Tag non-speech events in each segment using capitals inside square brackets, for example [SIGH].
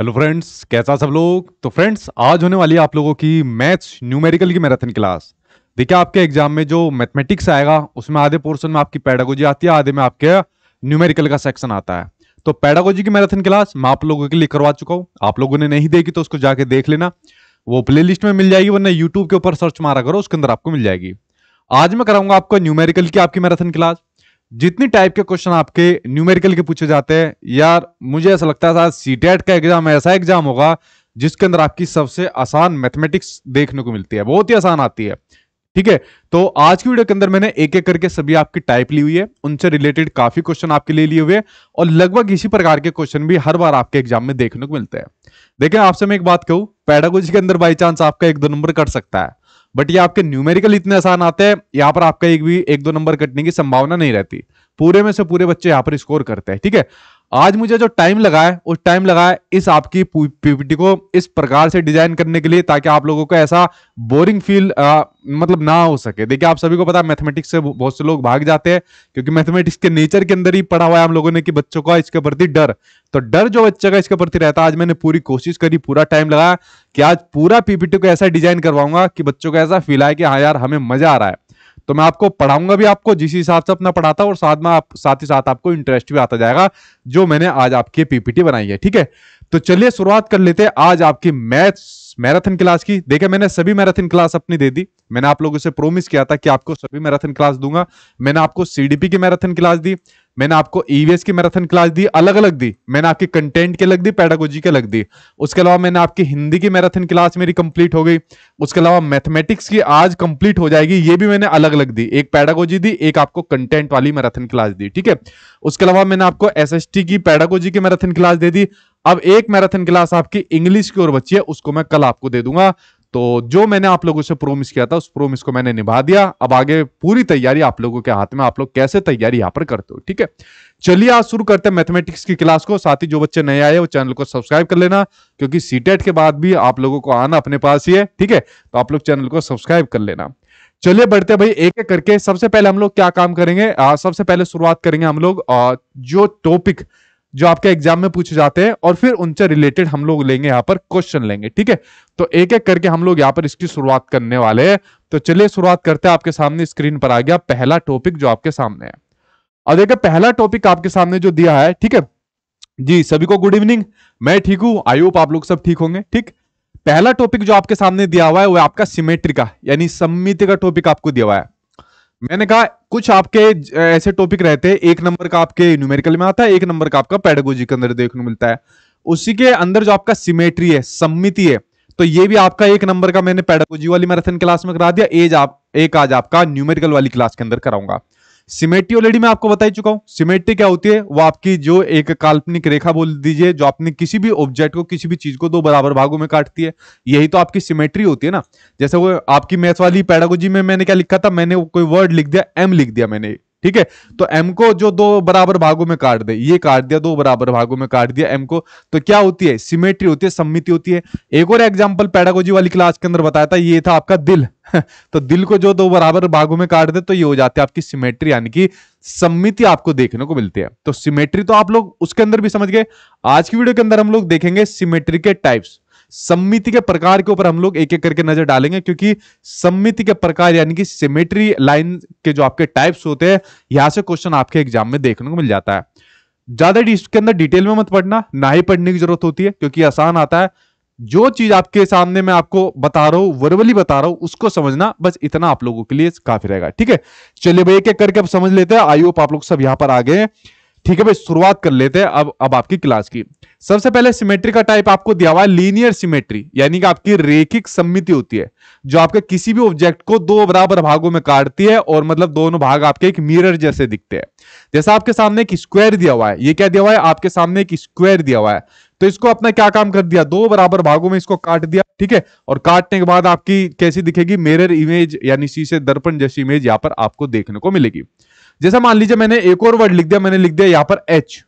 Hello friends कैसा सब लोग तो फ्रेंड्स आज होने वाली है आप लोगों की मैथ्स न्यूमेरिकल की मैराथन क्लास देखिए आपके एग्जाम में जो मैथमेटिक्स आएगा उसमें आधे पोर्शन में आपकी पैडागोजी आती है आधे में आपके न्यूमेरिकल का सेक्शन आता है तो पैडागोजी की मैराथन क्लास मैं आप लोगों के लिए करवा चुका हूँ आप लोगों ने नहीं देखी तो उसको जाके देख लेना वो प्ले लिस्ट में मिल जाएगी वरना यूट्यूब के ऊपर सर्च मारा करो उसके अंदर आपको मिल जाएगी आज मैं कराऊंगा आपको न्यूमेरिकल की आपकी मैराथन क्लास जितनी टाइप के क्वेश्चन आपके न्यूमेरिकल के पूछे जाते हैं यार मुझे ऐसा लगता है सी सी का एग्जाम ऐसा एग्जाम होगा जिसके अंदर आपकी सबसे आसान मैथमेटिक्स देखने को मिलती है बहुत ही आसान आती है ठीक है तो आज की वीडियो के अंदर मैंने एक एक करके सभी आपकी टाइप ली हुई है उनसे रिलेटेड काफी क्वेश्चन आपके लिए लिए हुए और लगभग इसी प्रकार के क्वेश्चन भी हर बार आपके एग्जाम में देखने को मिलते हैं देखें आपसे मैं एक बात कहूं पैडागोजी के अंदर बाई चांस आपका एक दो नंबर कट सकता है बट ये आपके न्यूमेरिकल इतने आसान आते हैं यहाँ पर आपका एक भी एक दो नंबर कटने की संभावना नहीं रहती पूरे में से पूरे बच्चे यहाँ पर स्कोर करते हैं ठीक है आज मुझे जो टाइम लगा है उस टाइम लगा है इस आपकी पीपीटी को इस प्रकार से डिजाइन करने के लिए ताकि आप लोगों को ऐसा बोरिंग फील आ, मतलब ना हो सके देखिए आप सभी को पता है मैथमेटिक्स से बहुत से लोग भाग जाते हैं क्योंकि मैथमेटिक्स के नेचर के अंदर ही पढ़ा हुआ है हम लोगों ने कि बच्चों का इसके प्रति डर तो डर जो बच्चे का इसके प्रति रहता है आज मैंने पूरी कोशिश करी पूरा टाइम लगाया कि आज पूरा पीपीटी को ऐसा डिजाइन करवाऊंगा कि बच्चों को ऐसा फील आए कि हाँ यार हमें मजा आ रहा है तो मैं आपको पढ़ाऊंगा भी आपको जिस हिसाब से अपना पढ़ाता और साथ में आप साथ ही साथ आपको इंटरेस्ट भी आता जाएगा जो मैंने आज आपकी पीपीटी बनाई है ठीक है तो चलिए शुरुआत कर लेते हैं आज आपकी मैथ्स मैराथन क्लास की देखिए मैंने सभी मैराथन क्लास अपनी दे दी मैंने आप लोगों से प्रोमिस किया था कि आपको सभी मैराथन क्लास दूंगा मैंने आपको सीडीपी की मैराथन क्लास दी मैंने आपको ईवीएस e की मैराथन क्लास दी अलग अलग दी मैंने आपके कंटेंट के लग दी पैडागोजी के लग दी उसके अलावा मैंने आपकी हिंदी की मैराथन क्लास मेरी कंप्लीट हो गई उसके अलावा मैथमेटिक्स की आज कंप्लीट हो जाएगी ये भी मैंने अलग अलग दी एक पैडागोजी दी एक आपको कंटेंट वाली मैराथन क्लास दी ठीक है उसके अलावा मैंने आपको एस की पैडागोजी की मैराथन क्लास दे दी अब एक मैराथन क्लास आपकी इंग्लिश की ओर बची है उसको मैं कल आपको दे दूंगा तो जो मैंने आप लोगों से प्रोमिस किया था उस प्रोमिस को मैंने निभा दिया अब आगे पूरी तैयारी आप लोगों के हाथ में आप लोग कैसे तैयारी यहां पर करते हो ठीक है चलिए आज शुरू करते हैं मैथमेटिक्स की क्लास को साथ ही जो बच्चे नए आए वो चैनल को सब्सक्राइब कर लेना क्योंकि सीटेट e के बाद भी आप लोगों को आना अपने पास ही है ठीक है तो आप लोग चैनल को सब्सक्राइब कर लेना चलिए बढ़ते भाई एक एक करके सबसे पहले हम लोग क्या काम करेंगे सबसे पहले शुरुआत करेंगे हम लोग जो टॉपिक जो आपके एग्जाम में पूछे जाते हैं और फिर उनसे रिलेटेड हम लोग लेंगे यहाँ पर क्वेश्चन लेंगे ठीक है तो एक एक करके हम लोग यहाँ पर इसकी शुरुआत करने वाले हैं तो चलिए शुरुआत करते हैं आपके सामने स्क्रीन पर आ गया पहला टॉपिक जो आपके सामने है और देखिए पहला टॉपिक आपके सामने जो दिया है ठीक है जी सभी को गुड इवनिंग मैं ठीक हूं आई होप आप लोग सब ठीक होंगे ठीक पहला टॉपिक जो आपके सामने दिया हुआ है वो आपका सिमेट्री का यानी सम्मिति का टॉपिक आपको दिया हुआ है मैंने कहा कुछ आपके ऐसे टॉपिक रहते हैं एक नंबर का आपके न्यूमेरिकल में आता है एक नंबर का आपका पेडागोजी के अंदर देखने को मिलता है उसी के अंदर जो आपका सिमेट्री है सम्मिति है तो ये भी आपका एक नंबर का मैंने पेडागोजी वाली मैराथन क्लास में करा दिया एज आप एक आज आपका न्यूमेरिकल वाली क्लास के अंदर कराऊंगा सिमेट्री ऑलरेडी मैं आपको बताई चुका हूं सिमेट्री क्या होती है वो आपकी जो एक काल्पनिक रेखा बोल दीजिए जो आपने किसी भी ऑब्जेक्ट को किसी भी चीज को दो बराबर भागों में काटती है यही तो आपकी सिमेट्री होती है ना जैसे वो आपकी मैथ वाली पैडागोजी में मैंने क्या लिखा था मैंने कोई वर्ड लिख दिया एम लिख दिया मैंने ठीक है तो एम को जो दो बराबर भागों में काट दे ये काट दिया दो बराबर भागों में काट दिया एम को तो क्या होती है सिमेट्री होती है सम्मिति होती है एक और एग्जाम्पल पैडागोजी वाली क्लास के अंदर बताया था ये था आपका दिल [LAUGHS] तो दिल को जो दो बराबर भागों में काट दे तो ये हो जाती है आपकी सिमेट्री यानी कि सम्मिति आपको देखने को मिलती है तो सिमेट्री तो आप लोग उसके अंदर भी समझ गए आज की वीडियो के अंदर हम लोग देखेंगे सिमेट्री के टाइप्स सम्मिति के प्रकार के ऊपर हम लोग एक एक करके नजर डालेंगे क्योंकि सम्मिति के प्रकार यानी कि सिमेट्री लाइन के जो आपके टाइप्स होते हैं यहां से क्वेश्चन आपके एग्जाम में देखने को मिल जाता है ज्यादा इसके अंदर डिटेल में मत पढ़ना ना ही पढ़ने की जरूरत होती है क्योंकि आसान आता है जो चीज आपके सामने मैं आपको बता रहा हूं वर्वली बता रहा हूं उसको समझना बस इतना आप लोगों के लिए काफी रहेगा ठीक है चलिए भाई एक एक करके आप समझ लेते हैं आई होप आप लोग सब यहां पर आ गए ठीक है भाई शुरुआत कर लेते हैं अब अब आपकी क्लास की सबसे पहले सिमेट्री का टाइप आपको दिया हुआ है लीनियर सिमेट्री यानी कि आपकी रेखिक सम्मिति होती है जो आपके किसी भी ऑब्जेक्ट को दो बराबर भागों में काटती है और मतलब दोनों भाग आपके एक मिरर जैसे दिखते हैं जैसा आपके सामने एक स्क्वायर दिया हुआ है ये क्या दिया हुआ है आपके सामने एक स्क्वायर दिया हुआ है तो इसको अपना क्या काम कर दिया दो बराबर भागों में इसको काट दिया ठीक है और काटने के बाद आपकी कैसी दिखेगी मिरर इमेज यानी शीशे दर्पण जैसी इमेज यहाँ पर आपको देखने को मिलेगी जैसा मान लीजिए मैंने एक और वर्ड लिख दिया मैंने लिख दिया यहां पर एच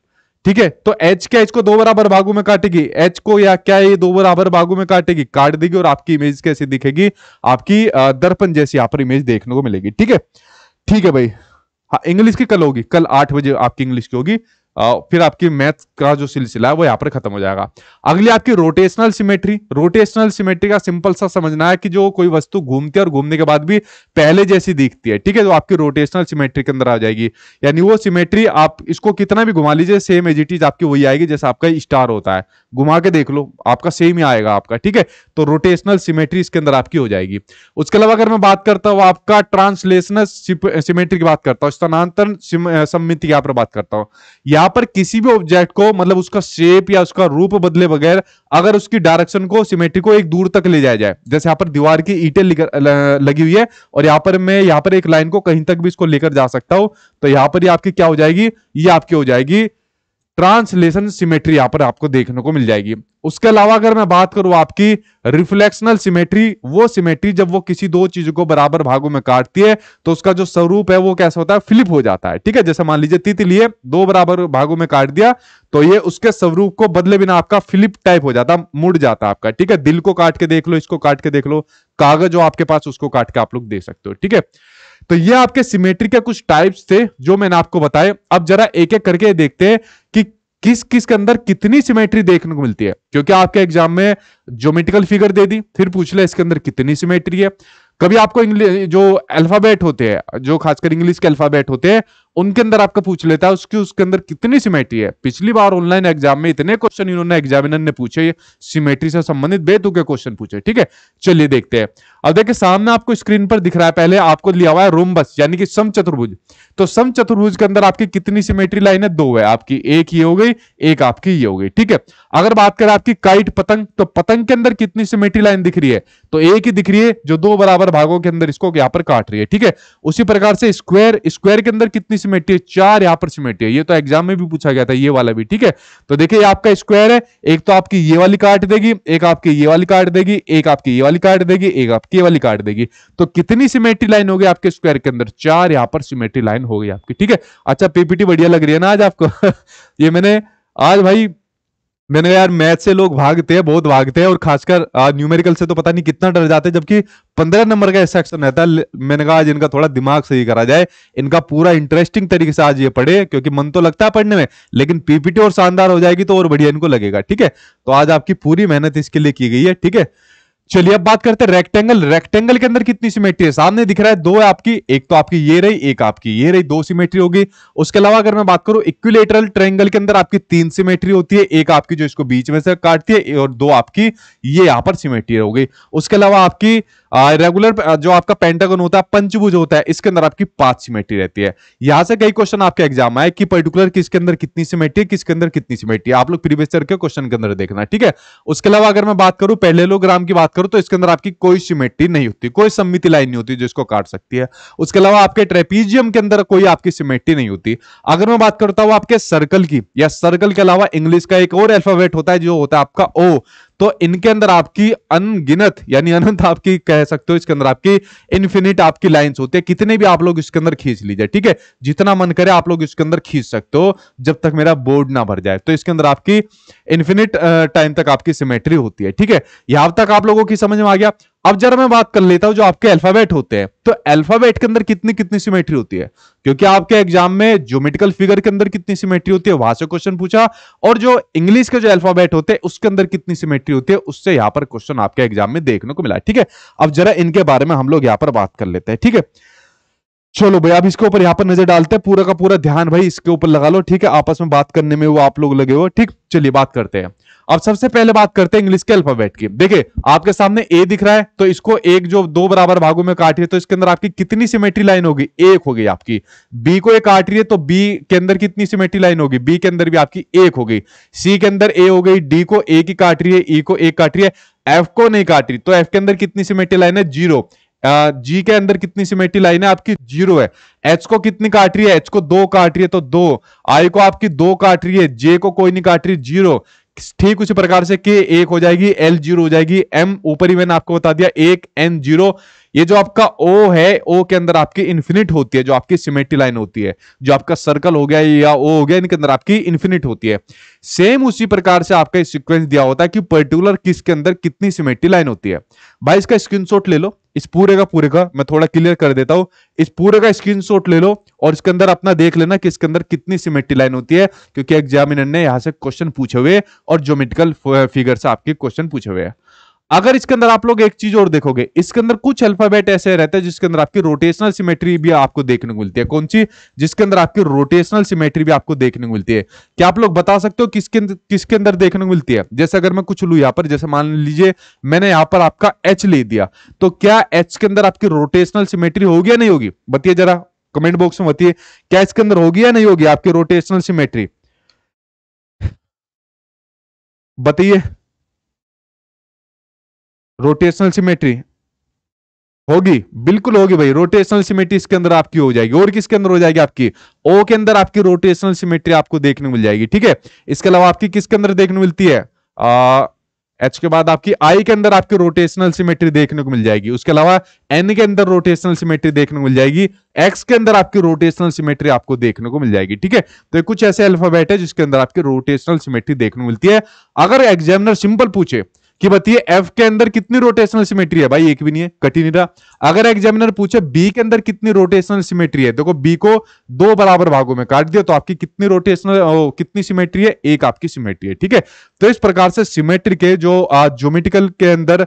ठीक है तो एच के एच को दो बराबर भागों में काटेगी एच को या क्या ये दो बराबर भागों में काटेगी काट देगी और आपकी इमेज कैसी दिखेगी आपकी दर्पण जैसी यहाँ पर इमेज देखने को मिलेगी ठीक है ठीक है भाई हाँ इंग्लिश की कल होगी कल आठ बजे आपकी इंग्लिश की होगी फिर आपकी मैथ का जो सिलसिला है वो यहाँ पर खत्म हो जाएगा अगली आपकी रोटेशनल सिमेट्री रोटेशनल सिमेट्री का सिंपल सा समझना है कि जो कोई वस्तु घूमती है और घूमने के बाद भी पहले जैसी दिखती है ठीक है जो तो आपकी रोटेशनल सिमेट्री के अंदर आ जाएगी यानी वो सिमेट्री आप इसको कितना भी घुमा लीजिए सेम एजिटीज आपकी वही आएगी जैसे आपका स्टार होता है घुमा के देख लो आपका सेम ही आएगा आपका ठीक है तो रोटेशनल सिमेट्री इसके अंदर आपकी हो जाएगी उसके अलावा अगर मैं बात करता हूँ आपका ट्रांसलेशनल सिमेट्री की बात करता हूँ स्थानांतरण सम्मिति की यहाँ पर बात करता हूँ यहां पर किसी भी ऑब्जेक्ट को मतलब उसका शेप या उसका रूप बदले बगैर अगर उसकी डायरेक्शन को सिमेट्री को एक दूर तक ले जाया जाए जैसे यहां पर दीवार की ईटे लगी हुई है और यहां पर मैं यहां पर एक लाइन को कहीं तक भी इसको लेकर जा सकता हूं तो यहां पर ये आपकी क्या हो जाएगी ये आपकी हो जाएगी ट्रांसलेशन सिमेट्री यहां पर आपको देखने को मिल जाएगी उसके अलावा अगर मैं बात करूं आपकी रिफ्लेक्शनल सिमेट्री वो सिमेट्री जब वो किसी दो चीजों को बराबर भागों में काटती है तो उसका जो स्वरूप है वो कैसा होता है फ्लिप हो जाता है ठीक है जैसे मान लीजिए तितली दो बराबर भागों में काट दिया तो ये उसके स्वरूप को बदले बिना आपका फ्लिप टाइप हो जाता मुड़ जाता आपका ठीक है दिल को काट के देख लो इसको काट के देख लो कागज जो आपके पास उसको काट के आप लोग देख सकते हो ठीक है तो ये आपके सिमेट्री के कुछ टाइप्स थे जो मैंने आपको बताए अब जरा एक एक करके देखते हैं कि किस किस के अंदर कितनी सिमेट्री देखने को मिलती है क्योंकि आपके एग्जाम में ज्योमेट्रिकल फिगर दे दी फिर पूछ लिया इसके अंदर कितनी सिमेट्री है कभी आपको इंग्लिश जो अल्फाबेट होते हैं जो खासकर इंग्लिश के अल्फाबेट होते हैं उनके अंदर आपका पूछ लेता है उसकी उसके अंदर कितनी सिमेट्री है पिछली बार ऑनलाइन एग्जाम में इतने क्वेश्चन इन्होंने एग्जामिनर ने पूछे सिमेट्री से संबंधित बेतुके क्वेश्चन पूछे ठीक है चलिए देखते हैं अब देखिए सामने आपको स्क्रीन पर दिख रहा है पहले आपको लिया हुआ है रोमबस यानी कि सम चतुर्भुज तो सम चतुर्भुज के अंदर आपकी कितनी सिमेट्री लाइन है दो है आपकी एक ये हो गई एक आपकी ये हो गई ठीक है अगर बात करें आपकी काइट पतंग तो पतंग के अंदर कितनी सिमेट्री लाइन दिख रही है तो एक ही दिख रही है जो दो बराबर भागों के अंदर इसको यहां पर काट रही है ठीक है उसी प्रकार से स्क्वायर स्क्वायर के अंदर कितनी सिमेट्री है चार यहां पर सिमेट्री है ये तो एग्जाम में भी पूछा गया था ये वाला भी ठीक है तो देखिए आपका स्क्वायर है एक तो आपकी ये वाली काट देगी एक आपकी ये वाली काट देगी एक आपकी ये वाली काट देगी एक आपकी ये वाली काट देगी तो कितनी सिमेट्री लाइन हो गई आपके स्क्वायर के अंदर चार यहां पर सिमेट्री लाइन हो गई आपकी ठीक है अच्छा पीपीटी बढ़िया लग रही है ना आज आपको [LAUGHS] ये मैंने आज भाई मैंने कहा यार मैथ से लोग भागते हैं बहुत भागते हैं और खासकर न्यूमेरिकल से तो पता नहीं कितना डर जाते हैं जबकि पंद्रह नंबर का ऐसा एक्शन रहता है मैंने कहा आज इनका थोड़ा दिमाग सही करा जाए इनका पूरा इंटरेस्टिंग तरीके से आज ये पढ़े क्योंकि मन तो लगता है पढ़ने में लेकिन पीपीटी और शानदार हो जाएगी तो और बढ़िया इनको लगेगा ठीक है तो आज आपकी पूरी मेहनत इसके लिए की गई है ठीक है चलिए अब बात करते हैं रेक्टेंगल रेक्टेंगल के अंदर कितनी सिमेट्री है सामने दिख रहा है दो है आपकी एक तो आपकी ये रही एक आपकी ये रही दो सिमेट्री होगी उसके अलावा अगर मैं बात करूं इक्विलेटरल ट्रायंगल के अंदर आपकी तीन सिमेट्री होती है एक आपकी जो इसको बीच में से काटती है और दो आपकी ये यहां पर सिमेट्री होगी उसके अलावा आपकी रेगुलर जो आपका पेंटागन होता है पंचभुज होता है इसके अंदर आपकी पांच सिमेट्री रहती है यहां से कई क्वेश्चन आपके एग्जाम आए कि पर्टिकुलर किसके अंदर कितनी सिमेट्री किसके अंदर कितनी सिमेट्री आप लोग प्रीवियस ईयर के क्वेश्चन के अंदर देखना ठीक है उसके अलावा अगर मैं बात करूं ग्राम की बात करूं तो इसके अंदर आपकी कोई सिमेट्री नहीं होती कोई सम्मिति लाइन नहीं होती जिसको काट सकती है उसके अलावा आपके ट्रेपीजियम के अंदर कोई आपकी सिमेट्री नहीं होती अगर मैं बात करता हूं आपके सर्कल की या सर्कल के अलावा इंग्लिश का एक और अल्फाबेट होता है जो होता है आपका ओ तो इनके अंदर आपकी अनगिनत यानी अनंत आपकी कह सकते हो इसके अंदर आपकी इन्फिनिट आपकी लाइंस होती है कितने भी आप लोग इसके अंदर खींच लीजिए ठीक है जितना मन करे आप लोग इसके अंदर खींच सकते हो जब तक मेरा बोर्ड ना भर जाए तो इसके अंदर आपकी इन्फिनिट टाइम तक आपकी सिमेट्री होती है ठीक है यहां तक आप लोगों की समझ में आ गया अब जरा मैं बात कर लेता हूं जो आपके अल्फाबेट होते हैं तो अल्फाबेट के अंदर कितनी कितनी सिमेट्री होती है क्योंकि आपके एग्जाम में ज्योमेट्रिकल फिगर के अंदर कितनी सिमेट्री होती है वहां से क्वेश्चन पूछा और जो इंग्लिश के जो अल्फाबेट होते हैं उसके अंदर कितनी सिमेट्री होती है उससे यहां पर क्वेश्चन आपके एग्जाम में देखने को मिला ठीक है अब जरा इनके बारे में हम लोग यहां पर बात कर लेते हैं ठीक है चलो भाई अब इसके ऊपर यहां पर नजर डालते हैं पूरा का पूरा ध्यान भाई इसके ऊपर लगा लो ठीक है आपस में बात करने में वो आप लोग लगे हो ठीक चलिए बात करते हैं अब सबसे पहले बात करते हैं इंग्लिश के अल्फाबेट की देखिए आपके सामने ए दिख रहा है तो इसको एक जो दो बराबर भागों में काट रही है तो इसके अंदर आपकी कितनी सिमेट्री लाइन होगी एक होगी आपकी बी को एक काट रही है तो बी के अंदर कितनी सिमेट्री लाइन होगी बी के अंदर भी आपकी एक हो गई सी के अंदर ए हो गई डी को एक ही काट रही है ई e को एक काट रही है एफ को नहीं काट रही तो एफ के अंदर कितनी सिमेट्री लाइन है जीरो जी के अंदर कितनी सिमेट्री लाइन है आपकी जीरो है एच को कितनी काट रही है एच को दो काट रही है तो दो आई को आपकी दो काट रही है जे को कोई नहीं काट रही जीरो ठीक उसी प्रकार से के एक हो जाएगी एल जीरो हो जाएगी एम ऊपर ही मैंने आपको बता दिया एक एन जीरो ये जो आपका ओ है ओ के अंदर आपकी इन्फिनिट होती है जो आपकी सिमेट्री लाइन होती है जो आपका सर्कल हो गया या ओ हो गया इनके अंदर आपकी इन्फिनिट होती है सेम उसी प्रकार से आपका सिक्वेंस दिया होता है कि पर्टिकुलर किसके अंदर कितनी सिमेट्री लाइन होती है भाई इसका स्क्रीन ले लो इस पूरे का पूरे का मैं थोड़ा क्लियर कर देता हूं इस पूरे का स्क्रीन ले लो और इसके अंदर अपना देख लेना कि इसके अंदर कितनी सिमेट्री लाइन होती है क्योंकि एग्जामिनर ने यहां से क्वेश्चन पूछे हुए और जोमेटिकल फिगर से आपके क्वेश्चन पूछे हुए हैं अगर इसके अंदर आप लोग एक चीज और देखोगे इसके अंदर कुछ अल्फाबेट ऐसे रहते हैं जिसके अंदर आपकी रोटेशनल सिमेट्री भी आपको देखने को मिलती है कौन सी जिसके अंदर आपकी रोटेशनल सिमेट्री भी आपको देखने को मिलती है क्या आप लोग बता सकते हो किसके किसके अंदर देखने को मिलती है जैसे अगर मैं कुछ लू यहां पर जैसे मान लीजिए मैंने यहां पर आपका एच ले दिया तो क्या एच के अंदर आपकी रोटेशनल सिमेट्री होगी या नहीं होगी बताइए जरा कमेंट बॉक्स में बताइए क्या इसके अंदर होगी या नहीं होगी आपकी रोटेशनल सिमेट्री बताइए रोटेशनल सिमेट्री होगी बिल्कुल होगी भाई रोटेशनल सिमेट्री इसके अंदर आपकी हो जाएगी और किसके अंदर हो जाएगी आपकी ओ के अंदर आपकी रोटेशनल सिमेट्री आपको देखने मिल जाएगी ठीक है इसके अलावा आपकी किसके अंदर देखने मिलती है आ, एच के बाद आपकी आई के अंदर आपकी रोटेशनल सिमेट्री देखने को मिल जाएगी उसके अलावा एन के अंदर रोटेशनल सिमेट्री देखने को मिल जाएगी एक्स के अंदर आपकी रोटेशनल सिमेट्री आपको देखने को मिल जाएगी ठीक है तो कुछ ऐसे अल्फाबेट है जिसके अंदर आपकी रोटेशनल सिमेट्री देखने को मिलती है अगर एग्जामिनर सिंपल पूछे कि बताइए एफ के अंदर कितनी रोटेशनल सिमेट्री है भाई एक भी नहीं है कठिन रहा अगर एग्जामिनर पूछे बी के अंदर कितनी रोटेशनल सिमेट्री है देखो बी को दो बराबर भागों में काट दिया तो आपकी कितनी रोटेशनल कितनी सिमेट्री है एक आपकी सिमेट्री है ठीक है तो इस प्रकार से सिमेट्री के जो ज्योमेटिकल के अंदर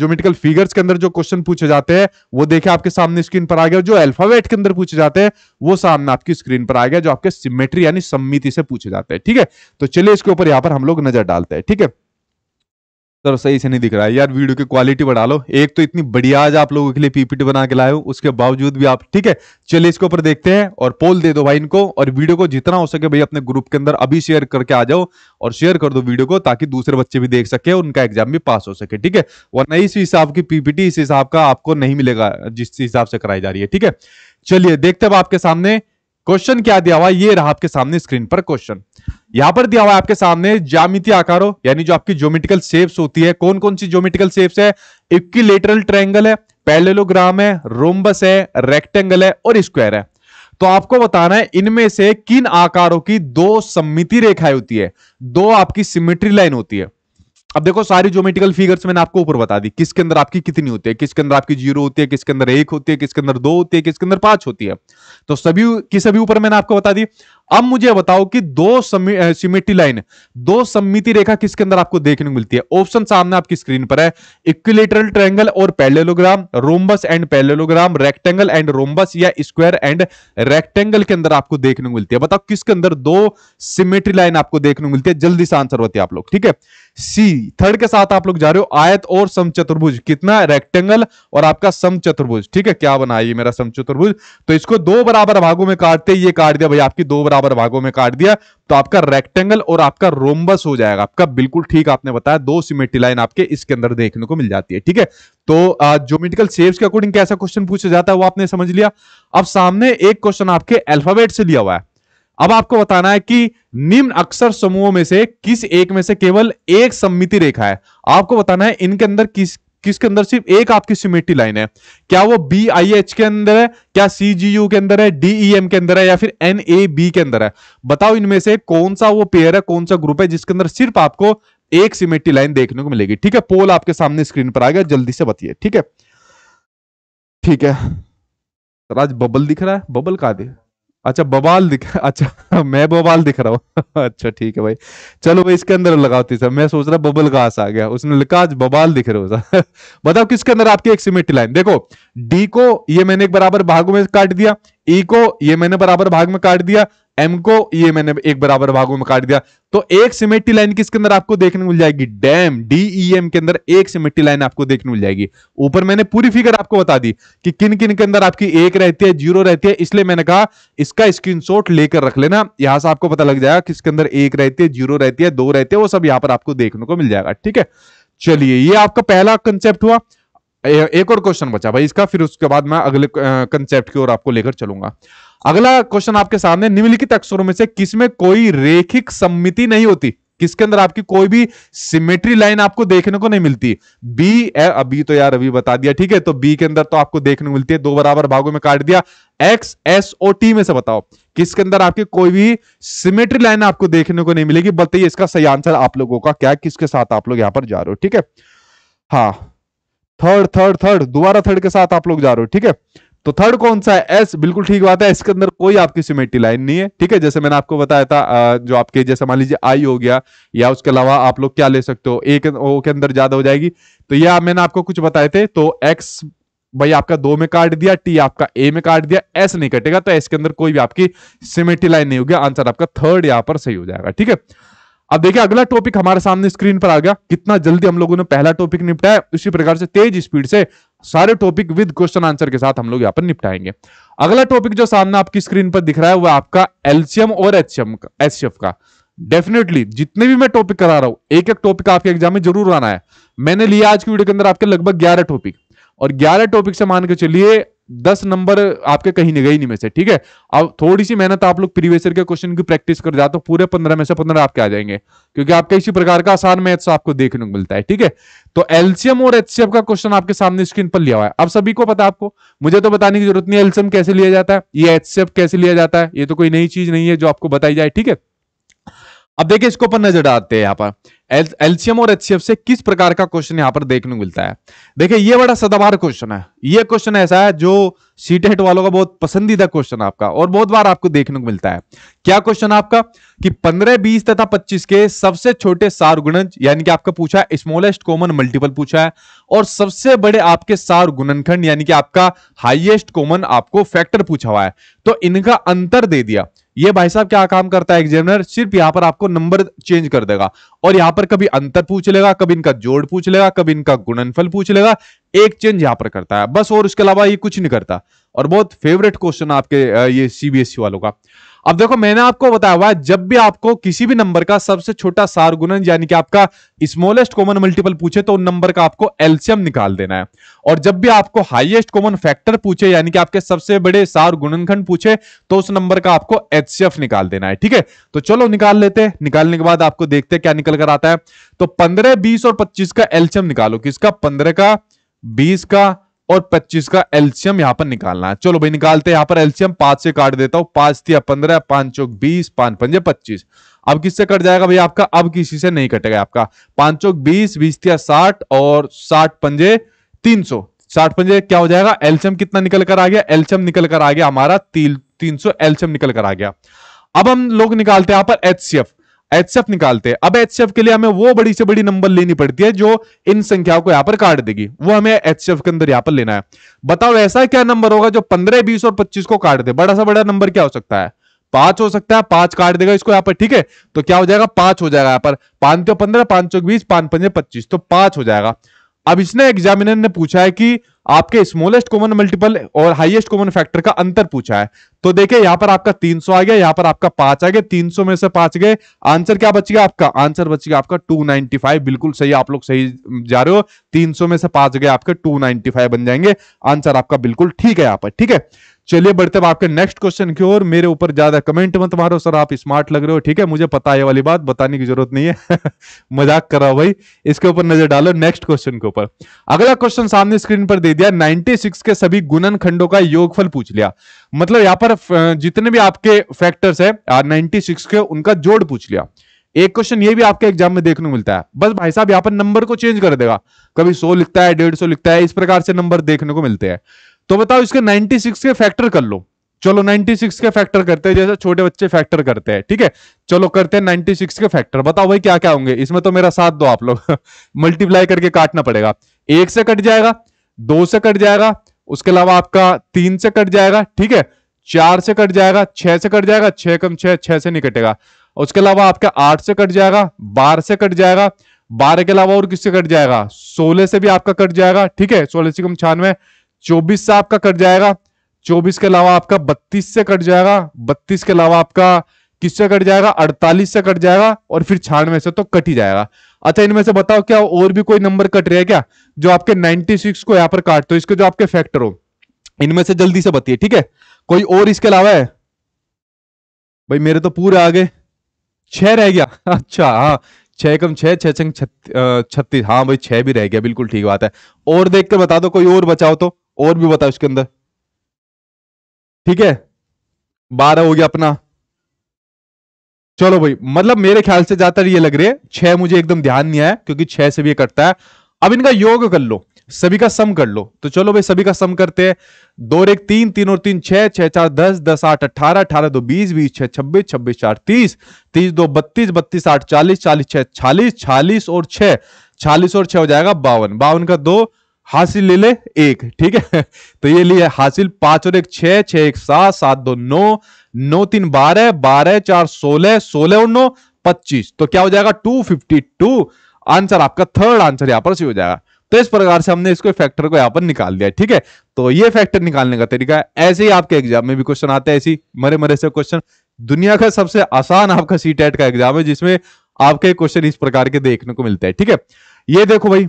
जोमेटिकल फिगर्स के अंदर जो क्वेश्चन पूछे जाते हैं वो देखे आपके सामने स्क्रीन पर आ गया जो अल्फावेट के अंदर पूछे जाते हैं वो सामने आपकी स्क्रीन पर आ गया जो आपके सिमेट्री यानी सम्मिति से पूछे जाते हैं ठीक है तो चलिए इसके ऊपर यहां पर हम लोग नजर डालते हैं ठीक है सर सही से नहीं दिख रहा है यार वीडियो की क्वालिटी बढ़ा लो एक तो इतनी बढ़िया आज आप लोगों के लिए पीपीटी बना के लाए हो उसके बावजूद भी आप ठीक है चलिए इसके ऊपर देखते हैं और पोल दे दो भाई इनको और वीडियो को जितना हो सके भाई अपने ग्रुप के अंदर अभी शेयर करके आ जाओ और शेयर कर दो वीडियो को ताकि दूसरे बच्चे भी देख सके उनका एग्जाम भी पास हो सके ठीक है और नई हिसाब की पीपीटी इस हिसाब का आपको नहीं मिलेगा जिस हिसाब से कराई जा रही है ठीक है चलिए देखते हैं आपके सामने क्वेश्चन क्या दिया हुआ ये रहा आपके सामने स्क्रीन पर क्वेश्चन यहां पर दिया हुआ आपके सामने जामिति आकारों यानी जो आपकी ज्योमेट्रिकल शेप्स होती है कौन कौन सी ज्योमेट्रिकल शेप्स है इक्विलेटरल ट्रायंगल है पैरेललोग्राम है रोम्बस है रेक्टेंगल है और स्क्वायर है तो आपको बताना है इनमें से किन आकारों की दो सम्मिति रेखाएं होती है दो आपकी सिमेट्री लाइन होती है अब देखो सारी ज्योमेट्रिकल फिगर्स मैंने आपको ऊपर बता दी किसके अंदर आपकी कितनी होती है किसके अंदर आपकी जीरो होती है किसके अंदर एक होती है किसके अंदर दो होती है किसके अंदर पांच होती है तो सभी किस सभी ऊपर मैंने आपको बता दी अब मुझे बताओ कि दो सिमेट्री लाइन दो सम्मिति रेखा किसके अंदर आपको देखने को मिलती है ऑप्शन सामने आपकी स्क्रीन पर है इक्विलेटरल ट्रायंगल और parallelogram rhombus and parallelogram rectangle and rhombus या स्क्वायर एंड रेक्टेंगल के अंदर आपको देखने को मिलती है बताओ किसके अंदर दो सिमेट्री लाइन आपको देखने को मिलती है जल्दी से आंसर होती है आप लोग ठीक है सी थर्ड के साथ आप लोग जा रहे हो आयत और समचतुर्भुज कितना रेक्टेंगल और आपका समचतुर्भुज ठीक है क्या बना मेरा समचतुर्भुज तो इसको दो बराबर भागों में काटते ये काट दिया भाई आपकी दो बराबर बराबर भागों में काट दिया तो आपका रेक्टेंगल और आपका रोमबस हो जाएगा आपका बिल्कुल ठीक आपने बताया दो सिमेट्री लाइन आपके इसके अंदर देखने को मिल जाती है ठीक है तो ज्योमेट्रिकल शेप्स के अकॉर्डिंग कैसा क्वेश्चन पूछा जाता है वो आपने समझ लिया अब सामने एक क्वेश्चन आपके अल्फाबेट से लिया हुआ है अब आपको बताना है कि निम्न अक्षर समूहों में से किस एक में से केवल एक सम्मिति रेखा है आपको बताना है इनके अंदर किस किसके अंदर सिर्फ एक आपकी सिमेट्री लाइन है क्या वो बी आई एच के अंदर है क्या सी जी यू के अंदर है डीईएम e के अंदर है या फिर एन ए बी के अंदर है बताओ इनमें से कौन सा वो पेयर है कौन सा ग्रुप है जिसके अंदर सिर्फ आपको एक सिमेट्री लाइन देखने को मिलेगी ठीक है पोल आपके सामने स्क्रीन पर आ गया जल्दी से बताइए ठीक है ठीक है राज बबल दिख रहा है बबल कहा दे अच्छा बवाल दिख अच्छा [LAUGHS] मैं बवाल दिख रहा हूँ [LAUGHS] अच्छा ठीक है भाई चलो भाई इसके अंदर लगाओ तीसरा मैं सोच रहा बबल घास आ गया उसने लिखा आज बबाल दिख रहे हो सर [LAUGHS] बताओ किसके अंदर आपकी एक सिमेट्री लाइन देखो डी को ये मैंने एक बराबर भागों में काट दिया ई e को ये मैंने बराबर भाग में काट दिया एम को ये मैंने एक बराबर भागों में काट दिया तो एक सिमेट्री लाइन किसके अंदर आपको देखने को मिल जाएगी डैम डी एम के अंदर एक सिमेट्री लाइन आपको देखने मिल जाएगी ऊपर मैंने पूरी फिगर आपको बता दी कि किन किन के अंदर आपकी एक रहती है जीरो रहती है इसलिए मैंने कहा इसका स्क्रीनशॉट लेकर रख लेना यहां से आपको पता लग जाएगा किसके अंदर एक रहती है जीरो रहती है दो रहती है वो सब यहां पर आपको देखने को मिल जाएगा ठीक है चलिए ये आपका पहला कंसेप्ट हुआ एक और क्वेश्चन बचा भाई इसका फिर उसके बाद मैं अगले कंसेप्ट की ओर आपको लेकर चलूंगा अगला क्वेश्चन आपके सामने निम्नलिखित अक्षरों में से किसमें कोई रेखिक सम्मिति नहीं होती किसके अंदर आपकी कोई भी सिमेट्री लाइन आपको देखने को नहीं मिलती बी ए अभी तो यार अभी बता दिया ठीक है तो बी के अंदर तो आपको देखने को मिलती है दो बराबर भागों में काट दिया एक्स एस ओ टी में से बताओ किसके अंदर आपकी कोई भी सिमेट्री लाइन आपको देखने को नहीं मिलेगी बताइए इसका सही आंसर आप लोगों का क्या किसके साथ आप लोग यहां पर जा रहे हो ठीक है हाँ थर्ड थर्ड थर्ड दोबारा थर्ड के साथ आप लोग जा रहे हो ठीक है तो थर्ड कौन सा है एस बिल्कुल ठीक बात है इसके अंदर कोई आपकी सिमेट्री लाइन नहीं है ठीक है जैसे मैंने आपको बताया था जो आपके जैसे मान लीजिए आई हो गया या उसके अलावा आप लोग क्या ले सकते हो ए के ओ के अंदर ज्यादा हो जाएगी तो यह मैंने आपको कुछ बताए थे तो एक्स भाई आपका दो में काट दिया टी आपका ए में काट दिया एस नहीं कटेगा तो एस के अंदर कोई भी आपकी सिमेट्री लाइन नहीं होगी आंसर आपका थर्ड यहां पर सही हो जाएगा ठीक है अब देखिए अगला टॉपिक हमारे सामने स्क्रीन पर आ गया कितना जल्दी हम लोगों ने पहला टॉपिक निपटाया उसी प्रकार से तेज स्पीड से सारे टॉपिक विद क्वेश्चन आंसर के साथ हम लोग यहाँ पर निपटाएंगे अगला टॉपिक जो सामने आपकी स्क्रीन पर दिख रहा है वह आपका एलसीएम और एचसीएम का एचसीएफ का डेफिनेटली जितने भी मैं टॉपिक करा रहा हूं एक एक टॉपिक आपके एग्जाम में जरूर आना है मैंने लिया आज की वीडियो के अंदर आपके लगभग ग्यारह टॉपिक और ग्यारह टॉपिक से मान के चलिए दस नंबर आपके कहीं नहीं गई नहीं में से ठीक है अब थोड़ी सी मेहनत आप लोग प्रीवियस के क्वेश्चन की प्रैक्टिस कर जाते हो पूरे पंद्रह में से पंद्रह आपके आ जाएंगे क्योंकि आपका इसी प्रकार का आसान मैथ्स आपको देखने को मिलता है ठीक है तो एलसीएम और एचसीएफ का क्वेश्चन आपके सामने स्क्रीन पर लिया हुआ है अब सभी को पता आपको मुझे तो बताने की जरूरत नहीं एल्सियम एलसीएम कैसे लिया जाता है ये एचसीएफ कैसे लिया जाता है ये तो कोई नई चीज नहीं है जो आपको बताई जाए ठीक है अब देखिए इसके ऊपर नजर डालते हैं यहाँ पर एलसीएम और एचसीएफ से किस प्रकार का क्वेश्चन यहाँ पर देखने को मिलता है देखिए ये बड़ा सदाबार क्वेश्चन है ये क्वेश्चन ऐसा है जो सीटेट वालों का बहुत पसंदीदा क्वेश्चन आपका और बहुत बार आपको देखने को मिलता है क्या क्वेश्चन आपका कि 15, 20 तथा 25 के सबसे छोटे सार्वगुणज यानी कि आपका पूछा है स्मोलेस्ट कॉमन मल्टीपल पूछा है और सबसे बड़े आपके सार गुणनखंड यानी कि आपका हाइएस्ट कॉमन आपको फैक्टर पूछा हुआ है तो इनका अंतर दे दिया ये भाई साहब क्या काम करता है एग्जामिनर सिर्फ यहाँ पर आपको नंबर चेंज कर देगा और यहाँ पर कभी अंतर पूछ लेगा कभी इनका जोड़ पूछ लेगा कभी इनका गुणनफल पूछ लेगा एक चेंज यहाँ पर करता है बस और उसके अलावा ये कुछ नहीं करता और बहुत फेवरेट क्वेश्चन आपके ये सीबीएसई वालों का अब देखो मैंने आपको बताया हुआ है जब भी आपको किसी भी नंबर का सबसे छोटा सारगुणन यानी कि आपका स्मॉलेस्ट कॉमन मल्टीपल पूछे तो उन नंबर का आपको एल्सियम निकाल देना है और जब भी आपको हाईएस्ट कॉमन फैक्टर पूछे यानी कि आपके सबसे बड़े सार गुणनखंड पूछे तो उस नंबर का आपको एचसीएफ निकाल देना है ठीक है तो चलो निकाल लेते हैं निकालने के बाद आपको देखते क्या निकल कर आता है तो पंद्रह बीस और पच्चीस का एल्शियम निकालो किसका पंद्रह का बीस का और 25 का एल्सियम यहां पर निकालना है चलो भाई निकालते हैं यहां पर एल्सियम पांच से काट देता हूं पांच थी पंद्रह पांच चौक बीस पांच पंजे पच्चीस अब किससे कट जाएगा भाई आपका अब किसी से नहीं कटेगा आपका पांच चौक बीस बीस थिया साठ और साठ पंजे तीन सौ साठ पंजे क्या हो जाएगा एल्शियम कितना निकल कर आ गया एल्शियम निकल कर आ गया हमारा तीन सौ एल्शियम निकल कर आ गया अब हम लोग निकालते हैं यहां पर एच सी एफ एचसीएफ निकालते हैं अब एचसीएफ के लिए हमें वो बड़ी से बड़ी नंबर लेनी पड़ती है जो इन संख्याओं को यहां पर काट देगी वो हमें एचसीएफ के अंदर यहां पर लेना है बताओ ऐसा क्या नंबर होगा जो पंद्रह बीस और पच्चीस को काट दे बड़ा सा बड़ा नंबर क्या हो सकता है पांच हो सकता है पांच काट देगा इसको यहां पर ठीक है तो क्या हो जाएगा पांच हो जाएगा यहां पर पांच पंद्रह पांच सौ बीस पांच पंजे पच्चीस तो पांच हो जाएगा अब इसने एग्जामिनर ने पूछा है कि आपके स्मोलेस्ट कॉमन मल्टीपल और हाइएस्ट कॉमन फैक्टर का अंतर पूछा है तो देखिए यहां पर आपका 300 आ गया यहां पर आपका पांच आ गया 300 में से पांच गए आंसर क्या बच गया आपका आंसर बच गया आपका 295 बिल्कुल सही आप लोग सही जा रहे हो 300 में से पांच गए आपके 295 बन जाएंगे आंसर आपका बिल्कुल ठीक है यहां पर ठीक है चलिए बढ़ते आपके नेक्स्ट क्वेश्चन की ओर मेरे ऊपर ज्यादा कमेंट मत मारो सर आप स्मार्ट लग रहे हो ठीक है मुझे पता है वाली बात बताने की जरूरत नहीं है [LAUGHS] मजाक कर रहा हूं भाई इसके ऊपर नजर डालो नेक्स्ट क्वेश्चन के ऊपर अगला क्वेश्चन सामने स्क्रीन पर दे दिया 96 के सभी गुणन खंडों का योगफल पूछ लिया मतलब यहां पर जितने भी आपके फैक्टर्स है 96 के उनका जोड़ पूछ लिया एक क्वेश्चन ये भी आपके एग्जाम में देखने को मिलता है बस भाई साहब यहाँ पर नंबर को चेंज कर देगा कभी सौ लिखता है डेढ़ सौ लिखता है इस प्रकार से नंबर देखने को मिलते हैं तो बताओ इसके 96 के फैक्टर कर लो चलो 96 के फैक्टर करते हैं जैसे छोटे बच्चे फैक्टर करते हैं ठीक है थीके? चलो करते हैं 96 के फैक्टर बताओ भाई क्या क्या होंगे इसमें तो मेरा साथ दो आप लोग मल्टीप्लाई [LAUGHS] करके काटना पड़ेगा एक से कट जाएगा दो से कट जाएगा उसके अलावा आपका तीन से कट जाएगा ठीक है चार से कट जाएगा छह से कट जाएगा छह कम छह छह से नहीं कटेगा उसके अलावा आपका आठ से कट जाएगा बारह से कट जाएगा बारह के अलावा और किससे कट जाएगा सोलह से भी आपका कट जाएगा ठीक है सोलह से कम छियानवे चौबीस से आपका कट जाएगा चौबीस के अलावा आपका बत्तीस से कट जाएगा बत्तीस के अलावा आपका किससे कट जाएगा अड़तालीस से कट जाएगा और फिर छानवे से तो कट ही जाएगा अच्छा इनमें से बताओ क्या और भी कोई नंबर कट रहा है क्या जो आपके 96 को यहां पर काट दो तो इसके जो आपके फैक्टर हो इनमें से जल्दी से बताइए ठीक है कोई और इसके अलावा है भाई मेरे तो पूरे आगे छह रह गया [LAUGHS] अच्छा हाँ छह कम छह छह छंग छत्तीस हाँ भाई छह भी रह गया बिल्कुल ठीक बात है और देख कर बता दो कोई और बचाओ तो और भी बताओ इसके अंदर ठीक है बारह हो गया अपना चलो भाई मतलब मेरे ख्याल से ज्यादातर ये लग रहे हैं छह मुझे एकदम ध्यान नहीं आया क्योंकि छह से भी ये कटता है अब इनका योग कर लो सभी का सम कर लो तो चलो भाई सभी का सम करते हैं दो एक तीन तीन और तीन छह छह चार दस दस आठ अट्ठारह अठारह दो बीस बीस छह छब्बीस छब्बीस चार तीस तीस दो बत्तीस बत्तीस आठ चालीस चालीस छह छालीस छालीस और छह छालीस और छह हो जाएगा बावन बावन का दो हासिल ले ले एक ठीक है [LAUGHS] तो ये लिया हासिल पांच और एक छह छह एक सात सात दो नौ नौ तीन बारह बारह चार सोलह सोलह और नौ पच्चीस तो क्या हो जाएगा टू फिफ्टी टू आंसर आपका थर्ड आंसर यहां पर सही हो जाएगा तो इस प्रकार से हमने इसको फैक्टर को यहां पर निकाल दिया ठीक है तो ये फैक्टर निकालने का तरीका है ऐसे ही आपके एग्जाम में भी क्वेश्चन आते हैं ऐसी मरे मरे से क्वेश्चन दुनिया का सबसे आसान आपका सी e का एग्जाम है जिसमें आपके क्वेश्चन इस प्रकार के देखने को मिलते हैं ठीक है ये देखो भाई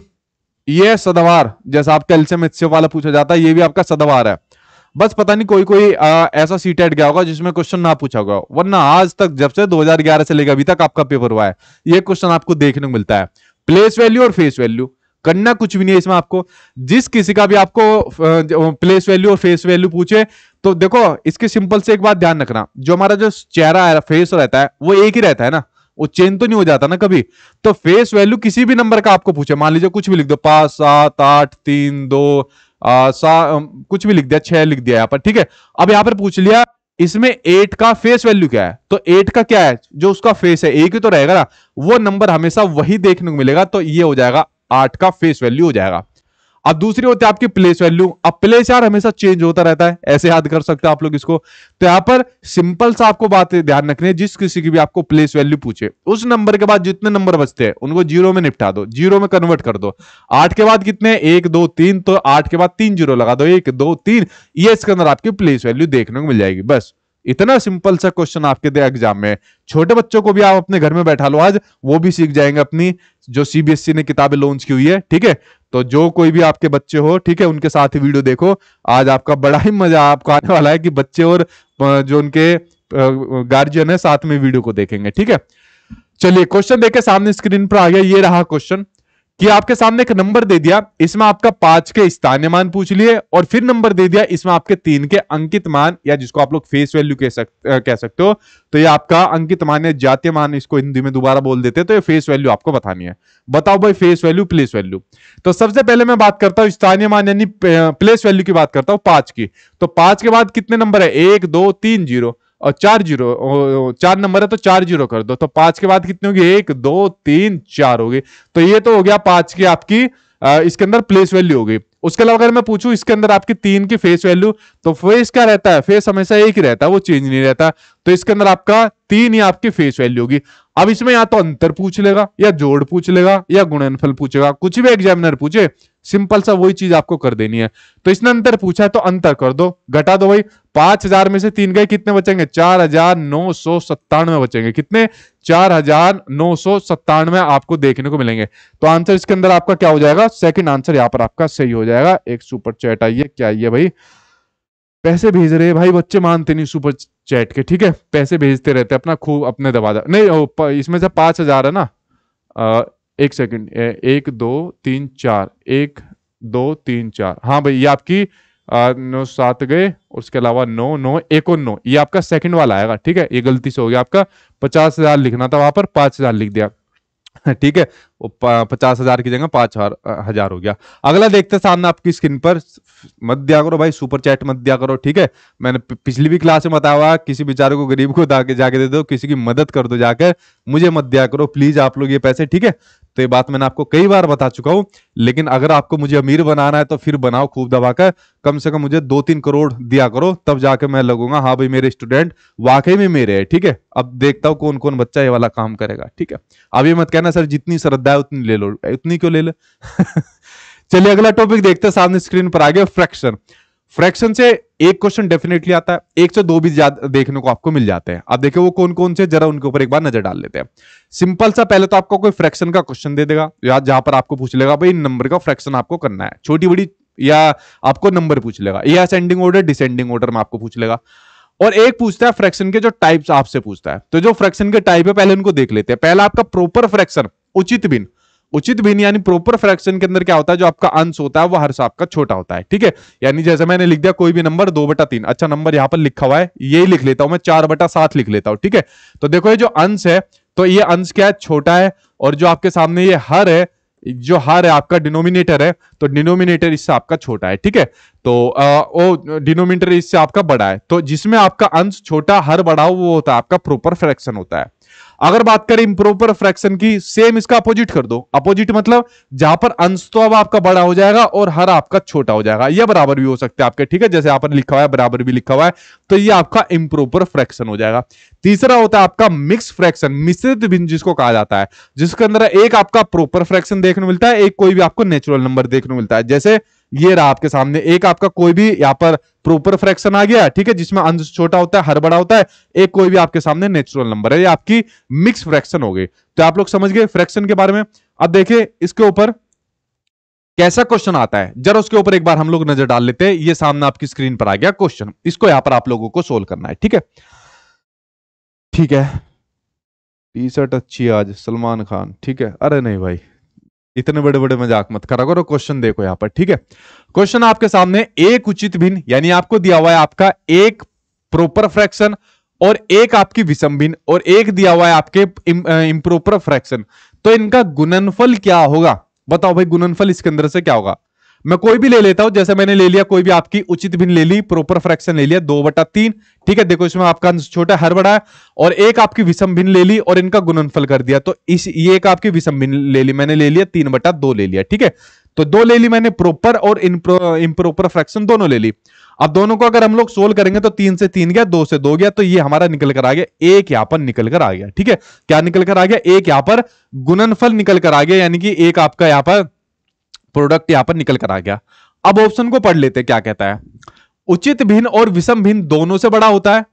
ये सदवार जैसा आपका एल्सियम एच वाला पूछा जाता है ये भी आपका सदवार है बस पता नहीं कोई कोई आ, ऐसा सीट एट गया होगा जिसमें क्वेश्चन ना पूछा होगा वरना आज तक जब से 2011 से लेकर अभी तक आपका पेपर हुआ है ये क्वेश्चन आपको देखने को मिलता है प्लेस वैल्यू और फेस वैल्यू करना कुछ भी नहीं है इसमें आपको जिस किसी का भी आपको प्लेस वैल्यू और फेस वैल्यू पूछे तो देखो इसके सिंपल से एक बात ध्यान रखना जो हमारा जो चेहरा है फेस रहता है वो एक ही रहता है ना वो चेंज तो नहीं हो जाता ना कभी तो फेस वैल्यू किसी भी नंबर का आपको पूछे मान लीजिए कुछ भी लिख दो पांच सात आठ तीन दो सा, कुछ भी लिख दिया छह लिख दिया यहाँ पर ठीक है अब यहाँ पर पूछ लिया इसमें एट का फेस वैल्यू क्या है तो एट का क्या है जो उसका फेस है एक ही तो रहेगा ना वो नंबर हमेशा वही देखने को मिलेगा तो ये हो जाएगा आठ का फेस वैल्यू हो जाएगा अब दूसरी होती है आपकी प्लेस वैल्यू अब प्लेस यार हमेशा चेंज होता रहता है ऐसे याद कर सकते हो आप लोग इसको तो यहां पर सिंपल सा आपको बात ध्यान रखनी है जिस किसी की भी आपको प्लेस वैल्यू पूछे उस नंबर के बाद जितने नंबर बचते हैं उनको जीरो में निपटा दो जीरो में कन्वर्ट कर दो आठ के बाद कितने एक दो तीन तो आठ के बाद तीन जीरो लगा दो एक दो तीन ये इसके अंदर आपकी प्लेस वैल्यू देखने को मिल जाएगी बस इतना सिंपल सा क्वेश्चन आपके दे एग्जाम में छोटे बच्चों को भी आप अपने घर में बैठा लो आज वो भी सीख जाएंगे अपनी जो सीबीएसई e ने किताबें लॉन्च की हुई है ठीक है तो जो कोई भी आपके बच्चे हो ठीक है उनके साथ ही वीडियो देखो आज आपका बड़ा ही मजा आपको आने वाला है कि बच्चे और जो उनके गार्जियन है साथ में वीडियो को देखेंगे ठीक है चलिए क्वेश्चन देखे सामने स्क्रीन पर आ गया ये रहा क्वेश्चन कि आपके सामने एक नंबर दे दिया इसमें आपका पांच के स्थानीय मान पूछ लिए और फिर नंबर दे दिया इसमें आपके तीन के अंकित मान या जिसको आप लोग फेस वैल्यू कह सकते कह सकते हो तो ये आपका अंकित मान या जातीय मान इसको हिंदी में दोबारा बोल देते तो ये फेस वैल्यू आपको बतानी है बताओ भाई फेस वैल्यू प्लेस वैल्यू तो सबसे पहले मैं बात करता हूं स्थानीय मान यानी प्लेस वैल्यू की बात करता हूं पांच की तो पांच के बाद कितने नंबर है एक दो तीन जीरो और चार जीरो चार नंबर है तो चार जीरो कर दो तो पांच के बाद कितनी होगी एक दो तीन चार होगी तो ये तो हो गया पांच की आपकी इसके अंदर प्लेस वैल्यू होगी उसके अलावा अगर मैं पूछूं इसके अंदर आपकी तीन की फेस वैल्यू तो फेस क्या रहता है फेस हमेशा एक ही रहता है वो चेंज नहीं रहता तो इसके अंदर आपका तीन ही आपकी फेस वैल्यू होगी अब इसमें या तो अंतर पूछ लेगा या जोड़ पूछ लेगा या गुणनफल पूछेगा कुछ भी एग्जामिनर पूछे सिंपल सा वही चीज आपको कर देनी है तो इसने अंतर पूछा है तो अंतर कर दो घटा दो भाई पांच हजार में से तीन गए कितने बचेंगे चार हजार नौ सौ सत्तानवे बचेंगे कितने चार हजार नौ सौ सत्तानवे आपको देखने को मिलेंगे तो आंसर इसके अंदर आपका क्या हो जाएगा सेकंड आंसर यहाँ पर आपका सही हो जाएगा एक सुपर चैट आइए क्या आइए भाई पैसे भेज रहे भाई बच्चे मानते नहीं सुपर चैट के ठीक है पैसे भेजते रहते अपना खूब अपने दबा नहीं इसमें से पांच हजार है ना एक सेकंड एक दो तीन चार एक दो तीन चार हाँ भाई ये आपकी नौ सात गए उसके अलावा नौ नौ एक और नौ ये आपका सेकंड वाला आएगा ठीक है ये गलती से हो गया आपका पचास हजार लिखना था वहां पर पांच हजार लिख दिया [LAUGHS] ठीक है पचास हजार की जगह पांच हजार हो गया अगला देखते सामने आपकी स्क्रीन पर मत दिया करो भाई सुपर चैट मत दिया करो ठीक है मैंने पिछली भी क्लास में बताया हुआ किसी बेचारे को गरीब को दाके जाके दे दो किसी की मदद कर दो जाकर मुझे मत दिया करो प्लीज आप लोग ये पैसे ठीक है तो ये बात मैंने आपको कई बार बता चुका हूं लेकिन अगर आपको मुझे अमीर बनाना है तो फिर बनाओ खूब दबाकर कम से कम मुझे दो तीन करोड़ दिया करो तब जाके मैं लगूंगा हाँ भाई मेरे स्टूडेंट वाकई में मेरे है ठीक है अब देखता हूँ कौन कौन बच्चा ये वाला काम करेगा ठीक है अब ये मत कहना सर जितनी श्रद्धा श्रद्धा है उतनी ले लो उतनी क्यों ले लो [LAUGHS] चलिए अगला टॉपिक देखते हैं सामने स्क्रीन पर आ गया फ्रैक्शन फ्रैक्शन से एक क्वेश्चन डेफिनेटली आता है एक से दो भी देखने को आपको मिल जाते हैं आप देखे वो कौन कौन से जरा उनके ऊपर एक बार नजर डाल लेते हैं सिंपल सा पहले तो आपको कोई फ्रैक्शन का क्वेश्चन दे देगा या जहां पर आपको पूछ लेगा भाई नंबर का फ्रैक्शन आपको करना है छोटी बड़ी या आपको नंबर पूछ लेगा या असेंडिंग ऑर्डर डिसेंडिंग ऑर्डर में आपको पूछ लेगा और एक पूछता है फ्रैक्शन के जो टाइप्स आपसे पूछता है तो जो फ्रैक्शन के टाइप है पहले उनको देख लेते हैं पहला आपका प्रॉपर फ्रैक्शन उचित भिन्न उचित भिन्न यानी प्रॉपर फ्रैक्शन के अंदर क्या होता है जो आपका अंश होता है वो हर साफ का छोटा होता है ठीक है यानी जैसे मैंने लिख दिया कोई भी नंबर दो बटा तीन अच्छा नंबर यहां पर लिखा हुआ है ये लिख लेता हूं मैं चार बटा सात लिख लेता हूं ठीक है तो देखो ये जो अंश है तो ये अंश क्या है छोटा है और जो आपके सामने ये हर है जो हर है आपका डिनोमिनेटर है तो डिनोमिनेटर इससे आपका छोटा है ठीक है तो आ, वो डिनोमिनेटर इससे आपका बड़ा है तो जिसमें आपका अंश छोटा हर बड़ा हो वो होता है आपका प्रॉपर फ्रैक्शन होता है अगर बात करें इम्प्रोपर फ्रैक्शन की सेम इसका अपोजिट कर दो अपोजिट मतलब जहां पर अंश तो अब आपका बड़ा हो जाएगा और हर आपका छोटा हो जाएगा यह बराबर भी हो सकता है आपके ठीक है जैसे आपने लिखा हुआ है बराबर भी लिखा हुआ है तो यह आपका इम्प्रोपर फ्रैक्शन हो जाएगा तीसरा होता है आपका मिक्स फ्रैक्शन मिश्रित भिन्न जिसको कहा जाता है जिसके अंदर एक आपका प्रोपर फ्रैक्शन देखने को मिलता है एक कोई भी आपको नेचुरल नंबर देखने को मिलता है जैसे ये रहा आपके सामने एक आपका कोई भी यहाँ पर प्रोपर फ्रैक्शन आ गया ठीक है जिसमें अंश छोटा होता है हर बड़ा होता है एक कोई भी आपके सामने नेचुरल नंबर है ये आपकी मिक्स फ्रैक्शन हो गई तो आप लोग समझ गए फ्रैक्शन के बारे में अब देखिए इसके ऊपर कैसा क्वेश्चन आता है जरा उसके ऊपर एक बार हम लोग नजर डाल लेते हैं ये सामने आपकी स्क्रीन पर आ गया क्वेश्चन इसको यहां पर आप लोगों को सोल्व करना है ठीक है ठीक है टी शर्ट अच्छी आज सलमान खान ठीक है अरे नहीं भाई इतने बड़े बड़े मजाक मत करा करो क्वेश्चन देखो यहां पर ठीक है क्वेश्चन आपके सामने एक उचित भिन्न यानी आपको दिया हुआ है आपका एक प्रोपर फ्रैक्शन और एक आपकी विषम भिन्न और एक दिया हुआ है आपके इम्प्रोपर फ्रैक्शन तो इनका गुणनफल क्या होगा बताओ भाई गुणनफल इसके अंदर से क्या होगा मैं कोई भी ले लेता हूं जैसे मैंने ले लिया कोई भी आपकी उचित भिन्न ले ली प्रॉपर फ्रैक्शन ले लिया दो बटा तीन ठीक है देखो इसमें आपका अंश छोटा हर बड़ा है और एक आपकी विषम भिन्न ले ली और इनका गुणनफल कर दिया तो इस ये एक आपकी विषम भिन्न ले ली मैंने ले लिया तीन बटा दो ले लिया ठीक है तो दो ले ली मैंने प्रोपर और इम्प्रोपर फ्रैक्शन दोनों ले ली अब दोनों को अगर हम लोग सोल्व करेंगे तो तीन से तीन गया दो से दो गया तो ये हमारा निकल कर आ गया एक यहां पर निकल कर आ गया ठीक है क्या निकल कर आ गया एक यहां पर गुणनफल निकल कर आ गया यानी कि एक आपका यहां पर प्रोडक्ट यहां पर निकल कर आ गया अब ऑप्शन को पढ़ लेते क्या कहता है उचित भिन्न और विषम भिन्न दोनों से बड़ा होता है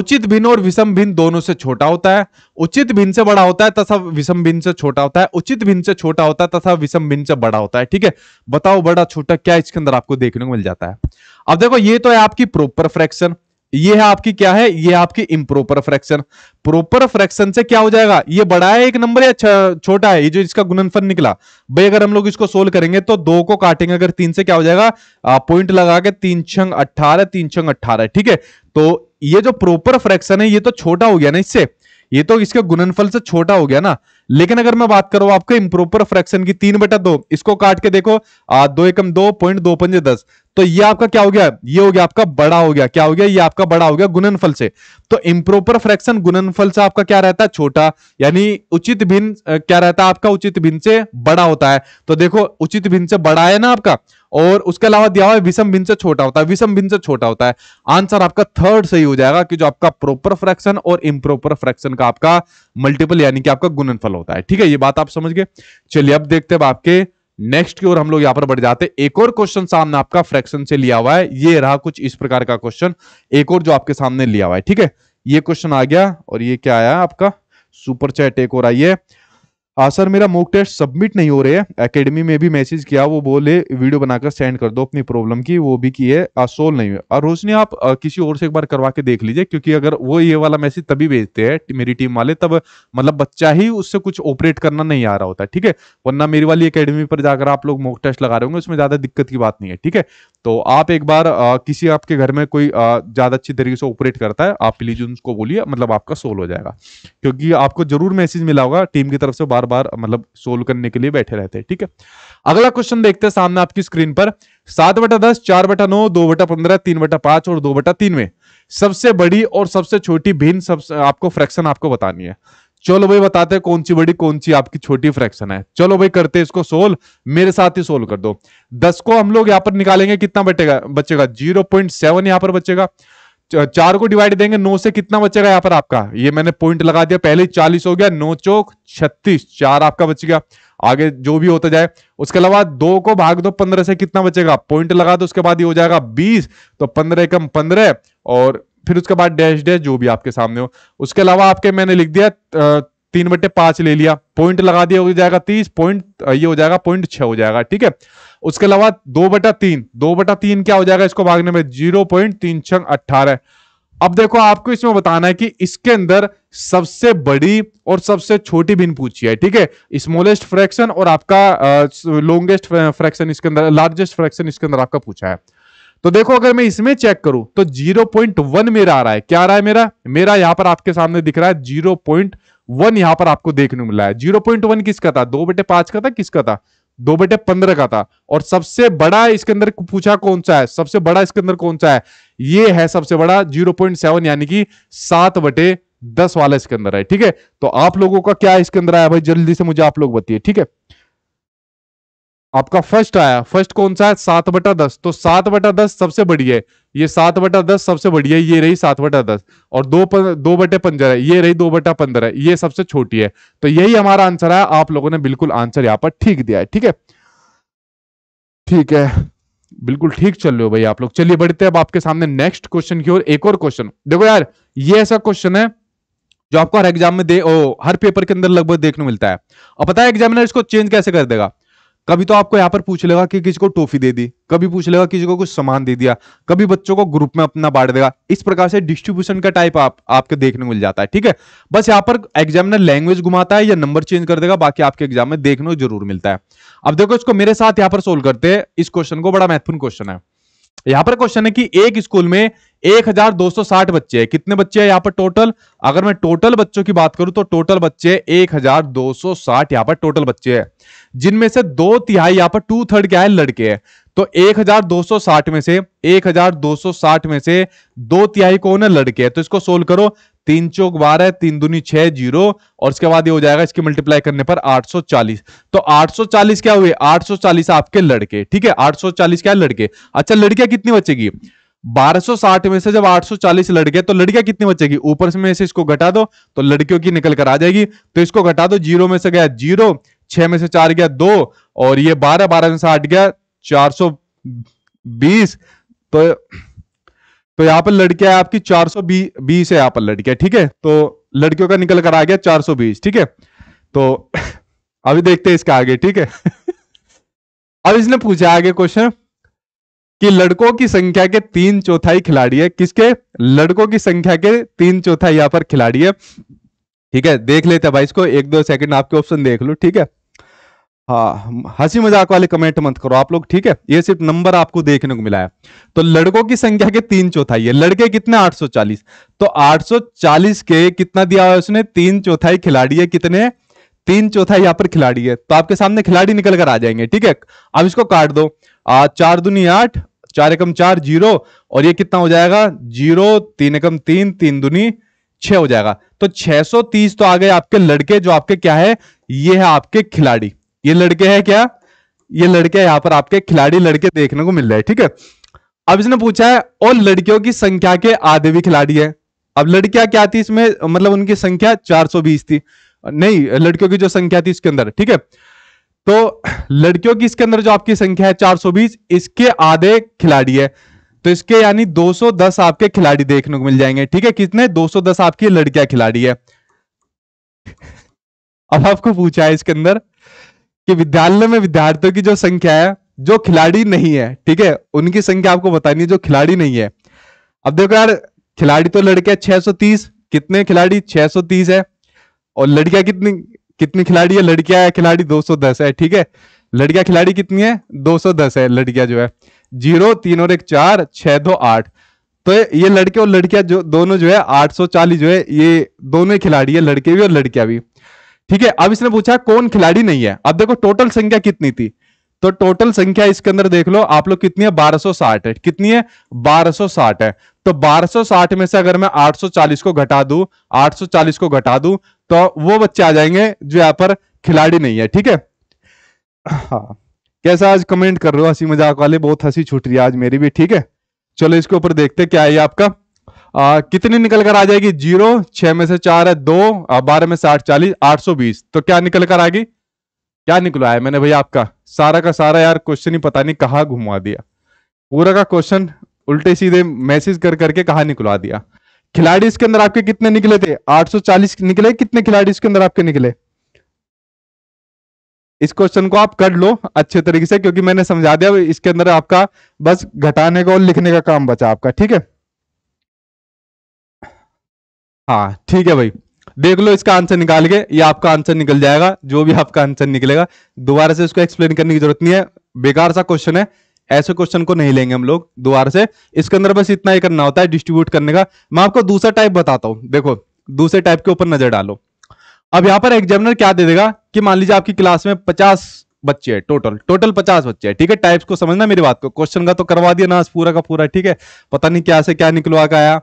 उचित भिन्न और विषम भिन्न दोनों से छोटा होता है उचित भिन्न से बड़ा होता है तथा विषम भिन्न से छोटा होता है उचित भिन्न से छोटा होता है तथा विषम भिन्न से बड़ा होता है ठीक है बताओ बड़ा छोटा क्या इसके अंदर आपको देखने को मिल जाता है अब देखो ये तो है आपकी प्रोपर फ्रैक्शन ये है आपकी क्या है ये आपकी इम्प्रोपर फ्रैक्शन प्रोपर फ्रैक्शन से क्या हो जाएगा ये बड़ा है एक नंबर या छोटा है ये जो इसका गुणनफल निकला भाई अगर हम लोग इसको सोल्व करेंगे तो दो को काटेंगे अगर तीन से क्या हो जाएगा पॉइंट लगा के तीन छंग अट्ठारह तीन छंग अट्ठारह ठीक है तो ये जो प्रोपर फ्रैक्शन है ये तो छोटा हो गया ना इससे ये तो इसके गुणनफल से छोटा हो गया ना लेकिन अगर मैं बात करूं आपके इम्प्रोपर फ्रैक्शन की तीन बटा दो इसको काट के देखो आ, दो एकम दो पॉइंट दो पंजे दस तो ये आपका क्या हो गया ये हो गया आपका बड़ा हो गया क्या हो गया ये आपका बड़ा हो गया गुणनफल से तो इम्प्रोपर फ्रैक्शन गुणनफल से आपका क्या रहता है छोटा यानी उचित भिन्न क्या रहता है आपका उचित भिन्न से बड़ा होता है तो देखो उचित भिन्न से बड़ा है ना आपका और उसके अलावा दिया हुआ है विषम भिन्न से छोटा होता है विषम भिन्न से छोटा होता है आंसर आपका थर्ड सही हो जाएगा कि जो आपका प्रॉपर फ्रैक्शन और इम्प्रोपर फ्रैक्शन का आपका मल्टीपल यानी कि आपका गुणनफल होता है ठीक है ये बात आप समझ गए चलिए अब देखते हैं आपके नेक्स्ट की ओर हम लोग यहां पर बढ़ जाते हैं एक और क्वेश्चन सामने आपका फ्रैक्शन से लिया हुआ है ये रहा कुछ इस प्रकार का क्वेश्चन एक और जो आपके सामने लिया हुआ है ठीक है ये क्वेश्चन आ गया और ये क्या आया आपका सुपर चैट एक और आई है आ, हाँ सर मेरा मॉक टेस्ट सबमिट नहीं हो रहे है एकेडमी में भी मैसेज किया वो बोले वीडियो बनाकर सेंड कर दो अपनी प्रॉब्लम की वो भी की है आ, सोल्व नहीं हुआ और रोशनी आप आ, किसी और से एक बार करवा के देख लीजिए क्योंकि अगर वो ये वाला मैसेज तभी भेजते हैं मेरी टीम वाले तब मतलब बच्चा ही उससे कुछ ऑपरेट करना नहीं आ रहा होता ठीक है वरना मेरी वाली अकेडमी पर जाकर आप लोग मॉक टेस्ट लगा रहे होंगे उसमें ज्यादा दिक्कत की बात नहीं है ठीक है तो आप एक बार किसी आपके घर में कोई ज्यादा अच्छी तरीके से ऑपरेट करता है आप प्लीज उनको बोलिए मतलब आपका सोल्व हो जाएगा क्योंकि आपको जरूर मैसेज मिला होगा टीम की तरफ से बार बार मतलब सोल्व करने के लिए बैठे रहते हैं ठीक है अगला क्वेश्चन देखते हैं सामने आपकी स्क्रीन पर सात बटा दस चार बटा नौ दो बटा पंद्रह तीन बटा पांच और दो बटा तीन में सबसे बड़ी और सबसे छोटी भिन्न सब आपको फ्रैक्शन आपको बतानी है चलो भाई बताते हैं कौन सी बड़ी कौन सी आपकी छोटी फ्रैक्शन है चलो भाई करते हैं इसको सोल्व मेरे साथ ही सोल्व कर दो दस को हम लोग यहाँ पर निकालेंगे कितना बटेगा बचेगा जीरो पॉइंट सेवन यहाँ पर बचेगा चार को डिवाइड देंगे नौ से कितना बचेगा यहाँ पर आपका ये मैंने पॉइंट लगा दिया पहले चालीस हो गया नौ चौक छत्तीस चार आपका बच गया आगे जो भी होता जाए उसके अलावा दो को भाग दो पंद्रह से कितना बचेगा पॉइंट लगा दो उसके बाद ये हो जाएगा बीस तो पंद्रह कम पंद्रह और फिर उसके बाद डैश डैश जो भी आपके सामने हो उसके अलावा आपके मैंने लिख दिया तीन बट्टे पांच ले लिया पॉइंट लगा दिया हो जाएगा तीस पॉइंट ये हो जाएगा पॉइंट छह हो जाएगा ठीक है उसके अलावा दो बटा तीन दो बटा तीन क्या हो जाएगा इसको भागने में जीरो पॉइंट तीन छंग अट्ठारह अब देखो आपको इसमें बताना है कि इसके अंदर सबसे बड़ी और सबसे छोटी भिन्न पूछी है ठीक है स्मोलेस्ट फ्रैक्शन और आपका लॉन्गेस्ट फ्रैक्शन इसके अंदर लार्जेस्ट फ्रैक्शन इसके अंदर आपका पूछा है तो देखो अगर मैं इसमें चेक करूं तो 0.1 मेरा आ रहा है क्या आ रहा है मेरा मेरा यहां पर आपके सामने दिख रहा है 0.1 वन यहां पर आपको देखने मिला है जीरो पॉइंट वन किसका था दो बटे पांच का था किसका था दो बटे पंद्रह का था और सबसे बड़ा इसके अंदर पूछा कौन सा है सबसे बड़ा इसके अंदर कौन सा है ये है सबसे बड़ा जीरो पॉइंट सेवन यानी कि सात बटे दस वाला इसके अंदर है ठीक है तो आप लोगों का क्या इसके अंदर आया भाई जल्दी से मुझे आप लोग बताइए ठीक है आपका फर्स्ट आया फर्स्ट कौन सा है सात बटा दस तो सात बटा दस सबसे बढ़िया है ये सात बटा दस सबसे बढ़िया है ये रही सात बटा दस और दो पन, दो बटे पंद्रह ये रही दो बटा पंद्रह ये सबसे छोटी है तो यही हमारा आंसर है आप लोगों ने बिल्कुल आंसर यहाँ पर ठीक दिया है ठीक है ठीक है बिल्कुल ठीक चल रहे हो भाई आप लोग चलिए बढ़ते अब आपके सामने नेक्स्ट क्वेश्चन की ओर एक और क्वेश्चन देखो यार ये ऐसा क्वेश्चन है जो आपको हर एग्जाम में दे ओ हर पेपर के अंदर लगभग देखने मिलता है और पता है एग्जामिनर इसको चेंज कैसे कर देगा कभी तो आपको यहाँ पर पूछ लेगा कि किसी को टोफी दे दी कभी पूछ लेगा किसी को कुछ सामान दे दिया कभी बच्चों को ग्रुप में अपना बांट देगा इस प्रकार से डिस्ट्रीब्यूशन का टाइप आप आपके देखने को मिल जाता है ठीक है बस यहाँ पर एग्जामिनर लैंग्वेज घुमाता है या नंबर चेंज कर देगा बाकी आपके एग्जाम में देखने को जरूर मिलता है अब देखो इसको मेरे साथ यहाँ पर सोल्व करते हैं इस क्वेश्चन को बड़ा महत्वपूर्ण क्वेश्चन है यहां पर क्वेश्चन है कि एक स्कूल में 1260 बच्चे हैं कितने बच्चे हैं यहां पर टोटल अगर मैं टोटल बच्चों की बात करूं तो टोटल बच्चे 1260 यहां पर टोटल बच्चे हैं जिनमें से दो तिहाई यहां पर टू थर्ड क्या है लड़के हैं तो 1260 में से 1260 में से दो तिहाई कौन है लड़के हैं तो इसको सोल्व करो तीन चौक बारह तीन दूनी छह जीरो और उसके बाद ये हो जाएगा इसकी मल्टीप्लाई करने पर 840 तो 840 क्या हुए 840 आपके लड़के ठीक है 840 क्या है लड़के अच्छा लड़कियां कितनी बचेगी 1260 में से जब 840 लड़के तो लड़कियां कितनी बचेगी ऊपर में से इसको घटा दो तो लड़कियों की निकल कर आ जाएगी तो इसको घटा दो जीरो में से गया जीरो छह में से चार गया दो और ये बारह बारह में से आठ गया चार सौ बीस तो तो यहाँ पर लड़कियां आपकी चार सौ बीस है यहाँ पर लड़कियां ठीक है तो लड़कियों का निकल कर आ गया चार सौ बीस ठीक है तो [LAUGHS] अभी देखते हैं इसका आगे ठीक है [LAUGHS] अब इसने पूछा आगे क्वेश्चन कि लड़कों की संख्या के तीन चौथाई खिलाड़ी है किसके लड़कों की संख्या के तीन चौथाई यहाँ पर खिलाड़ी है ठीक है देख लेते हैं भाई इसको एक दो सेकंड आपके ऑप्शन देख लो ठीक है हाँ हंसी मजाक वाले कमेंट मत करो आप लोग ठीक है ये सिर्फ नंबर आपको देखने को मिला है तो लड़कों की संख्या के तीन चौथाई है लड़के कितने 840 तो 840 के कितना दिया है उसने तीन चौथाई खिलाड़ी है कितने तीन चौथाई यहाँ पर खिलाड़ी है तो आपके सामने खिलाड़ी निकल कर आ जाएंगे ठीक है अब इसको काट दो आ, चार दुनी आठ चार एकम चार जीरो और ये कितना हो जाएगा जीरो तीन एकम तीन तीन दुनी छ हो जाएगा तो 630 तो आ गए आपके लड़के जो आपके क्या है ये है आपके खिलाड़ी ये लड़के है क्या ये लड़के यहाँ पर आपके खिलाड़ी लड़के देखने को मिल रहे हैं ठीक है अब इसने पूछा है और लड़कियों की संख्या के आधे भी खिलाड़ी है अब लड़कियां क्या थी इसमें मतलब उनकी संख्या 420 थी नहीं लड़कियों की जो संख्या थी इसके अंदर ठीक है तो लड़कियों की इसके अंदर जो आपकी संख्या है 420 इसके आधे खिलाड़ी है तो इसके यानी 210 आपके खिलाड़ी देखने को मिल जाएंगे ठीक है कितने 210 आपकी लड़कियां खिलाड़ी है अब आपको पूछा है इसके अंदर कि विद्यालय में विद्यार्थियों की जो संख्या है जो खिलाड़ी नहीं है ठीक है उनकी संख्या आपको बतानी है जो खिलाड़ी नहीं है अब देखो यार खिलाड़ी तो लड़के 630 कितने खिलाड़ी 630 है और लड़कियां कितनी कितनी खिलाड़ी है लड़कियां खिलाड़ी 210 है ठीक है लड़कियां खिलाड़ी कितनी है 210 है लड़कियां जो है जीरो तीन और एक चार छह दो आठ तो ये लड़के और लड़कियां जो दोनों जो है चालीस जो है ये दोनों खिलाड़ी है लड़के भी और लड़कियां भी ठीक है अब इसने पूछा कौन खिलाड़ी नहीं है अब देखो टोटल संख्या कितनी थी तो टोटल संख्या इसके अंदर देख लो आप लोग कितनी है 1260 है कितनी है 1260 है तो 1260 में से अगर मैं 840 को घटा दू 840 को घटा दू तो वो बच्चे आ जाएंगे जो यहाँ पर खिलाड़ी नहीं है ठीक है हाँ कैसा आज कमेंट कर रहे हो हंसी मजाक वाले बहुत हंसी छूट रही है आज मेरी भी ठीक है चलो इसके ऊपर देखते क्या है आपका आ, कितनी निकल कर आ जाएगी जीरो छह में से चार है दो बारह में से आठ चालीस आठ सौ बीस तो क्या निकल कर आ गई क्या निकला है मैंने भाई आपका सारा का सारा यार क्वेश्चन ही पता नहीं कहाँ घुमा दिया पूरा का क्वेश्चन उल्टे सीधे मैसेज कर करके कहा निकला दिया खिलाड़ी इसके अंदर आपके कितने निकले थे चालीस निकले कितने खिलाड़ी इसके अंदर आपके निकले इस क्वेश्चन को आप कर लो अच्छे तरीके से क्योंकि मैंने समझा दिया इसके अंदर आपका बस घटाने का और लिखने का काम बचा आपका ठीक है हाँ ठीक है भाई देख लो इसका आंसर निकाल के ये आपका आंसर निकल जाएगा जो भी आपका आंसर निकलेगा दोबारा से उसको एक्सप्लेन करने की जरूरत नहीं है बेकार सा क्वेश्चन है ऐसे क्वेश्चन को नहीं लेंगे हम लोग दोबारा से इसके अंदर बस इतना ही करना होता है डिस्ट्रीब्यूट करने का मैं आपको दूसरा टाइप बताता हूं देखो दूसरे टाइप के ऊपर नजर डालो अब यहां पर एग्जामिनर क्या दे देगा कि मान लीजिए आपकी क्लास में पचास बच्चे हैं टोटल टोटल पचास बच्चे हैं ठीक है टाइप्स को समझना मेरी बात को क्वेश्चन का तो करवा दिया ना पूरा का पूरा ठीक है पता नहीं क्या से क्या निकलवा का आया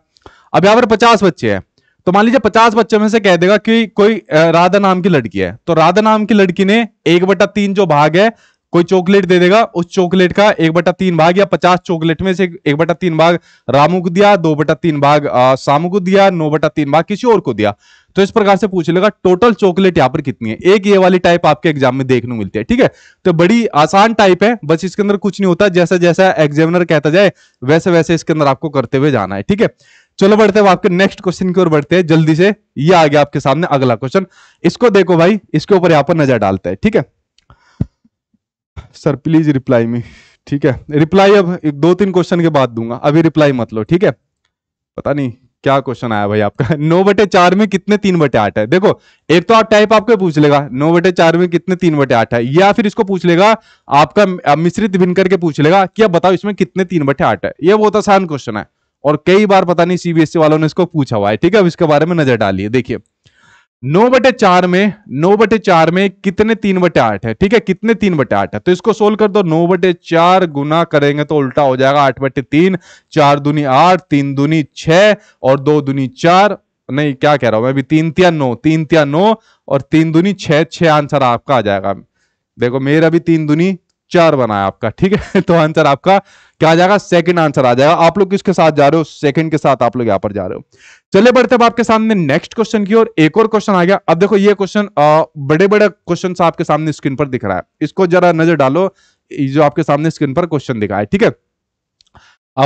अब यहाँ पर पचास बच्चे हैं तो मान लीजिए पचास बच्चों में से कह देगा कि कोई राधा नाम की लड़की है तो राधा नाम की लड़की ने एक बटा तीन जो भाग है कोई चॉकलेट दे देगा उस चॉकलेट का एक बटा तीन भाग या पचास चॉकलेट में से एक बटा तीन भाग रामू को दिया दो बटा तीन भाग सामू को दिया नौ बटा तीन भाग किसी और को दिया तो इस प्रकार से पूछ लेगा टोटल चॉकलेट यहाँ पर कितनी है एक ये वाली टाइप आपके एग्जाम में देखने को मिलती है ठीक है तो बड़ी आसान टाइप है बस इसके अंदर कुछ नहीं होता जैसा जैसा एग्जामिनर कहता जाए वैसे वैसे इसके अंदर आपको करते हुए जाना है ठीक है चलो बढ़ते हैं आपके नेक्स्ट क्वेश्चन की ओर बढ़ते हैं जल्दी से ये आ गया आपके सामने अगला क्वेश्चन इसको देखो भाई इसके ऊपर यहां पर नजर डालते हैं ठीक है सर प्लीज रिप्लाई में ठीक है रिप्लाई अब एक दो तीन क्वेश्चन के बाद दूंगा अभी रिप्लाई मत लो ठीक है पता नहीं क्या क्वेश्चन आया भाई आपका [LAUGHS] नौ बटे चार में कितने तीन बटे आठ है देखो एक तो आप टाइप आपके पूछ लेगा नौ बटे चार में कितने तीन बटे आठ है या फिर इसको पूछ लेगा आपका मिश्रित भिन करके पूछ लेगा कि बताओ इसमें कितने तीन बटे आठ है यह बहुत आसान क्वेश्चन है और कई बार पता नहीं सीबीएसई e वालों ने इसको पूछा हुआ है ठीक है अब इसके बारे में नजर डालिए देखिए नौ बटे चार में नौ बटे चार में कितने तीन बटे आठ है ठीक है कितने तीन बटे आठ है तो इसको सोल्व कर दो नौ बटे चार गुना करेंगे तो उल्टा हो जाएगा आठ बटे तीन चार दुनी आठ तीन दुनी छ और दो दुनी चार नहीं क्या कह रहा हूं मैं अभी तीन तिया नौ तीन तिया नौ और तीन दुनी छह छह आंसर आपका आ जाएगा देखो मेरा भी तीन दुनी चार है आपका ठीक है [LAUGHS] तो आंसर आपका क्या आ जाएगा सेकंड आंसर आ जाएगा आप लोग किसके साथ जा रहे हो सेकंड के साथ आप लोग यहां पर जा रहे हो चले बढ़ते अब आपके सामने नेक्स्ट क्वेश्चन की और एक और क्वेश्चन आ गया अब देखो ये क्वेश्चन बड़े बड़े क्वेश्चन आपके सामने स्क्रीन पर दिख रहा है इसको जरा नजर डालो जो आपके सामने स्क्रीन पर क्वेश्चन दिखा है ठीक है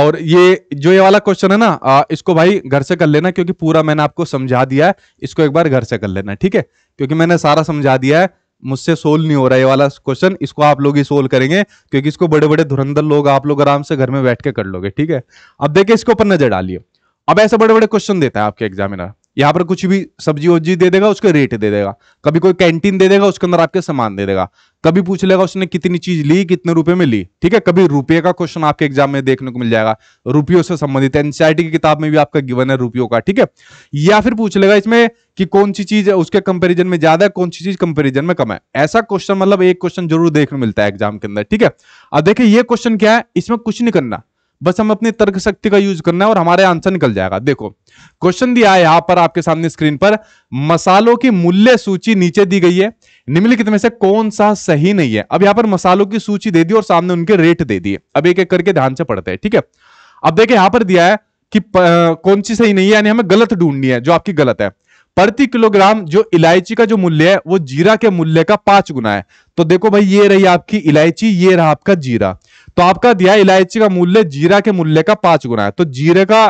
और ये जो ये वाला क्वेश्चन है ना आ, इसको भाई घर से कर लेना क्योंकि पूरा मैंने आपको समझा दिया है इसको एक बार घर से कर लेना ठीक है क्योंकि मैंने सारा समझा दिया है मुझसे सोल्व नहीं हो रहा है ये वाला क्वेश्चन इसको आप लोग ही सोल्व करेंगे क्योंकि इसको बड़े बड़े धुरंधर लोग आप लोग आराम से घर में बैठ के कर लोगे ठीक है अब देखिए इसके ऊपर नजर डालिए अब ऐसे बड़े बड़े क्वेश्चन देता है आपके एग्जामिनर यहाँ पर कुछ भी सब्जी वब्जी दे देगा उसके रेट दे देगा कभी कोई कैंटीन दे देगा उसके अंदर आपके सामान दे देगा कभी पूछ लेगा उसने कितनी चीज ली कितने रुपए में ली ठीक है कभी रुपये का क्वेश्चन आपके एग्जाम में देखने को मिल जाएगा रुपयों से संबंधित एनसीआरटी की किताब में भी आपका गिवन है रुपयों का ठीक है या फिर पूछ लेगा इसमें कि कौन सी चीज उसके कंपेरिजन में ज्यादा है कौन सी चीज कंपेरिजन में कम है ऐसा क्वेश्चन मतलब एक क्वेश्चन जरूर देखने मिलता है एग्जाम के अंदर ठीक है अब देखिए ये क्वेश्चन क्या है इसमें कुछ नहीं करना बस हम अपनी तर्क शक्ति का यूज करना है और हमारे आंसर निकल जाएगा देखो क्वेश्चन दिया है यहां पर आपके सामने स्क्रीन पर मसालों की मूल्य सूची नीचे दी गई है निम्नलिखित में से कौन सा सही नहीं है अब यहां पर मसालों की सूची दे दी और सामने उनके रेट दे दिए अब एक एक करके ध्यान से पढ़ते हैं ठीक है अब देखिए यहां पर दिया है कि प, आ, कौन सी सही नहीं है यानी हमें गलत ढूंढनी है जो आपकी गलत है प्रति किलोग्राम जो इलायची का जो मूल्य है वो जीरा के मूल्य का पांच गुना है तो देखो भाई ये रही आपकी इलायची ये रहा आपका जीरा तो आपका दिया इलायची का मूल्य जीरा के मूल्य का पांच गुना है तो जीरे का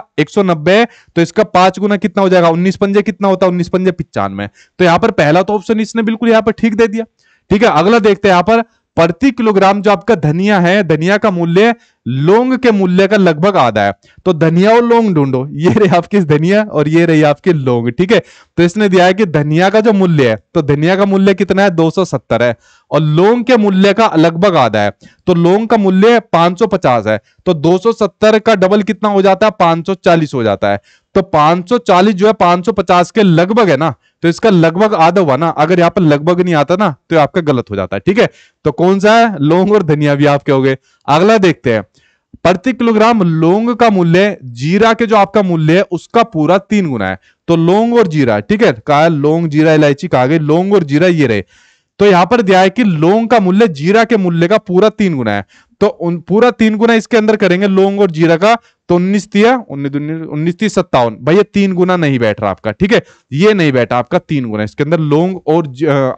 नब्बे तो इसका पांच गुना कितना हो जाएगा उन्नीस पंजे कितना होता है उन्नीस पंजे पिचानवे तो यहां पर पहला तो ऑप्शन इसने बिल्कुल यहां पर ठीक दे दिया ठीक है अगला देखते हैं यहां पर प्रति किलोग्राम जो आपका धनिया है धनिया का मूल्य लोंग के मूल्य का लगभग आधा है तो धनिया और लोंग ढूंढो ये रही आपकी धनिया और ये रही आपकी लोंग ठीक है तो इसने दिया है कि धनिया का जो मूल्य है तो धनिया का मूल्य कितना है 270 है और लोंग के मूल्य का लगभग आधा है तो लोंग का मूल्य 550 है तो 270 का डबल कितना हो जाता है पांच हो जाता है तो पांच जो है पांच के लगभग है ना तो इसका लगभग आधा हुआ ना अगर यहाँ पर लगभग नहीं आता ना तो आपका गलत हो जाता है ठीक है तो कौन सा है लोंग और धनिया भी आपके हो गए अगला देखते हैं प्रति किलोग्राम लौंग का मूल्य जीरा के जो आपका मूल्य है उसका पूरा तीन गुना है तो लौंग और जीरा ठीक है कहा लौंग जीरा इलायची कहा गई लौंग और जीरा ये रहे तो यहां पर दिया है कि लौंग का मूल्य जीरा के मूल्य का पूरा तीन गुना है तो उन पूरा तीन गुना इसके अंदर करेंगे लौंग और जीरा का तो उन्नीस उन्नीस उन्नीस तीस सत्तावन भैया तीन गुना नहीं बैठ रहा आपका ठीक है ये नहीं बैठा आपका तीन गुना इसके अंदर लौंग और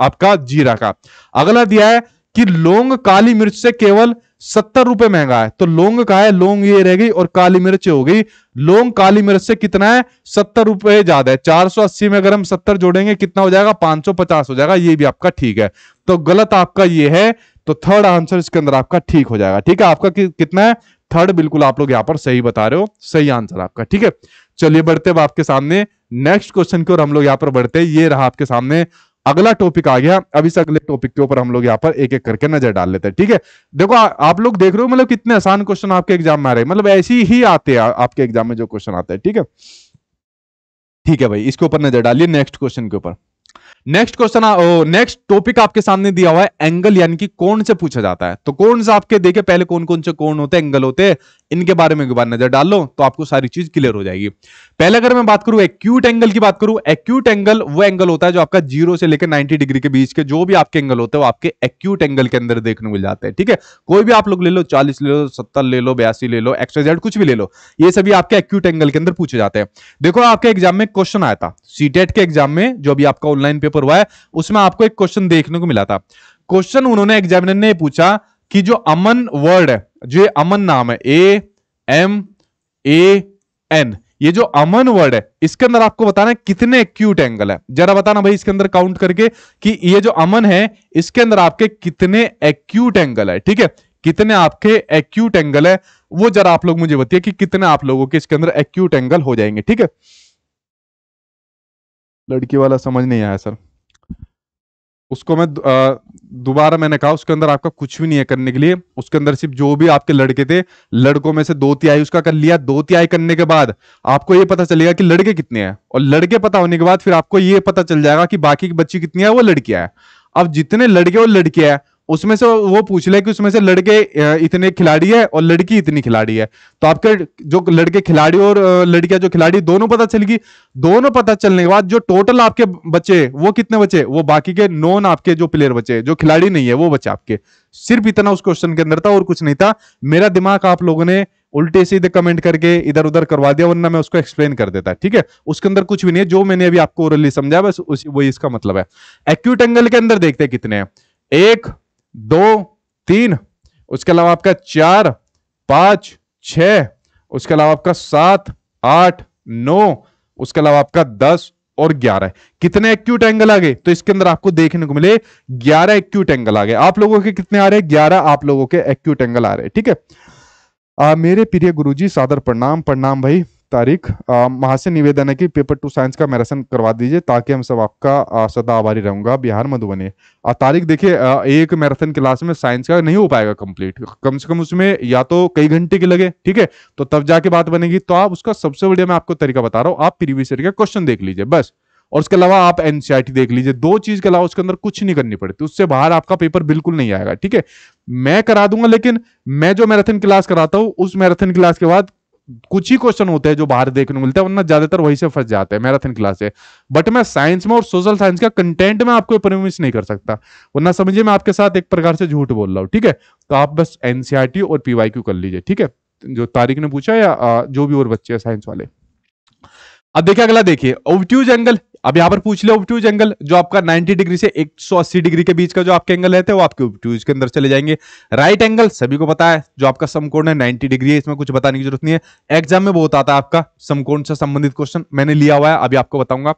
आपका जीरा का अगला दिया है कि लौंग काली मिर्च से केवल सत्तर रुपए महंगा है तो लोंग का है लोंग ये रह गई और काली मिर्च हो गई लोंग काली मिर्च से कितना है सत्तर रुपए ज्यादा है चार सौ अस्सी में अगर हम सत्तर जोड़ेंगे कितना हो जाएगा पांच सौ पचास हो जाएगा ये भी आपका ठीक है तो गलत आपका ये है तो थर्ड आंसर इसके अंदर आपका ठीक हो जाएगा ठीक है आपका कि, कितना है थर्ड बिल्कुल आप लोग यहां पर सही बता रहे हो सही आंसर आपका ठीक है चलिए बढ़ते अब आपके सामने नेक्स्ट क्वेश्चन की ओर हम लोग यहां पर बढ़ते हैं ये रहा आपके सामने अगला टॉपिक आ गया अब इस अगले टॉपिक के ऊपर हम लोग यहाँ पर एक एक करके नजर डाल लेते हैं ठीक है देखो आ, आप लोग देख रहे हो मतलब कितने आसान क्वेश्चन आपके एग्जाम में आ रहे हैं मतलब ऐसे ही आते हैं आपके एग्जाम में जो क्वेश्चन आते हैं ठीक है ठीक है भाई इसके ऊपर नजर डालिए नेक्स्ट क्वेश्चन के ऊपर नेक्स्ट क्वेश्चन नेक्स्ट टॉपिक आपके सामने दिया हुआ है एंगल यानी कि कौन से पूछा जाता है तो कौन से आपके देखे पहले कौन कौन से कौन होते हैं एंगल होते हैं इनके बारे में एक बार नजर डाल लो तो आपको सारी चीज क्लियर हो जाएगी पहले अगर मैं बात करूं एक्यूट एंगल की बात करूं एक्यूट एंगल वो एंगल होता है जो आपका जीरो से लेकर नाइनटी डिग्री के बीच के जो भी आपके एंगल होते हैं वो आपके एक्यूट एंगल के अंदर देखने मिल जाते हैं ठीक है कोई भी आप लोग ले लो चालीस ले लो सत्तर ले लो बयासी ले लो एक्सट्रेजेड कुछ भी ले लो ये सभी आपके एक्यूट एंगल के अंदर पूछे जाते हैं देखो आपके एग्जाम में क्वेश्चन आया था सीटेट e के एग्जाम में जो भी आपका ऑनलाइन पेपर हुआ है उसमें आपको एक क्वेश्चन देखने को मिला था क्वेश्चन उन्होंने एग्जामिनर ने पूछा कि जो अमन वर्ड है जो ये अमन नाम है ए एम ए एन ये जो अमन वर्ड है इसके अंदर आपको बताना है कितने एक्यूट एंगल है जरा बताना भाई इसके अंदर काउंट करके कि ये जो अमन है इसके अंदर आपके कितने एक्यूट एंगल है ठीक है कितने आपके एक्यूट एंगल है वो जरा आप लोग मुझे बताइए कि कितने आप लोगों के इसके अंदर एक्यूट एंगल हो जाएंगे ठीक है लड़की वाला समझ नहीं आया सर उसको मैं दोबारा मैंने कहा उसके अंदर आपका कुछ भी नहीं है करने के लिए उसके अंदर सिर्फ जो भी आपके लड़के थे लड़कों में से दो तिहाई उसका कर लिया दो तिहाई करने के बाद आपको ये पता चलेगा कि लड़के कितने हैं और लड़के पता होने के बाद फिर आपको ये पता चल जाएगा कि बाकी की बच्ची कितनी है वो लड़कियां है अब जितने लड़के और लड़कियां है उसमें से वो पूछ ले कि उसमें से लड़के इतने खिलाड़ी है और लड़की इतनी खिलाड़ी है तो आपके जो लड़के खिलाड़ी और लड़कियां जो खिलाड़ी दोनों पता चलेगी दोनों पता चलने के बाद जो टोटल आपके बचे वो कितने बचे वो बाकी के नॉन आपके जो प्लेयर बचे जो खिलाड़ी नहीं है वो बचे आपके सिर्फ इतना उस क्वेश्चन के अंदर था और कुछ नहीं था मेरा दिमाग आप लोगों ने उल्टे सीधे कमेंट करके इधर उधर करवा दिया वरना मैं उसको एक्सप्लेन कर देता ठीक है उसके अंदर कुछ भी नहीं है जो मैंने अभी आपको ओरली समझाया बस वही इसका मतलब है एक्यूट एंगल के अंदर देखते कितने एक दो तीन उसके अलावा आपका चार पांच छ उसके अलावा आपका सात आठ नौ उसके अलावा आपका दस और ग्यारह कितने एक्यूट एंगल आ गए तो इसके अंदर आपको देखने को मिले ग्यारह एक्यूट एंगल आ गए आप लोगों के कितने आ रहे हैं ग्यारह आप लोगों के एक्यूट एंगल आ रहे हैं ठीक है आ, मेरे प्रिय गुरुजी सादर प्रणाम प्रणाम भाई तारीख वहां से निवेदन है कि पेपर टू साइंस का मैराथन करवा दीजिए ताकि हम सब आपका सदा आभारी रहूंगा बिहार मधुबनी और तारीख देखिए एक मैराथन क्लास में साइंस का नहीं हो पाएगा कंप्लीट कम से कम उसमें या तो कई घंटे के लगे ठीक है तो तब जाके बात बनेगी तो आप उसका सबसे बढ़िया मैं आपको तरीका बता रहा हूँ आप प्रीवियस ईयर का क्वेश्चन देख लीजिए बस और उसके अलावा आप एनसीआरटी e देख लीजिए दो चीज के अलावा उसके अंदर कुछ नहीं करनी पड़ती उससे बाहर आपका पेपर बिल्कुल नहीं आएगा ठीक है मैं करा दूंगा लेकिन मैं जो मैराथन क्लास कराता हूं उस मैराथन क्लास के बाद कुछ ही क्वेश्चन होते हैं जो बाहर देखने को मिलते हैं वरना ज्यादातर वहीं से फंस जाते हैं मैराथन क्लास से बट मैं साइंस में और सोशल साइंस का कंटेंट में आपको प्रमिस नहीं कर सकता वरना समझिए मैं आपके साथ एक प्रकार से झूठ बोल रहा हूँ ठीक है तो आप बस एनसीआरटी e और पीवाई कर लीजिए ठीक है जो तारीख ने पूछा या जो भी और बच्चे हैं साइंस वाले अब देखिए अगला देखिए ओवट्यूज एंगल अब यहां पर पूछ लिया ऑप्टूज एंगल जो आपका 90 डिग्री से 180 डिग्री के बीच का जो आपके एंगल रहते हैं वो आपके ऑप्टूज के अंदर चले जाएंगे राइट एंगल सभी को पता है जो आपका समकोण है 90 डिग्री है इसमें कुछ बताने की जरूरत नहीं है एग्जाम में बहुत आता है आपका समकोण से संबंधित क्वेश्चन मैंने लिया हुआ है अभी आपको बताऊंगा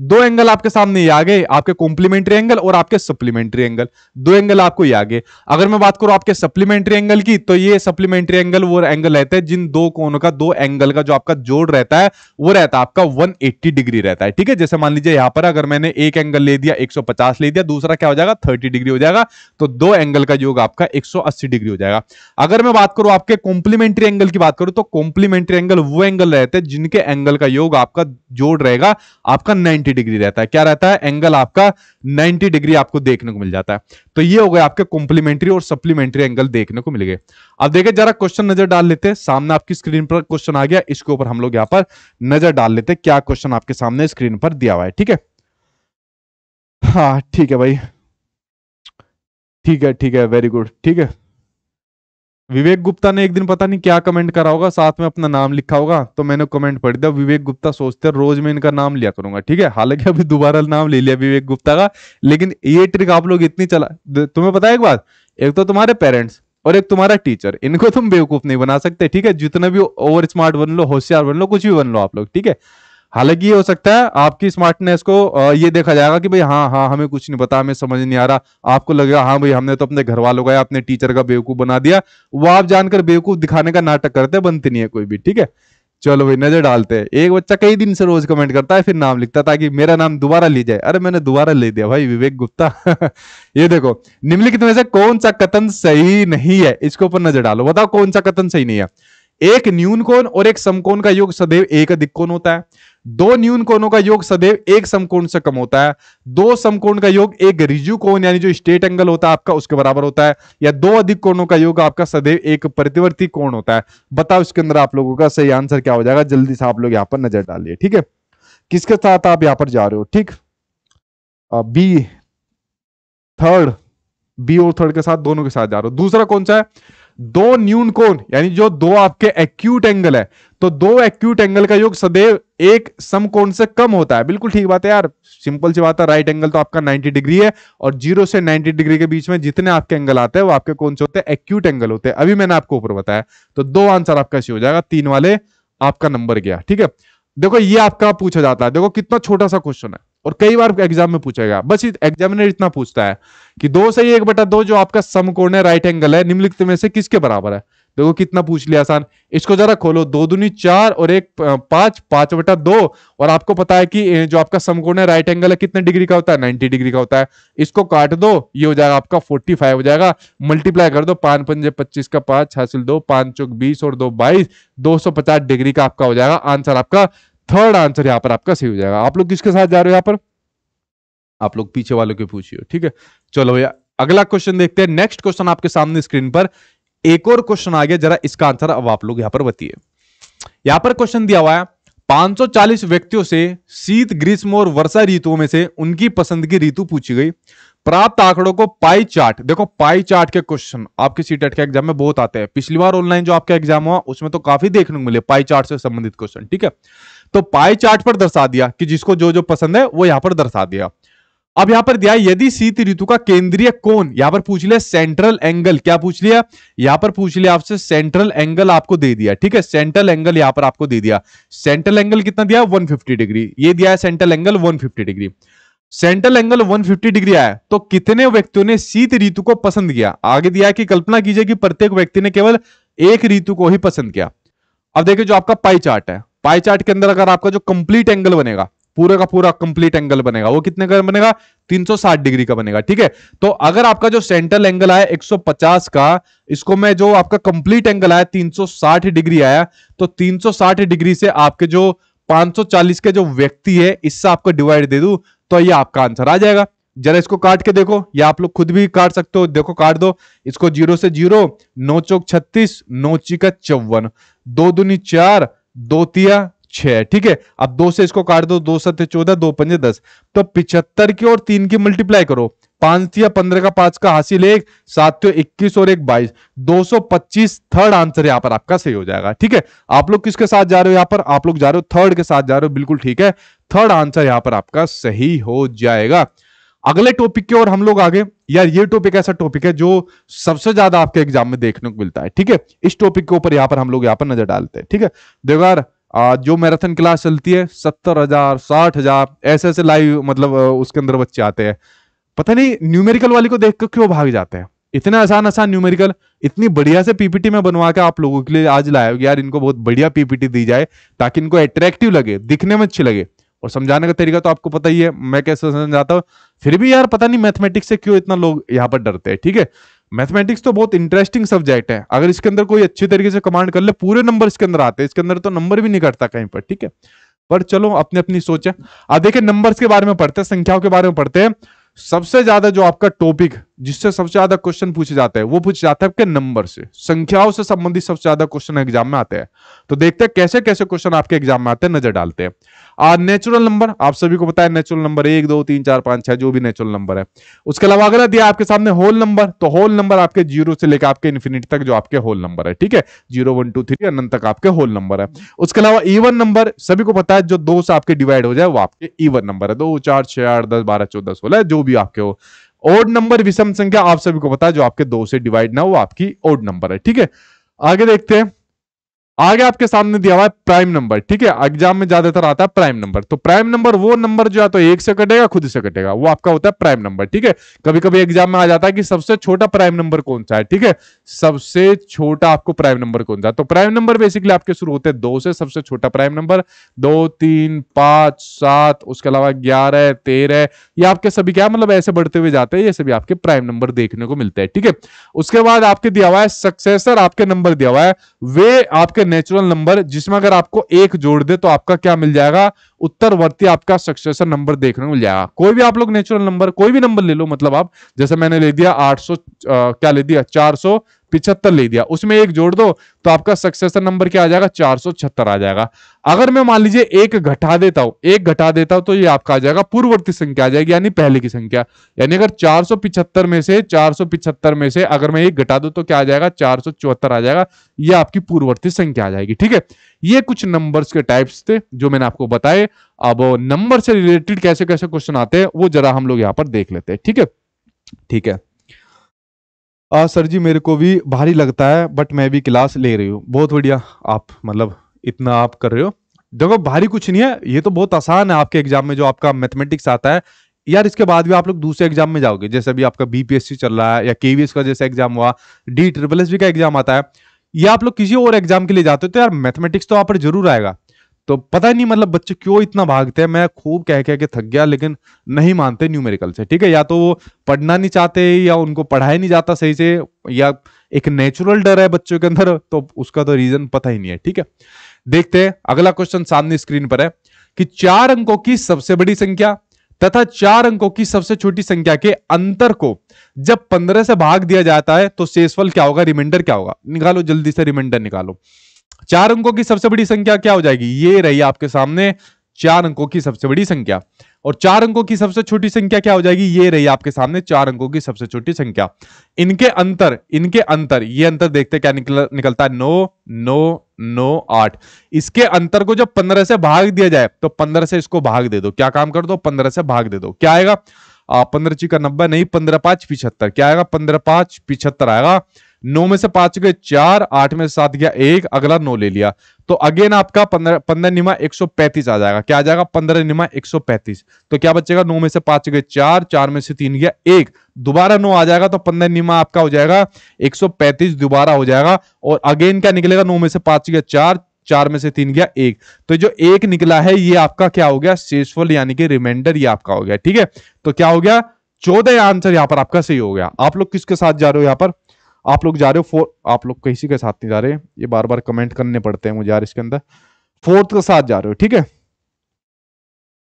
दो एंगल आपके सामने आ गए आपके कॉम्प्लीमेंट्री एंगल और आपके सप्लीमेंट्री एंगल दो एंगल आपको ये आ गए अगर मैं बात करूं आपके सप्लीमेंट्री एंगल की तो ये सप्लीमेंट्री एंगल वो एंगल रहता है जिन दो कोनों का दो एंगल का जो आपका जोड़ रहता है वो रहता है आपका 180 डिग्री रहता है ठीक है जैसे मान लीजिए यहां पर अगर मैंने एक एंगल ले दिया एक ले दिया दूसरा क्या हो जाएगा थर्टी डिग्री हो जाएगा तो दो एंगल का योग आपका एक डिग्री हो जाएगा अगर मैं बात करूं आपके कॉम्प्लीमेंट्री एंगल की बात करूं तो कॉम्प्लीमेंट्री एंगल वो एंगल रहते हैं जिनके एंगल का योग आपका जोड़ रहेगा आपका नाइनटी 90 डिग्री रहता है क्या रहता है एंगल आपका 90 डिग्री आपको देखने को मिल जाता है तो ये हो गए आपके कॉम्प्लीमेंट्री और सप्लीमेंट्री एंगल देखने को मिल गए अब देखिए जरा क्वेश्चन नजर डाल लेते हैं सामने आपकी स्क्रीन पर क्वेश्चन आ गया इसके ऊपर हम लोग यहाँ पर नजर डाल लेते हैं क्या क्वेश्चन आपके सामने स्क्रीन पर दिया हुआ है ठीक है हाँ ठीक है भाई ठीक है ठीक है वेरी गुड ठीक है विवेक गुप्ता ने एक दिन पता नहीं क्या कमेंट करा होगा साथ में अपना नाम लिखा होगा तो मैंने कमेंट पढ़ दिया विवेक गुप्ता सोचते हैं रोज मैं इनका नाम लिया करूंगा ठीक है हालांकि अभी दोबारा नाम ले लिया विवेक गुप्ता का लेकिन ये ट्रिक आप लोग इतनी चला तुम्हें पता है एक बात एक तो तुम्हारे पेरेंट्स और एक तुम्हारा टीचर इनको तुम बेवकूफ नहीं बना सकते ठीक है जितना भी ओवर स्मार्ट बन लो होशियार बन लो कुछ भी बन लो आप लोग ठीक है हालांकि ये हो सकता है आपकी स्मार्टनेस को ये देखा जाएगा कि भाई हाँ हाँ हमें कुछ नहीं पता हमें समझ नहीं आ रहा आपको लगेगा हाँ भाई हमने तो अपने घर वालों का या अपने टीचर का बेवकूफ बना दिया वो आप जानकर बेवकूफ दिखाने का नाटक करते बनती नहीं है कोई भी ठीक है चलो भाई नजर डालते हैं एक बच्चा कई दिन से रोज कमेंट करता है फिर नाम लिखता ताकि मेरा नाम दोबारा ली जाए अरे मैंने दोबारा ले दिया भाई विवेक गुप्ता [LAUGHS] ये देखो निम्नलिखित में से कौन सा कथन सही नहीं है इसके ऊपर नजर डालो बताओ कौन सा कथन सही नहीं है एक न्यून कोण और एक समकोण का योग सदैव एक अधिक कोण होता है दो न्यून कोणों का योग सदैव एक समकोण से कम होता है दो समकोण का योग एक रिजु कोण यानी जो स्टेट एंगल होता है आपका उसके बराबर होता है या दो अधिक कोणों का योग आपका सदैव एक प्रतिवर्ती कोण होता है बताओ इसके अंदर आप लोगों का सही आंसर क्या हो जाएगा जल्दी से आप लोग यहां पर नजर डालिए ठीक है किसके साथ आप यहां पर जा रहे हो ठीक बी थर्ड बी और थर्ड के साथ दोनों के साथ जा रहे हो दूसरा कौन सा है दो न्यून कोण यानी जो दो आपके एक्यूट एंगल है तो दो एक्यूट एंगल का योग सदैव एक कोण से कम होता है बिल्कुल ठीक बात है यार सिंपल सी बात है राइट एंगल तो आपका 90 डिग्री है और जीरो से 90 डिग्री के बीच में जितने आपके एंगल आते हैं वो आपके कौन से होते हैं एक्यूट एंगल होते हैं अभी मैंने आपको ऊपर बताया तो दो आंसर आपका सी हो जाएगा तीन वाले आपका नंबर गया ठीक है देखो ये आपका पूछा जाता है देखो कितना छोटा सा क्वेश्चन है और कई बार एग्जाम में पूछेगा बस एग्जामिनर इतना पूछता है कि दो से एक बटा दो जो आपका समकोण है राइट एंगल है निम्नलिखित में से किसके बराबर है देखो कितना पूछ लिया आसान इसको जरा खोलो दो दुनी चार और एक पांच पांच बटा दो और आपको पता है कि जो आपका समकोण है राइट एंगल है कितने डिग्री का होता है नाइनटी डिग्री का होता है इसको काट दो ये हो जाएगा आपका फोर्टी फाइव हो जाएगा मल्टीप्लाई कर दो पांच पंजे पच्चीस का पांच हासिल दो पांच चौक बीस और दो बाईस दो सौ पचास डिग्री का आपका हो जाएगा आंसर आपका थर्ड आंसर यहाँ पर आपका सही हो जाएगा आप लोग किसके साथ जा रहे हो यहाँ पर आप लोग पीछे वालों के पूछिए ठीक है चलो भैया अगला क्वेश्चन देखते हैं नेक्स्ट क्वेश्चन आपके सामने स्क्रीन पर एक और क्वेश्चन आ गया जरा इसका आंसर अब आप लोग यहां पर बताइए यहां पर क्वेश्चन दिया हुआ है 540 व्यक्तियों से शीत ग्रीष्म और वर्षा ऋतुओं में से उनकी पसंद की ऋतु पूछी गई प्राप्त आंकड़ों को पाई चार्ट देखो पाई चार्ट के क्वेश्चन आपके सीटेट के एग्जाम में बहुत आते हैं पिछली बार ऑनलाइन जो आपका एग्जाम हुआ उसमें तो काफी देखने को मिले पाई चार्ट से संबंधित क्वेश्चन ठीक है तो पाई चार्ट पर दर्शा दिया कि जिसको जो जो पसंद है वो यहां पर दर्शा दिया अब यहां पर दिया यदि शीत ऋतु का केंद्रीय कोण यहां पर पूछ लिया सेंट्रल एंगल क्या पूछ लिया यहां पर पूछ लिया आपसे सेंट्रल एंगल आपको दे दिया ठीक है सेंट्रल एंगल यहां पर आपको दे दिया सेंट्रल एंगल कितना दिया 150 डिग्री ये दिया है central angle 150 degree central angle 150 degree आया तो कितने व्यक्तियों ने शीत ऋतु को पसंद किया आगे दिया कि कल्पना कीजिए कि प्रत्येक व्यक्ति ने केवल एक ऋतु को ही पसंद किया अब देखिए जो आपका पाई चार्ट है पाई चार्ट के अंदर अगर आपका जो कंप्लीट एंगल बनेगा पूरे का पूरा कंप्लीट एंगल बनेगा वो कितने का बनेगा 360 डिग्री का बनेगा ठीक है तो अगर आपका जो सेंट्रल एंगल आया 150 का इसको मैं जो आपका कंप्लीट एंगल आया 360 डिग्री आया तो 360 डिग्री से आपके जो 540 के जो व्यक्ति है इससे आपको डिवाइड दे दू तो ये आपका आंसर आ जाएगा जरा इसको काट के देखो या आप लोग खुद भी काट सकते हो देखो काट दो इसको जीरो से जीरो नौ चौक छत्तीस नौ चिका चौवन दो दूनी चार दो तिया छह ठीक है अब दो से इसको काट दो दो सत्य चौदह दो पंजे दस तो पिछहत्तर की और तीन की मल्टीप्लाई करो पांच या पंद्रह का पांच का हासिल एक सात इक्कीस और एक बाईस दो सौ पच्चीस थर्ड आंसर यहां पर आपका सही हो जाएगा ठीक है आप लोग किसके साथ जा रहे हो यहां पर आप लोग जा रहे हो थर्ड के साथ जा रहे हो बिल्कुल ठीक है थर्ड आंसर यहां पर आपका सही हो जाएगा अगले टॉपिक की ओर हम लोग आगे यार ये टॉपिक ऐसा टॉपिक है जो सबसे ज्यादा आपके एग्जाम में देखने को मिलता है ठीक है इस टॉपिक के ऊपर यहाँ पर हम लोग यहाँ पर नजर डालते हैं ठीक है देखो यार जो मैराथन क्लास चलती है सत्तर हजार साठ हजार ऐसे ऐसे लाइव मतलब उसके अंदर बच्चे आते हैं पता नहीं न्यूमेरिकल वाली को देख कर क्यों भाग जाते हैं इतना आसान आसान न्यूमेरिकल इतनी बढ़िया से पीपीटी में बनवा के आप लोगों के लिए आज लाया यार इनको बहुत बढ़िया पीपीटी दी जाए ताकि इनको अट्रैक्टिव लगे दिखने में अच्छी लगे और समझाने का तरीका तो आपको पता ही है मैं कैसे समझाता हूँ फिर भी यार पता नहीं मैथमेटिक्स से क्यों इतना लोग यहाँ पर डरते हैं ठीक है मैथमेटिक्स तो बहुत इंटरेस्टिंग सब्जेक्ट है अगर इसके अंदर कोई अच्छी तरीके से कमांड कर ले पूरे नंबर इसके अंदर आते हैं इसके अंदर तो नंबर भी नहीं करता कहीं पर ठीक है पर चलो अपनी अपनी सोच है अब देखिए नंबर्स के बारे में पढ़ते हैं संख्याओं के बारे में पढ़ते हैं सबसे ज्यादा जो आपका टॉपिक जिससे सबसे ज्यादा क्वेश्चन पूछे जाते हैं वो पूछे जाते हैं आपके नंबर से संख्याओं से संबंधित सबसे ज्यादा क्वेश्चन एग्जाम में आते हैं तो देखते हैं कैसे कैसे क्वेश्चन आपके एग्जाम में आते हैं नजर डालते हैं नेचुरल नंबर आप सभी को पता है नेचुरल नंबर एक दो तीन चार पांच छह जो भी नेचुरल नंबर है उसके अलावा अगर दिया आपके सामने होल नंबर तो होल नंबर आपके जीरो से लेकर आपके इन्फिनिटी तक जो आपके होल नंबर है ठीक है जीरो वन टू थ्री अनंत तक आपके होल नंबर है उसके अलावा इवन नंबर सभी को पता है जो दो से आपके डिवाइड हो जाए वो आपके इवन नंबर है दो चार छह आठ दस बारह चौदह सोलह जो भी आपके हो ओड नंबर विषम संख्या आप सभी को पता है जो आपके दो से डिवाइड ना हो आपकी ओड नंबर है ठीक है आगे देखते हैं आगे आपके सामने दिया हुआ है प्राइम नंबर ठीक है एग्जाम में ज्यादातर आता है प्राइम नंबर तो प्राइम नंबर वो नंबर जो है तो एक से कटेगा खुद से कटेगा वो आपका होता है प्राइम नंबर ठीक है कभी कभी एग्जाम में आ जाता है कि सबसे छोटा प्राइम नंबर कौन सा है ठीक है सबसे छोटा आपको प्राइम नंबर कौन सा है तो प्राइम नंबर बेसिकली आपके शुरू होते हैं दो से सबसे छोटा प्राइम नंबर दो तीन पांच सात उसके अलावा ग्यारह तेरह ये आपके सभी क्या मतलब ऐसे बढ़ते हुए जाते हैं ये सभी आपके प्राइम नंबर देखने को मिलते हैं ठीक है उसके बाद आपके दिया हुआ है सक्सेसर आपके नंबर दिया हुआ है वे आपके नेचुरल नंबर जिसमें अगर आपको एक जोड़ दे तो आपका क्या मिल जाएगा उत्तरवर्ती आपका सक्सेसर नंबर देखने को मिल जाएगा कोई भी आप लोग नेचुरल नंबर कोई भी नंबर ले लो मतलब आप जैसे मैंने ले दिया 800 क्या ले दिया चार पिछहत्तर ले दिया उसमें एक जोड़ दो तो आपका सक्सेसर नंबर क्या आ जाएगा चार आ जाएगा अगर मैं मान लीजिए एक घटा देता हूं एक घटा देता हूं तो ये आपका आ जाएगा पूर्ववर्ती संख्या आ जाएगी यानी पहले की संख्या यानी अगर चार में से चार में से अगर मैं एक घटा दू तो क्या आ जाएगा चार आ जाएगा यह आपकी पूर्ववर्ती संख्या आ जाएगी ठीक है ये कुछ नंबर्स के टाइप्स थे जो मैंने आपको बताए अब नंबर से रिलेटेड कैसे कैसे क्वेश्चन आते हैं वो जरा हम लोग यहाँ पर देख लेते हैं ठीक है ठीक है आ, सर जी मेरे को भी भारी लगता है बट मैं भी क्लास ले रही हूँ बहुत बढ़िया आप मतलब इतना आप कर रहे हो देखो भारी कुछ नहीं है ये तो बहुत आसान है आपके एग्जाम में जो आपका मैथमेटिक्स आता है यार इसके बाद भी आप लोग दूसरे एग्जाम में जाओगे जैसे अभी आपका बीपीएससी चल रहा है या केवीएस का जैसे एग्जाम हुआ डी ट्रिपल एस का एग्जाम आता है या आप लोग किसी और एग्जाम के लिए जाते हो तो यार मैथमेटिक्स तो आप पर जरूर आएगा तो पता नहीं मतलब बच्चे क्यों इतना भागते हैं मैं खूब कह कह के थक गया लेकिन नहीं मानते न्यूमेरिकल से ठीक है या तो वो पढ़ना नहीं चाहते या उनको पढ़ाया नहीं जाता सही से या एक नेचुरल डर है बच्चों के अंदर तो उसका तो रीजन पता ही नहीं है ठीक है देखते हैं अगला क्वेश्चन सामने स्क्रीन पर है कि चार अंकों की सबसे बड़ी संख्या तथा चार अंकों की सबसे छोटी संख्या के अंतर को जब पंद्रह से भाग दिया जाता है तो शेषफल क्या होगा रिमाइंडर क्या होगा निकालो जल्दी से रिमाइंडर निकालो चार अंकों की सबसे बड़ी संख्या क्या हो जाएगी ये रही आपके सामने चार अंकों की सबसे बड़ी संख्या और चार अंकों की सबसे छोटी संख्या क्या हो जाएगी ये रही आपके सामने चार अंकों की सबसे छोटी संख्या इनके अंतर इनके अंतर ये अंतर देखते क्या निकल निकलता है नो नो नो आठ इसके अंतर को जब पंद्रह से भाग दिया जाए तो पंद्रह से इसको भाग दे दो क्या काम कर दो पंद्रह से भाग दे दो क्या आएगा पंद्रह ची का नब्बे नहीं पंद्रह पांच पिछहत्तर क्या आएगा पंद्रह पांच पिछहत्तर आएगा नौ में से पांच गए चार आठ में से सात गया एक अगला नौ ले लिया तो अगेन आपका पंद्रह पंद्रह निमा एक सौ पैंतीस आ जाएगा क्या आ जाएगा पंद्रह निमा एक सौ पैंतीस तो क्या बचेगा नौ में से पांच गए चार चार में से तीन गया एक दोबारा नौ आ जाएगा तो पंद्रह निमा आपका हो जाएगा एक सौ दोबारा हो जाएगा और अगेन क्या निकलेगा नौ में से पांच गया चार चार में से तीन गया एक तो जो एक निकला है ये आपका क्या हो गया शेषफल यानी कि रिमाइंडर ये आपका हो गया ठीक है तो क्या हो गया चौदह आंसर यहां पर आपका सही हो गया आप लोग किसके साथ जा रहे हो यहां पर आप लोग जा रहे हो फोर आप लोग किसी के साथ नहीं जा रहे ये बार बार कमेंट करने पड़ते हैं मुझे यार इसके अंदर फोर्थ के साथ जा रहे हो ठीक है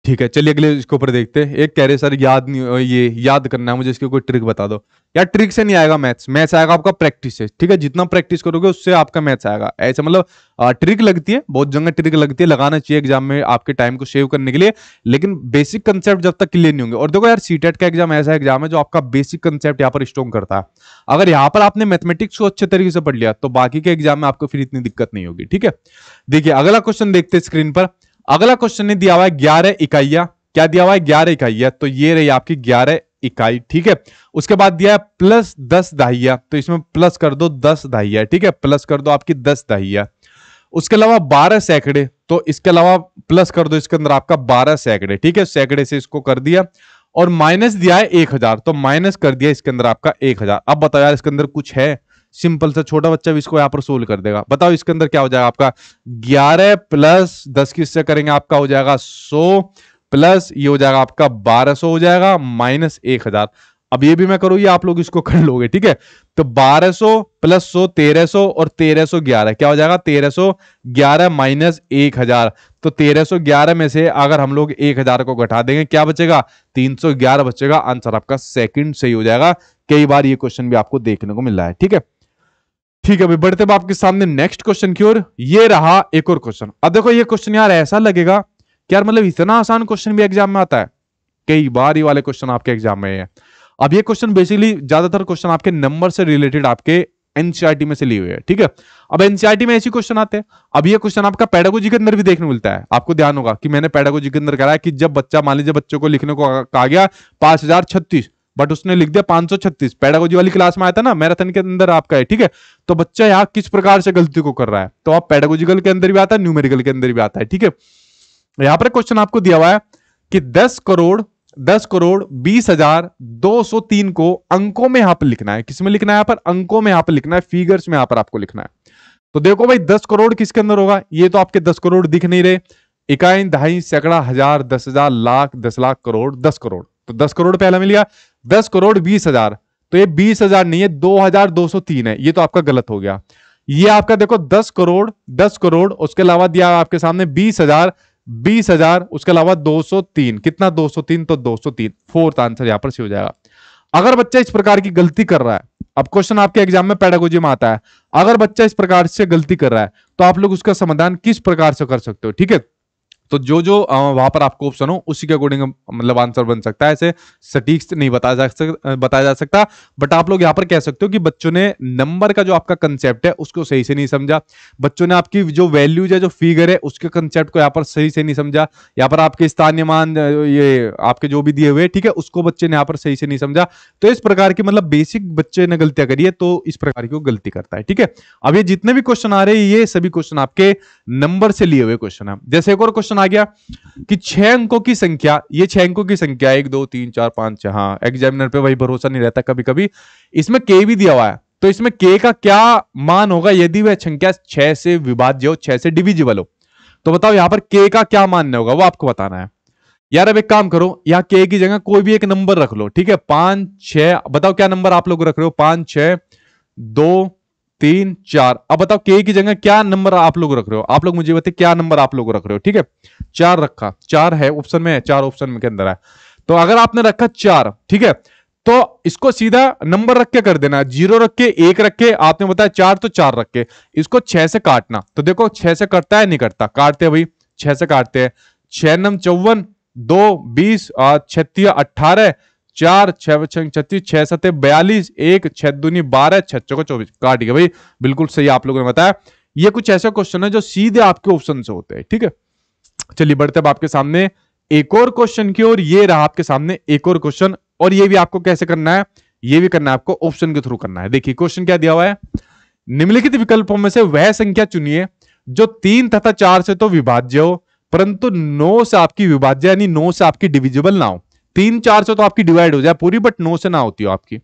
ठीक है चलिए अगले इसके ऊपर देखते हैं एक कह रहे सर याद नहीं ये याद करना है मुझे इसके कोई ट्रिक बता दो यार ट्रिक से नहीं आएगा मैथ्स मैथ्स आएगा आपका प्रैक्टिस से ठीक है जितना प्रैक्टिस करोगे उससे आपका मैथ्स आएगा ऐसे मतलब ट्रिक लगती है बहुत जगह ट्रिक लगती है लगाना चाहिए एग्जाम में आपके टाइम को सेव करने के लिए लेकिन बेसिक कंसेप्ट जब तक क्लियर नहीं होंगे और देखो यार सीटेट e का एग्जाम ऐसा एग्जाम है जो आपका बेसिक कंसेप्ट यहाँ पर स्ट्रॉन्ग करता है अगर यहाँ पर आपने मैथमेटिक्स को अच्छे तरीके से पढ़ लिया तो बाकी के एग्जाम में आपको फिर इतनी दिक्कत नहीं होगी ठीक है देखिए अगला क्वेश्चन देखते स्क्रीन पर अगला क्वेश्चन ने दिया हुआ है ग्यारह इकाइया क्या दिया हुआ है ग्यारह इकाइया तो ये रही आपकी ग्यारह इकाई ठीक है उसके बाद दिया है प्लस दस दहिया तो इसमें प्लस कर दो दस दहिया ठीक है प्लस कर दो आपकी दस दहिया उसके अलावा बारह सैकड़े तो इसके अलावा प्लस कर दो इसके अंदर आपका बारह सैकड़े ठीक है सैकड़े से इसको कर दिया और माइनस दिया है एक हजार तो माइनस कर दिया इसके अंदर आपका एक हजार अब बताओ यार इसके अंदर कुछ है सिंपल सा छोटा बच्चा भी इसको यहाँ पर सोल्व कर देगा बताओ इसके अंदर क्या हो जाएगा आपका ग्यारह प्लस दस किससे करेंगे आपका हो जाएगा सो प्लस ये हो जाएगा आपका बारह सौ हो जाएगा माइनस एक हजार अब ये भी मैं करूँ ये आप लोग इसको कर लोगे ठीक है तो 1200 प्लस 100 1300 और 1311 क्या हो जाएगा 1311 माइनस हजार तो 1311 में से अगर हम लोग 1000 को घटा देंगे क्या बचेगा 311 बचेगा आंसर आपका सेकंड सही हो जाएगा कई बार ये क्वेश्चन भी आपको देखने को मिल रहा है ठीक है ठीक है बढ़ते बढ़ते आपके सामने नेक्स्ट क्वेश्चन की ओर ये रहा एक और क्वेश्चन अब देखो ये क्वेश्चन यार ऐसा लगेगा कि यार मतलब इतना आसान क्वेश्चन भी एग्जाम में आता है कई बार ही वाले क्वेश्चन आपके एग्जाम में है अब ये क्वेश्चन बेसिकली ज्यादातर क्वेश्चन आपके नंबर से रिलेटेड आपके एनसीआरटी में से लिए हुए हैं ठीक है अब एनसीआरटी में ऐसे क्वेश्चन आते हैं अब ये क्वेश्चन आपका पैडागोजी के अंदर भी देखने मिलता है आपको ध्यान होगा कि मैंने पैडागोजी के अंदर कराया कि जब बच्चा मान लीजिए बच्चों को लिखने को कहा गया पांच हजार छत्तीस बट उसने लिख दिया पांच सौ छत्तीस पेडागोजी वाली क्लास में आया था ना मैराथन के अंदर आपका है ठीक है तो बच्चा यहाँ किस प्रकार से गलती को कर रहा है तो आप पेडागोजिकल के अंदर भी आता है न्यूमेरिकल के अंदर भी आता है ठीक है यहां पर क्वेश्चन आपको दिया हुआ है कि दस करोड़ दस करोड़ बीस हजार दो सौ तीन को अंकों में यहां पर लिखना है किसमें लिखना है यहां पर अंकों में यहां पर लिखना है फिगर्स में यहां पर आपको लिखना है तो देखो भाई दस करोड़ किसके अंदर होगा ये तो आपके दस करोड़ दिख नहीं रहे इकाई दहाई सैकड़ा हजार दस हजार लाख दस लाख करोड़ दस करोड़ तो दस करोड़ पहला मिल गया दस करोड़ बीस हजार तो ये बीस हजार नहीं है दो हजार दो सौ तीन है ये तो आपका गलत हो गया ये आपका देखो दस करोड़ दस करोड़ उसके अलावा दिया आपके सामने बीस हजार बीस हजार उसके अलावा दो सौ तीन कितना दो सौ तीन तो दो सौ तीन फोर्थ आंसर यहां पर सी हो जाएगा अगर बच्चा इस प्रकार की गलती कर रहा है अब क्वेश्चन आपके एग्जाम में पैडागोजी में आता है अगर बच्चा इस प्रकार से गलती कर रहा है तो आप लोग उसका समाधान किस प्रकार से कर सकते हो ठीक है तो जो जो वहां पर आपको ऑप्शन हो उसी के अकॉर्डिंग मतलब आंसर बन सकता है ऐसे सटीक नहीं बताया जा सकता बताया जा सकता बट आप लोग यहाँ पर कह सकते हो कि बच्चों ने नंबर का जो आपका कंसेप्ट है उसको सही से नहीं समझा बच्चों ने आपकी जो वैल्यूज है जो फिगर है उसके कंसेप्ट को यहाँ पर सही से नहीं समझा यहाँ पर आपके स्थानीय मान ये आपके जो भी दिए हुए ठीक है उसको बच्चे ने यहाँ पर सही से नहीं समझा तो इस प्रकार की मतलब बेसिक बच्चे ने गलतियां करी है तो इस प्रकार की गलती करता है ठीक है अब ये जितने भी क्वेश्चन आ रहे हैं ये सभी क्वेश्चन आपके नंबर से लिए हुए क्वेश्चन है जैसे एक और क्वेश्चन क्वेश्चन आ गया कि छह अंकों की संख्या ये छह अंकों की संख्या एक दो तीन चार पांच छह हाँ एग्जामिनर पे वही भरोसा नहीं रहता कभी कभी इसमें के भी दिया हुआ है तो इसमें के का क्या मान होगा यदि वह संख्या छह से विभाज्य हो छह से डिविजिबल हो तो बताओ यहां पर के का क्या मान्य होगा वो आपको बताना है यार अब एक काम करो यहाँ के की जगह कोई भी एक नंबर रख लो ठीक है पांच छह बताओ क्या नंबर आप लोग रख रहे हो पांच छह दो तीन चार अब बताओ के की जगह क्या नंबर आप लोग रख रहे हो आप लोग मुझे बताइए क्या नंबर आप लोग रख रहे हो ठीक है चार रखा चार है ऑप्शन में है चार ऑप्शन के अंदर है तो अगर आपने रखा चार ठीक है तो इसको सीधा नंबर रख के कर देना जीरो रख के एक रख के आपने बताया चार तो चार रख के इसको छह से काटना तो देखो छह से कटता है नहीं कटता काटते हैं भाई छह से काटते हैं छह नम चौवन दो बीस छत्तीस अट्ठारह चार छह छत्तीस छह सत्य बयालीस एक छह दूनी बारह छह चौक चौबीस काट गया भाई बिल्कुल सही आप लोगों ने बताया ये कुछ ऐसे क्वेश्चन है जो सीधे आपके ऑप्शन से होते हैं ठीक है चलिए बढ़ते अब आपके सामने एक और क्वेश्चन की ओर ये रहा आपके सामने एक और क्वेश्चन और ये भी आपको कैसे करना है ये भी करना है आपको ऑप्शन के थ्रू करना है देखिए क्वेश्चन क्या दिया हुआ है निम्नलिखित विकल्पों में से वह संख्या चुनिए जो तीन तथा चार से तो विभाज्य हो परंतु नौ से आपकी विभाज्य यानी नौ से आपकी डिविजिबल ना हो तीन चार सौ तो आपकी डिवाइड हो जाए पूरी बट नौ से ना होती हो आपकी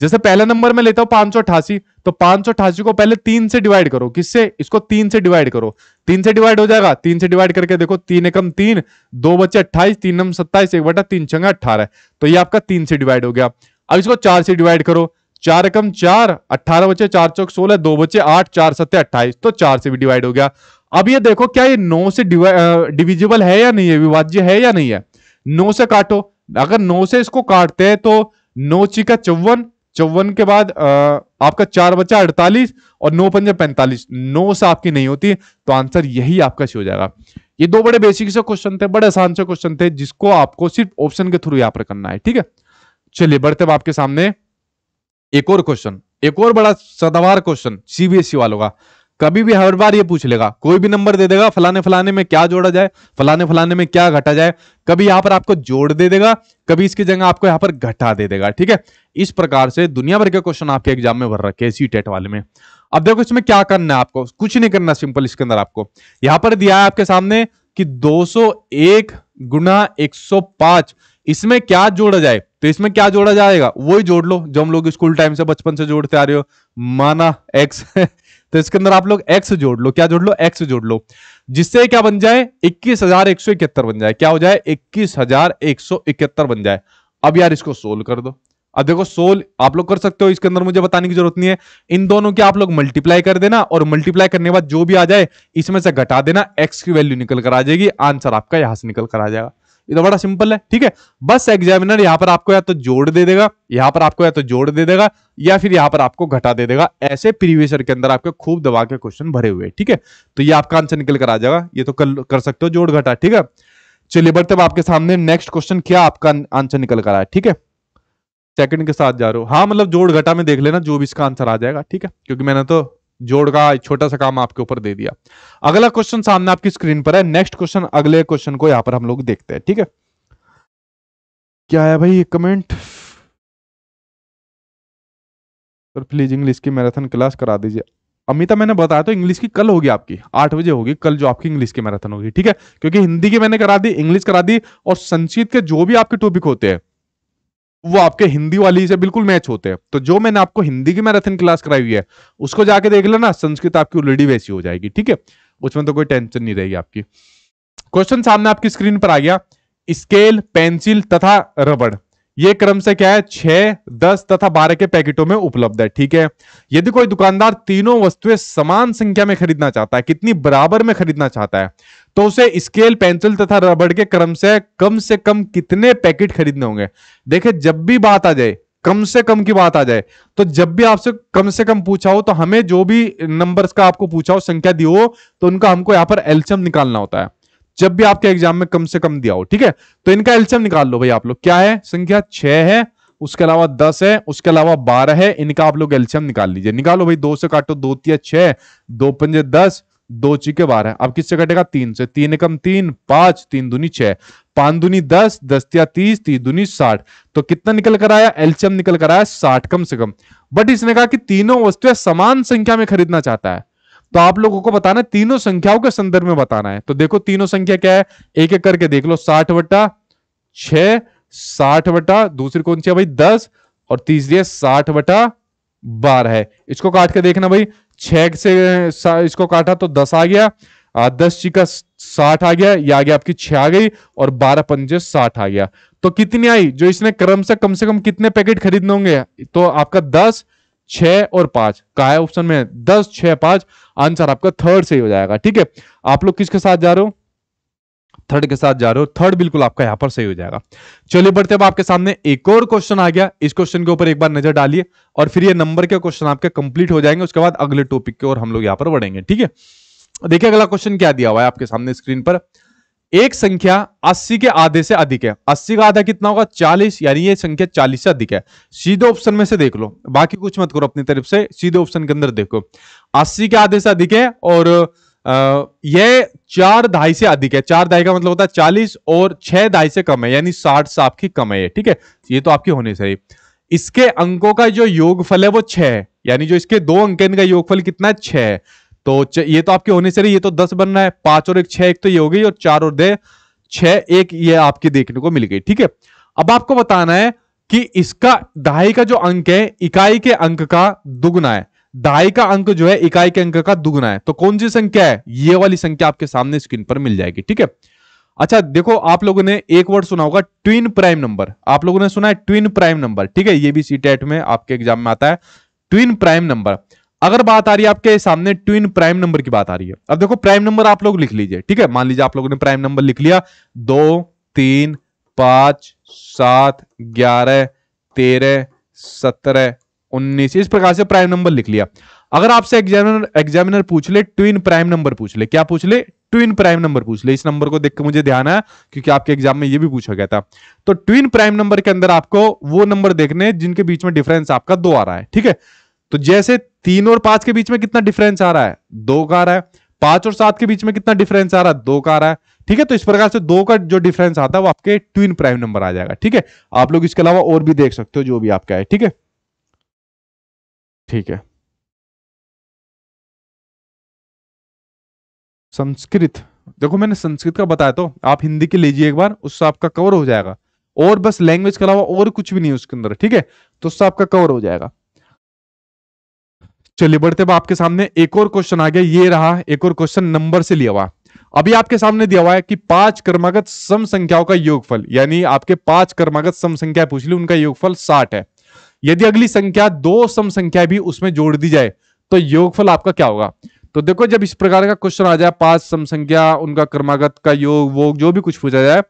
जैसे पहले नंबर में लेता हूं पांच सौ अठासी तो पांच सौ अठासी को पहले तीन से डिवाइड करो किससे इसको तीन से डिवाइड करो तीन से डिवाइड हो जाएगा तीन से डिवाइड करके देखो तीन एकम तीन दो बच्चे अट्ठाईस तीन नम सत्ताईस एक बटा तीन छंगा अट्ठारह तो ये आपका तीन से डिवाइड हो गया अब इसको चार से डिवाइड करो चार एकम चार अट्ठारह बच्चे चार चौक सोलह दो बच्चे आठ चार सत्य अट्ठाईस तो चार से भी डिवाइड हो गया अब ये देखो क्या ये नौ से डिविजिबल है या नहीं है विभाज्य है या नहीं है नौ से काटो अगर नौ से इसको काटते हैं तो नौ चिका चौवन चौवन के बाद आपका चार बचा अड़तालीस और नौ पंजा पैंतालीस नौ से आपकी नहीं होती तो आंसर यही आपका सी हो जाएगा ये दो बड़े बेसिक से क्वेश्चन थे बड़े आसान से क्वेश्चन थे जिसको आपको सिर्फ ऑप्शन के थ्रू यहां पर करना है ठीक है चलिए बढ़ते हैं आपके सामने एक और क्वेश्चन एक और बड़ा सदावार क्वेश्चन सीबीएसई वालों का कभी भी हर बार ये पूछ लेगा कोई भी नंबर दे देगा फलाने फलाने में क्या जोड़ा जाए फलाने फलाने में क्या घटा जाए कभी यहां पर आपको जोड़ दे देगा कभी इसकी जगह आपको यहां पर घटा दे देगा ठीक है इस प्रकार से दुनिया भर के क्वेश्चन आपके एग्जाम में भर रखे सी टेट वाले में अब देखो इसमें क्या करना है आपको कुछ नहीं करना सिंपल इसके अंदर आपको यहां पर दिया है आपके सामने कि दो गुना इसमें क्या जोड़ा जाए तो इसमें क्या जोड़ा जाएगा वही जोड़ लो जो हम लोग स्कूल टाइम से बचपन से जोड़ते आ रहे हो माना एक्स [LAUGHS] तो इसके अंदर आप लोग x जोड़ लो क्या जोड़ लो x जोड़ लो जिससे क्या बन जाए इक्कीस हजार एक सौ इकहत्तर बन जाए क्या हो जाए इक्कीस हजार एक सौ इकहत्तर बन जाए अब यार इसको सोल्व कर दो अब देखो सोल आप लोग कर सकते हो इसके अंदर मुझे बताने की जरूरत नहीं है इन दोनों की आप लोग मल्टीप्लाई कर देना और मल्टीप्लाई करने के बाद जो भी आ जाए इसमें से घटा देना एक्स की वैल्यू निकल कर आ जाएगी आंसर आपका यहां से निकल कर आ जाएगा ये तो बड़ा सिंपल है ठीक है बस एग्जामिनर यहां पर आपको या तो जोड़ दे देगा यहां पर आपको या तो जोड़ दे देगा या फिर यहां पर आपको घटा दे देगा ऐसे प्रीवियसर के अंदर आपके खूब दबा के क्वेश्चन भरे हुए ठीक है तो ये आपका आंसर निकल कर आ जाएगा ये तो कर, कर सकते हो जोड़ घटा ठीक है चलिए बढ़ते आपके सामने नेक्स्ट क्वेश्चन क्या आपका आंसर निकल कर आया ठीक है सेकंड के साथ जा रहे हो हाँ मतलब जोड़ घटा में देख लेना जो भी इसका आंसर आ जाएगा ठीक है क्योंकि मैंने तो जोड़ का छोटा सा काम आपके ऊपर दे दिया अगला क्वेश्चन सामने आपकी स्क्रीन पर है नेक्स्ट क्वेश्चन अगले क्वेश्चन को यहां पर हम लोग देखते हैं ठीक है क्या है भाई कमेंट सर प्लीज इंग्लिश की मैराथन क्लास करा दीजिए अमिता मैंने बताया तो इंग्लिश की कल होगी आपकी आठ बजे होगी कल जो आपकी इंग्लिश की मैराथन होगी ठीक है क्योंकि हिंदी की मैंने करा दी इंग्लिश करा दी और संचित के जो भी आपके टॉपिक होते हैं वो आपके हिंदी वाली से बिल्कुल मैच होते हैं तो जो मैंने आपको हिंदी की मैराथन क्लास कराई हुई है उसको जाके देख लेना संस्कृत आपकी ऑलरेडी वैसी हो जाएगी ठीक है उसमें तो कोई टेंशन नहीं रहेगी आपकी क्वेश्चन सामने आपकी स्क्रीन पर आ गया स्केल पेंसिल तथा रबड़ ये क्रम से क्या है छह दस तथा बारह के पैकेटों में उपलब्ध है ठीक है यदि कोई दुकानदार तीनों वस्तुएं समान संख्या में खरीदना चाहता है कितनी बराबर में खरीदना चाहता है तो उसे स्केल पेंसिल तथा रबड़ के क्रम से कम से कम कितने पैकेट खरीदने होंगे देखे जब भी बात आ जाए कम से कम की बात आ जाए तो जब भी आपसे कम से कम पूछा हो तो हमें जो भी नंबर्स का आपको पूछा हो संख्या दी हो तो उनका हमको यहां पर एल्शियम निकालना होता है जब भी आपके एग्जाम में कम से कम दिया हो ठीक है तो इनका एल्शियम निकाल लो भाई आप लोग क्या है संख्या छह है उसके अलावा दस है उसके अलावा बारह है इनका आप लोग एल्शियम निकाल लीजिए निकालो भाई दो से काटो दो छह दो पंजे दस दो चीके बारह अब किससे कटेगा तीन से तीन एकम तीन पांच तीन दुनी छह पांच दुनी दस दस या तीस तीन दुनी साठ तो कितना निकल कर आया एल्शियम निकल कर आया साठ कम से कम बट इसने कहा कि तीनों वस्तुएं समान संख्या में खरीदना चाहता है तो आप लोगों को बताना तीनों संख्याओं के संदर्भ में बताना है तो देखो तीनों संख्या क्या है एक एक करके देख लो साठ वटा छठ वटा दूसरी कौन सी है भाई दस और तीसरी है साठ वटा बारह है इसको काट के देखना भाई छह से इसको काटा तो दस आ गया दस ची का साठ आ गया या आ गया आपकी छह आ गई और बारह पंजे साठ आ गया तो कितनी आई जो इसने क्रम से कम से कम कितने पैकेट खरीदने होंगे तो आपका दस छ और पांच कहा है ऑप्शन में दस छ पांच आंसर आपका थर्ड ही हो जाएगा ठीक है आप लोग किसके साथ जा रहे हो थर्ड के साथ जा रहे हो थर्ड बिल्कुल आपका यहां पर सही हो जाएगा चलिए बढ़ते अब आपके सामने एक और क्वेश्चन आ गया इस क्वेश्चन के ऊपर एक बार नजर डालिए और फिर ये नंबर के क्वेश्चन आपके कंप्लीट हो जाएंगे उसके बाद अगले टॉपिक के और हम लोग यहां पर बढ़ेंगे ठीक है देखिए अगला क्वेश्चन क्या दिया हुआ है आपके सामने स्क्रीन पर एक संख्या 80 के आधे से अधिक है 80 का आधा कितना होगा 40 यानी ये संख्या 40 से अधिक है सीधे ऑप्शन में से देख लो बाकी कुछ मत करो अपनी तरफ से सीधे ऑप्शन के अंदर देखो 80 के आधे से अधिक है और यह चार दहाई से अधिक है चार दहाई का मतलब होता है चालीस और छह दहाई से कम है यानी साठ से आपकी कम है ठीक है ये तो आपकी होनी चाहिए इसके अंकों का जो योगफल है वो छह है यानी जो इसके दो अंक है इनका योगफल कितना है छह तो ये तो आपके होने से रही ये तो दस बन रहा है पांच और एक छह एक तो ये हो गई और चार और दे छह एक ये आपके देखने को मिल गई ठीक है अब आपको बताना है कि इसका दहाई का जो अंक है इकाई के अंक का दुगना है ढाई का अंक जो है इकाई के अंक का दुगना है तो कौन सी संख्या है ये वाली संख्या आपके सामने स्क्रीन पर मिल जाएगी ठीक है अच्छा देखो आप लोगों ने एक वर्ड सुना होगा ट्विन प्राइम नंबर आप लोगों ने सुना है ट्विन प्राइम नंबर ठीक है ये भी सी टेट e में आपके एग्जाम में आता है ट्विन प्राइम नंबर अगर बात आ रही है आपके सामने ट्विन प्राइम नंबर की बात आ रही है अब देखो प्राइम नंबर आप लोग लिख लीजिए ठीक है मान लीजिए आप लोगों ने प्राइम नंबर लिख लिया दो तीन पांच सात ग्यारह तेरह सत्रह उन्नीस इस प्रकार से प्राइम नंबर लिख लिया अगर आपसे एग्जामिनर एग्जामिनर पूछ ले ट्विन प्राइम नंबर पूछ ले क्या पूछ ले ट्विन प्राइम नंबर पूछ ले इस नंबर को देख के मुझे ध्यान है क्योंकि आपके एग्जाम में ये भी पूछा गया था तो ट्विन प्राइम नंबर के अंदर आपको वो नंबर देखने जिनके बीच में डिफरेंस आपका दो आ रहा है ठीक है तो जैसे तीन और पांच के बीच में कितना डिफरेंस आ रहा है दो का आ रहा है पांच और सात के बीच में कितना डिफरेंस आ रहा है दो का आ रहा है ठीक है तो इस प्रकार से दो का जो डिफरेंस आता है वो आपके ट्विन प्राइम नंबर आ जाएगा ठीक है आप लोग इसके अलावा और भी देख सकते हो जो भी आपका है ठीक है ठीक है संस्कृत देखो मैंने संस्कृत का बताया तो आप हिंदी के लीजिए एक बार उससे आपका कवर हो जाएगा और बस लैंग्वेज के अलावा और कुछ भी नहीं उसके अंदर ठीक है तो उससे आपका कवर हो जाएगा चलिए बढ़ते हुए आपके सामने एक और क्वेश्चन आ गया ये रहा एक और क्वेश्चन नंबर से लिया हुआ अभी आपके सामने दिया हुआ है कि पांच कर्मागत सम संख्याओं का योगफल यानी आपके पांच कर्मागत सम संख्या पूछ ली उनका योगफल साठ है यदि अगली संख्या दो सम संख्या भी उसमें जोड़ दी जाए तो योगफल आपका क्या होगा तो देखो जब इस प्रकार का क्वेश्चन आ जाए पांच सम संख्या उनका क्रमागत का योग वो जो भी कुछ पूछा जाए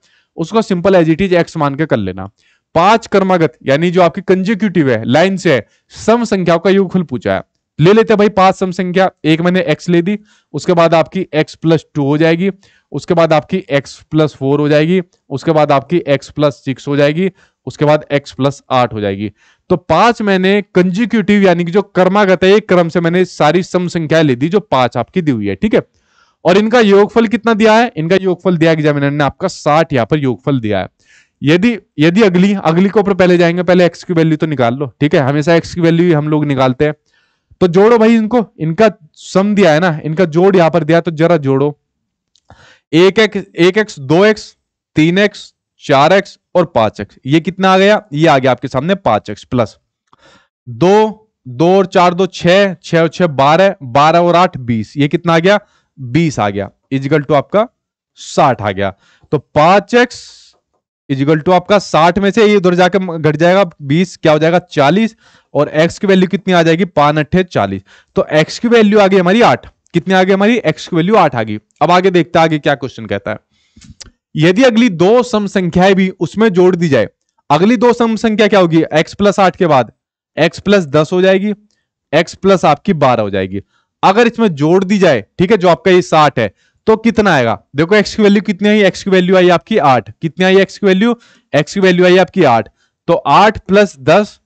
उसको simple as it is X मान के कर लेना पांच कर्मागत यानी जो आपकी कंजिक्यूटिव है लाइन से सम संख्याओं का योगफल पूछा है ले लेते हैं भाई पांच सम संख्या एक मैंने एक्स ले दी उसके बाद आपकी एक्स प्लस टू हो जाएगी उसके बाद आपकी एक्स प्लस फोर हो जाएगी उसके बाद आपकी एक्स प्लस सिक्स हो जाएगी उसके बाद एक्स प्लस आठ हो जाएगी तो पांच मैंने कंजिक्यूटिव यानी कि जो कर्मागत है एक क्रम से मैंने सारी सम संख्या ले दी जो पांच आपकी दी हुई है ठीक है और इनका योगफल कितना दिया है इनका योगफल दिया एग्जामिनर ने आपका साठ यहां पर योगफल दिया है यदि यदि अगली अगली के ऊपर पहले जाएंगे पहले एक्स की वैल्यू तो निकाल लो ठीक है हमेशा एक्स की वैल्यू हम लोग निकालते हैं तो जोड़ो भाई इनको इनका सम दिया है ना इनका जोड़ यहां पर दिया तो जरा जोड़ो एक एक्स एक एक्स दो एक्स तीन एक्स चार एक्स और पांच एक्स ये कितना आ गया ये आ गया आपके सामने पांच एक्स प्लस दो दो और चार दो छह छह और छह बारह बारह और आठ बीस ये कितना आ गया बीस आ गया इजिकल टू आपका साठ आ गया तो पांच एक्स इजिकल टू आपका साठ में से ये उधर जाकर घट जाएगा बीस क्या हो जाएगा चालीस और एक्स की वैल्यू कितनी आ जाएगी पान अट्ठे चालीस तो एक्स की वैल्यू आ गई हमारी आठ कितनी आ गई हमारी एक्स की वैल्यू आठ आ गई अब आगे देखते आगे क्या क्वेश्चन कहता है यदि अगली दो सम संख्याएं भी उसमें जोड़ दी जाए अगली दो सम संख्या क्या होगी x प्लस आठ के बाद x प्लस दस हो जाएगी x प्लस आपकी बारह हो जाएगी अगर इसमें जोड़ दी जाए ठीक है जो आपका ये साठ है तो कितना आएगा देखो x की वैल्यू कितनी आई x की वैल्यू आई आपकी आठ कितनी आई x की वैल्यू x की वैल्यू आई आपकी आठ तो आठ प्लस दस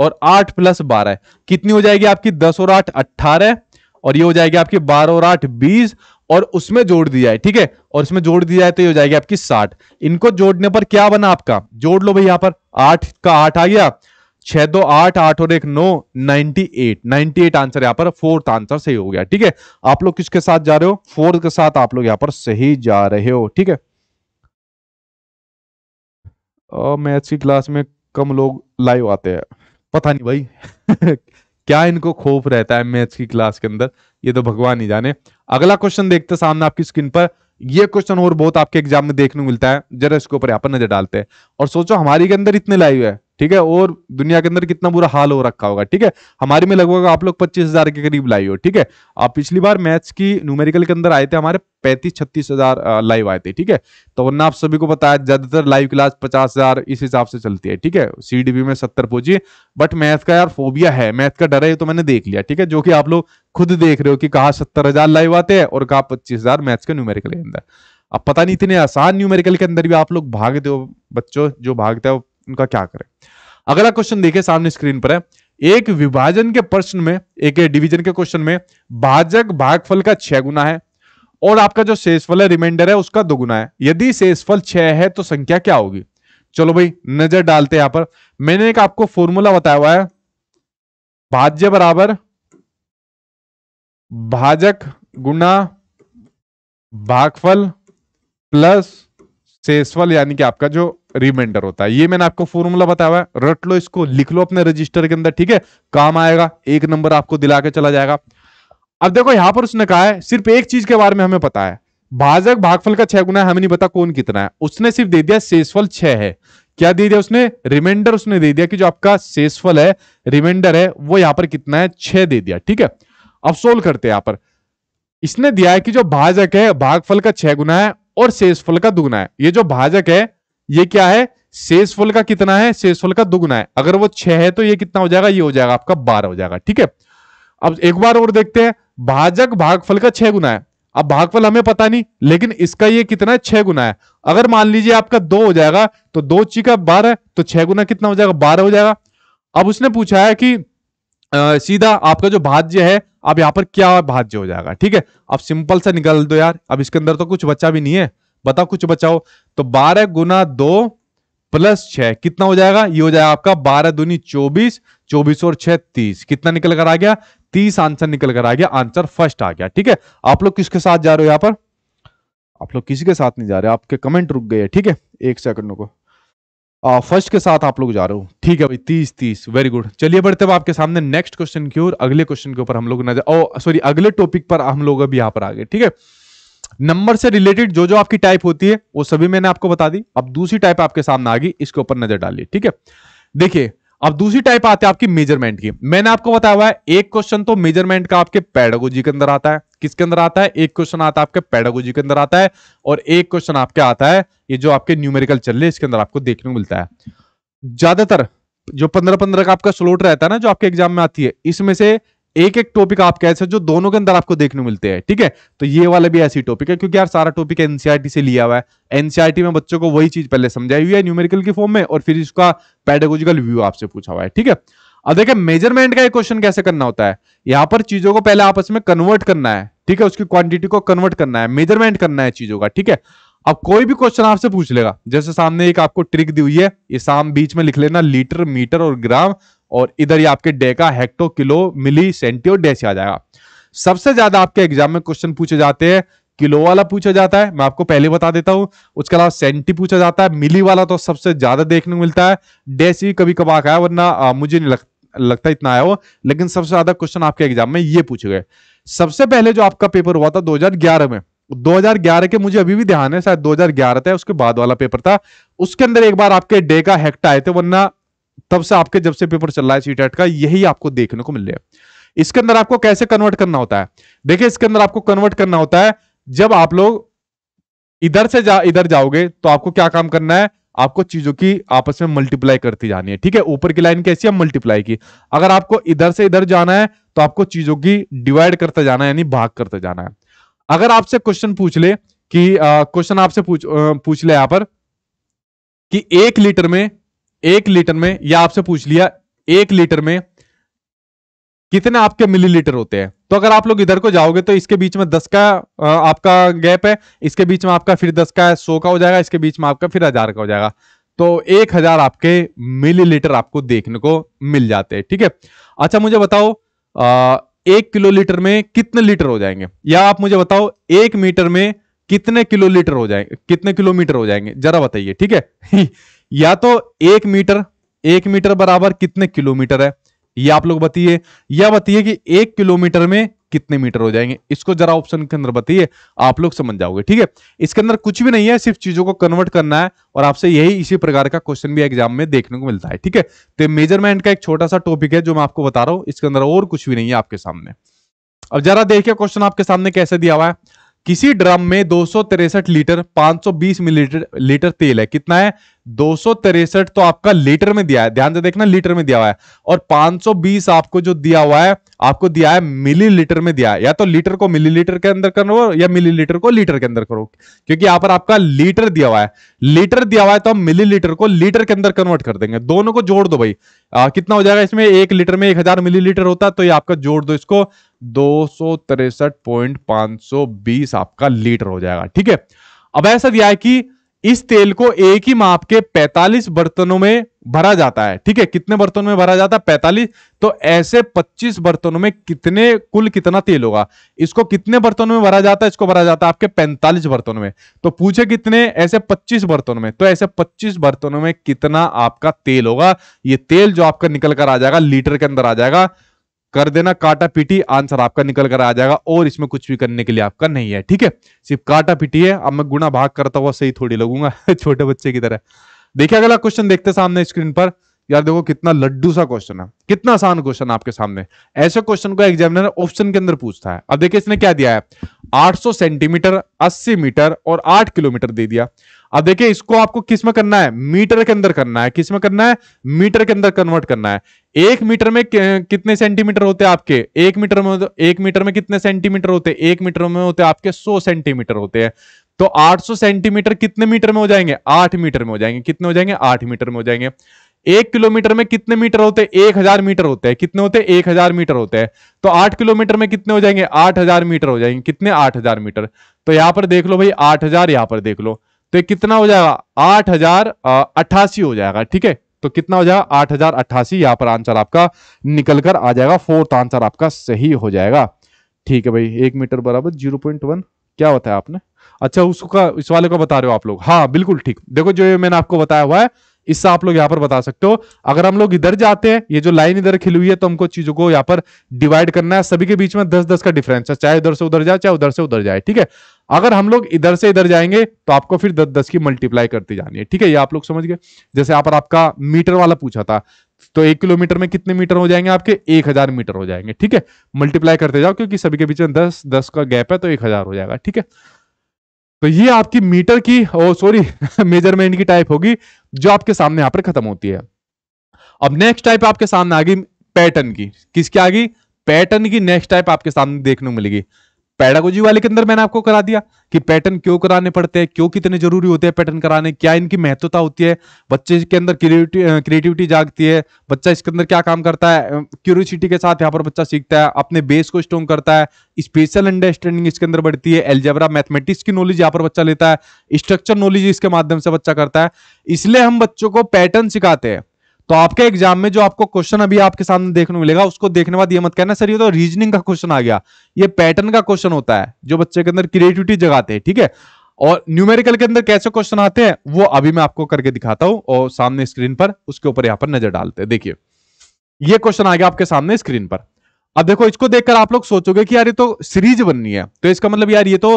और आठ प्लस बारह कितनी हो जाएगी आपकी दस और आठ अट्ठारह और ये हो जाएगी आपकी बारह और आठ बीस और उसमें जोड़ दिया है ठीक है और इसमें जोड़ दिया है तो ये हो जाएगी आपकी साठ इनको जोड़ने पर क्या बना आपका जोड़ लो भाई यहां पर आठ का आठ आ गया छह दो आठ आठ और एक नौ ninety eight ninety eight answer यहां पर फोर्थ आंसर सही हो गया ठीक है आप लोग किसके साथ जा रहे हो फोर्थ के साथ आप लोग यहां पर सही जा रहे हो ठीक है मैथ्स की क्लास में कम लोग लाइव आते हैं पता नहीं भाई [LAUGHS] क्या इनको खौफ रहता है मैथ्स की क्लास के अंदर ये तो भगवान ही जाने अगला क्वेश्चन देखते सामने आपकी स्क्रीन पर ये क्वेश्चन और बहुत आपके एग्जाम में देखने को मिलता है जरा इसके ऊपर यहाँ पर नजर डालते हैं और सोचो हमारी के अंदर इतने लाइव है ठीक है और दुनिया के अंदर कितना बुरा हाल हो रखा होगा ठीक है हमारे में लगभग आप लोग पच्चीस हजार के करीब लाई हो ठीक है आप पिछली बार मैथ्स की न्यूमेरिकल के अंदर आए थे हमारे पैंतीस छत्तीस हजार लाइव आए थे ठीक है तो वरना आप सभी को पता है ज्यादातर लाइव क्लास पचास हजार इस हिसाब से चलती है ठीक है सी में सत्तर पहुंची बट मैथ का यार फोबिया है मैथ का डर है तो मैंने देख लिया ठीक है जो कि आप लोग खुद देख रहे हो कि कहा सत्तर हजार लाइव आते हैं और कहा पच्चीस हजार मैथ्स के न्यूमेरिकल के अंदर अब पता नहीं इतने आसान न्यूमेरिकल के अंदर भी आप लोग भागते हो बच्चों जो भागते हैं वो उनका क्या करें अगला क्वेश्चन देखिए सामने स्क्रीन पर है एक विभाजन के प्रश्न में एक डिवीजन के क्वेश्चन में भाजक भागफल का छह गुना है और आपका जो शेषफल है रिमाइंडर है उसका दो गुना है यदि शेषफल छह है तो संख्या क्या होगी चलो भाई नजर डालते हैं यहां पर मैंने एक आपको फॉर्मूला बताया हुआ है भाज्य बराबर भाजक गुना भागफल प्लस सेसफल यानी कि आपका जो रिमाइंडर होता है ये मैंने आपको फॉर्मूला बताया हुआ है रट लो इसको लिख लो अपने रजिस्टर के अंदर ठीक है काम आएगा एक नंबर आपको दिला के चला जाएगा अब देखो यहां पर उसने कहा है सिर्फ एक चीज के बारे में हमें पता है भाजक भागफल का छह गुना है हमें नहीं पता कौन कितना है उसने सिर्फ दे दिया शेषफल छह है क्या दे दिया उसने रिमाइंडर उसने दे दिया कि जो आपका शेषफल है रिमाइंडर है वो यहां पर कितना है छह दे दिया ठीक है अब सोल्व करते हैं यहां पर इसने दिया है कि जो भाजक है भागफल का छह गुना है और शेषफल का दुगना है ये जो भाजक है ये क्या है शेषफल का कितना है शेषफल का दुगना है अगर वो छह है तो ये कितना हो जाएगा ये हो जाएगा आपका बारह हो जाएगा ठीक है अब एक बार और देखते हैं भाजक भागफल का छह गुना है अब भागफल हमें पता नहीं लेकिन इसका ये कितना है छह गुना है अगर मान लीजिए आपका दो हो जाएगा तो दो ची का बारह तो छह गुना कितना हो जाएगा बारह हो जाएगा अब उसने पूछा है कि सीधा आपका जो भाज्य है अब यहाँ पर क्या भाज्य हो जाएगा ठीक है अब सिंपल सा निकाल दो यार अब इसके अंदर तो कुछ बच्चा भी नहीं है बताओ कुछ बचाओ तो बारह गुना दो प्लस छह कितना हो जाएगा ये हो जाएगा आपका बारह दूनी चौबीस चौबीस और छह तीस कितना निकल कर आ गया तीस आंसर निकल कर आ गया आंसर फर्स्ट आ गया ठीक है आप लोग किसके साथ जा रहे हो यहाँ पर आप लोग किसी के साथ नहीं जा रहे आपके कमेंट रुक गए ठीक है एक सेकंड को फर्स्ट के साथ आप लोग जा रहे हो ठीक है भाई तीस तीस वेरी गुड चलिए बढ़ते हुए आपके सामने नेक्स्ट क्वेश्चन की ओर अगले क्वेश्चन के ऊपर हम लोग नजर ओ सॉरी अगले टॉपिक पर हम लोग अभी यहाँ पर आ गए ठीक है नंबर से रिलेटेड जो जो आपकी टाइप होती है वो सभी मैंने आपको बता दी अब दूसरी टाइप आपके सामने आ गई इसके ऊपर नजर डालिए ठीक है देखिए अब दूसरी टाइप आते हैं आपकी मेजरमेंट की मैंने आपको बताया हुआ है एक क्वेश्चन तो मेजरमेंट का आपके पैडागोजी के अंदर आता है किसके अंदर आता है एक क्वेश्चन आता है आपके पैडागोजी के अंदर आता है और एक क्वेश्चन आपके आता है ये जो आपके न्यूमेरिकल चल रहे इसके अंदर आपको देखने को मिलता है ज्यादातर जो पंद्रह पंद्रह का आपका स्लोट रहता है ना जो आपके एग्जाम में आती है इसमें से एक एक टॉपिक आपके ऐसे जो दोनों के अंदर आपको देखने मिलते हैं ठीक है तो ये वाला भी ऐसी टॉपिक है क्योंकि यार सारा टॉपिक एनसीआरटी से लिया हुआ है एनसीआरटी में बच्चों को वही चीज पहले समझाई हुई है न्यूमेरिकल की फॉर्म में और फिर इसका पेडागोजिकल व्यू आपसे पूछा हुआ है ठीक है अब देखिए मेजरमेंट का एक क्वेश्चन कैसे करना होता है यहां पर चीजों को पहले आपस में कन्वर्ट करना है ठीक है उसकी क्वांटिटी को कन्वर्ट करना है मेजरमेंट करना है चीजों का ठीक है अब कोई भी क्वेश्चन आपसे पूछ लेगा जैसे सामने एक आपको ट्रिक दी हुई है ये शाम बीच में लिख लेना लीटर मीटर और ग्राम और इधर ये आपके deca hecto kilo milli centi और डेसी आ जाएगा सबसे ज्यादा आपके एग्जाम में क्वेश्चन पूछे जाते हैं किलो वाला पूछा जाता है मैं आपको पहले बता देता हूं उसके अलावा सेंटी पूछा जाता है मिली वाला तो सबसे ज्यादा देखने को मिलता है डेसी कभी कभार आया वरना आ, मुझे नहीं लग, लगता इतना आया हो लेकिन सबसे ज्यादा क्वेश्चन आपके एग्जाम में ये पूछे गए सबसे पहले जो आपका पेपर हुआ था दो में 2011 के मुझे अभी भी ध्यान है शायद 2011 था उसके बाद वाला पेपर था उसके अंदर एक बार आपके डे का हेक्टा आए थे वरना तब से आपके जब से पेपर चल रहा है सी e का यही आपको देखने को मिल रहा है इसके अंदर आपको कैसे कन्वर्ट करना होता है देखिए इसके अंदर आपको कन्वर्ट करना होता है जब आप लोग इधर से जा इधर जाओगे तो आपको क्या काम करना है आपको चीजों की आपस में मल्टीप्लाई करती जानी है ठीक है ऊपर की लाइन कैसी है मल्टीप्लाई की अगर आपको इधर से इधर जाना है तो आपको चीजों की डिवाइड करते जाना है यानी भाग करते जाना है अगर आपसे क्वेश्चन पूछ ले कि क्वेश्चन आपसे पूछ पूछ ले यहां पर कि एक लीटर में एक लीटर में या आपसे पूछ लिया एक लीटर में कितने आपके मिलीलीटर होते हैं तो अगर आप लोग इधर को जाओगे तो इसके बीच में दस का आपका गैप है इसके बीच में आपका फिर दस का सौ का हो जाएगा इसके बीच में आपका फिर हजार का हो जाएगा तो एक हजार आपके मिलीलीटर आपको देखने को मिल जाते हैं ठीक है अच्छा मुझे बताओ आ, एक किलो लीटर में कितने लीटर हो जाएंगे या आप मुझे बताओ एक मीटर में कितने किलो लीटर हो जाएंगे कितने किलोमीटर हो जाएंगे जरा बताइए ठीक है [LAUGHS] या तो एक मीटर एक मीटर बराबर कितने किलोमीटर है ये आप लोग बताइए या बताइए कि एक किलोमीटर में कितने मीटर हो जाएंगे इसको जरा ऑप्शन के अंदर बताइए आप लोग समझ जाओगे ठीक है इसके अंदर कुछ भी नहीं है सिर्फ चीजों को कन्वर्ट करना है और आपसे यही इसी प्रकार का क्वेश्चन भी एग्जाम में देखने को मिलता है ठीक है तो मेजरमेंट का एक छोटा सा टॉपिक है जो मैं आपको बता रहा हूं इसके अंदर और कुछ भी नहीं है आपके सामने अब जरा देखिए क्वेश्चन आपके सामने कैसे दिया हुआ है किसी ड्रम में दो लीटर 520 मिलीलीटर लीटर तेल है कितना है दो तो आपका लीटर में दिया है ध्यान से देखना लीटर में दिया हुआ है और 520 आपको जो दिया हुआ है आपको दिया है मिली लीटर में दिया है या तो लीटर को मिली लीटर के अंदर करो या मिलीलीटर को लीटर के अंदर करो क्योंकि यहां पर आपका लीटर दिया हुआ है लीटर दिया हुआ है तो हम मिली लीटर को लीटर के अंदर कन्वर्ट कर देंगे दोनों को जोड़ दो भाई आ, कितना हो जाएगा इसमें एक लीटर में एक हजार मिली लीटर होता है तो ये आपका जोड़ दो इसको दो आपका लीटर हो जाएगा ठीक है अब ऐसा दिया है कि इस तेल को एक ही माप के 45 बर्तनों में भरा जाता है ठीक है कितने बर्तनों में भरा जाता है 45 तो ऐसे 25 बर्तनों में कितने कुल कितना तेल होगा इसको कितने बर्तनों में भरा जाता है इसको भरा जाता है आपके 45 बर्तनों में तो पूछे कितने ऐसे 25 बर्तनों में तो ऐसे 25 बर्तनों में कितना आपका तेल होगा ये तेल जो आपका निकल कर आ जाएगा लीटर के अंदर आ जाएगा कर देना काटा पीटी आंसर आपका निकल कर आ जाएगा और इसमें कुछ भी करने के लिए आपका नहीं है ठीक है सिर्फ काटा पीटी है अब मैं गुणा भाग करता हुआ सही थोड़ी लगूंगा [LAUGHS] छोटे बच्चे की तरह देखिए अगला क्वेश्चन देखते सामने स्क्रीन पर यार देखो कितना लड्डू सा क्वेश्चन है कितना आसान क्वेश्चन आपके सामने ऐसे क्वेश्चन को एग्जामिनर ऑप्शन के अंदर पूछता है अब देखिए इसने क्या दिया है 800 सेंटीमीटर 80 मीटर और 8 किलोमीटर दे दिया अब देखिए इसको आपको किस में करना है मीटर के अंदर करना है किस में करना है मीटर के अंदर कन्वर्ट करना है एक मीटर में कितने सेंटीमीटर होते हैं आपके एक मीटर में एक मीटर में कितने सेंटीमीटर होते हैं एक मीटर में होते आपके सौ सेंटीमीटर होते हैं तो 800 सेंटीमीटर कितने मीटर में हो जाएंगे 8 मीटर में हो जाएंगे कितने हो जाएंगे 8 मीटर में हो जाएंगे एक किलोमीटर में कितने मीटर होते हैं एक हजार मीटर होते हैं कितने होते हैं एक हजार मीटर होते हैं तो आठ किलोमीटर में कितने हो जाएंगे आठ हजार मीटर हो जाएंगे कितने आठ हजार मीटर तो यहां पर देख लो भाई आठ हजार यहां पर देख लो तो ये कितना हो जाएगा आठ हजार अट्ठासी हो जाएगा ठीक है तो कितना हो जाएगा आठ हजार अट्ठासी यहां पर आंसर आपका निकल कर आ जाएगा फोर्थ आंसर आपका सही हो जाएगा ठीक है भाई एक मीटर बराबर जीरो पॉइंट वन क्या बताया आपने अच्छा उसका इस वाले को बता रहे हो आप लोग हाँ बिल्कुल ठीक देखो जो ये मैंने आपको बताया हुआ है इससे आप लोग यहाँ पर बता सकते हो अगर हम लोग इधर जाते हैं ये जो लाइन इधर खिली हुई है तो हमको चीजों को यहाँ पर डिवाइड करना है सभी के बीच में दस दस का डिफरेंस है चाहे इधर से उधर जाए चाहे उधर से उधर जाए ठीक है अगर हम लोग इधर से इधर जाएंगे तो आपको फिर दस दस की मल्टीप्लाई करती जानी है ठीक है ये आप लोग समझ गए जैसे यहां पर आपका मीटर वाला पूछा था तो एक किलोमीटर में कितने मीटर हो जाएंगे आपके एक हजार मीटर हो जाएंगे ठीक है मल्टीप्लाई करते जाओ क्योंकि सभी के बीच में दस दस का गैप है तो एक हजार हो जाएगा ठीक है तो ये आपकी मीटर की ओ सॉरी मेजरमेंट [LAUGHS] की टाइप होगी जो आपके सामने यहां पर खत्म होती है अब नेक्स्ट टाइप आपके सामने आ गई पैटर्न की किसकी आ गई पैटर्न की नेक्स्ट टाइप आपके सामने देखने को मिलेगी पैडागोजी वाले के अंदर मैंने आपको करा दिया कि पैटर्न क्यों कराने पड़ते हैं क्यों कितने जरूरी होते हैं पैटर्न कराने क्या इनकी महत्वता होती है बच्चे के अंदर क्रिएटिविटी जागती है बच्चा इसके अंदर क्या काम करता है क्यूरियोसिटी के साथ यहाँ पर बच्चा सीखता है अपने बेस को स्ट्रॉन्ग करता है स्पेशल अंडरस्टैंडिंग इसके अंदर बढ़ती है एल्जेबरा मैथमेटिक्स की नॉलेज यहाँ पर बच्चा लेता है स्ट्रक्चर नॉलेज इसके माध्यम से बच्चा करता है इसलिए हम बच्चों को पैटर्न सिखाते हैं तो आपके एग्जाम में जो आपको क्वेश्चन अभी आपके सामने देखने को मिलेगा उसको देखने बाद ये मत कहना सर ये तो रीजनिंग का क्वेश्चन आ गया ये पैटर्न का क्वेश्चन होता है जो बच्चे के अंदर क्रिएटिविटी जगाते हैं ठीक है और न्यूमेरिकल के अंदर कैसे क्वेश्चन आते हैं वो अभी मैं आपको करके दिखाता हूं और सामने स्क्रीन पर उसके ऊपर यहां पर नजर डालते हैं देखिए ये क्वेश्चन आ गया आपके सामने स्क्रीन पर अब देखो इसको देखकर आप लोग सोचोगे कि यार ये तो सीरीज बननी है तो इसका मतलब यार ये तो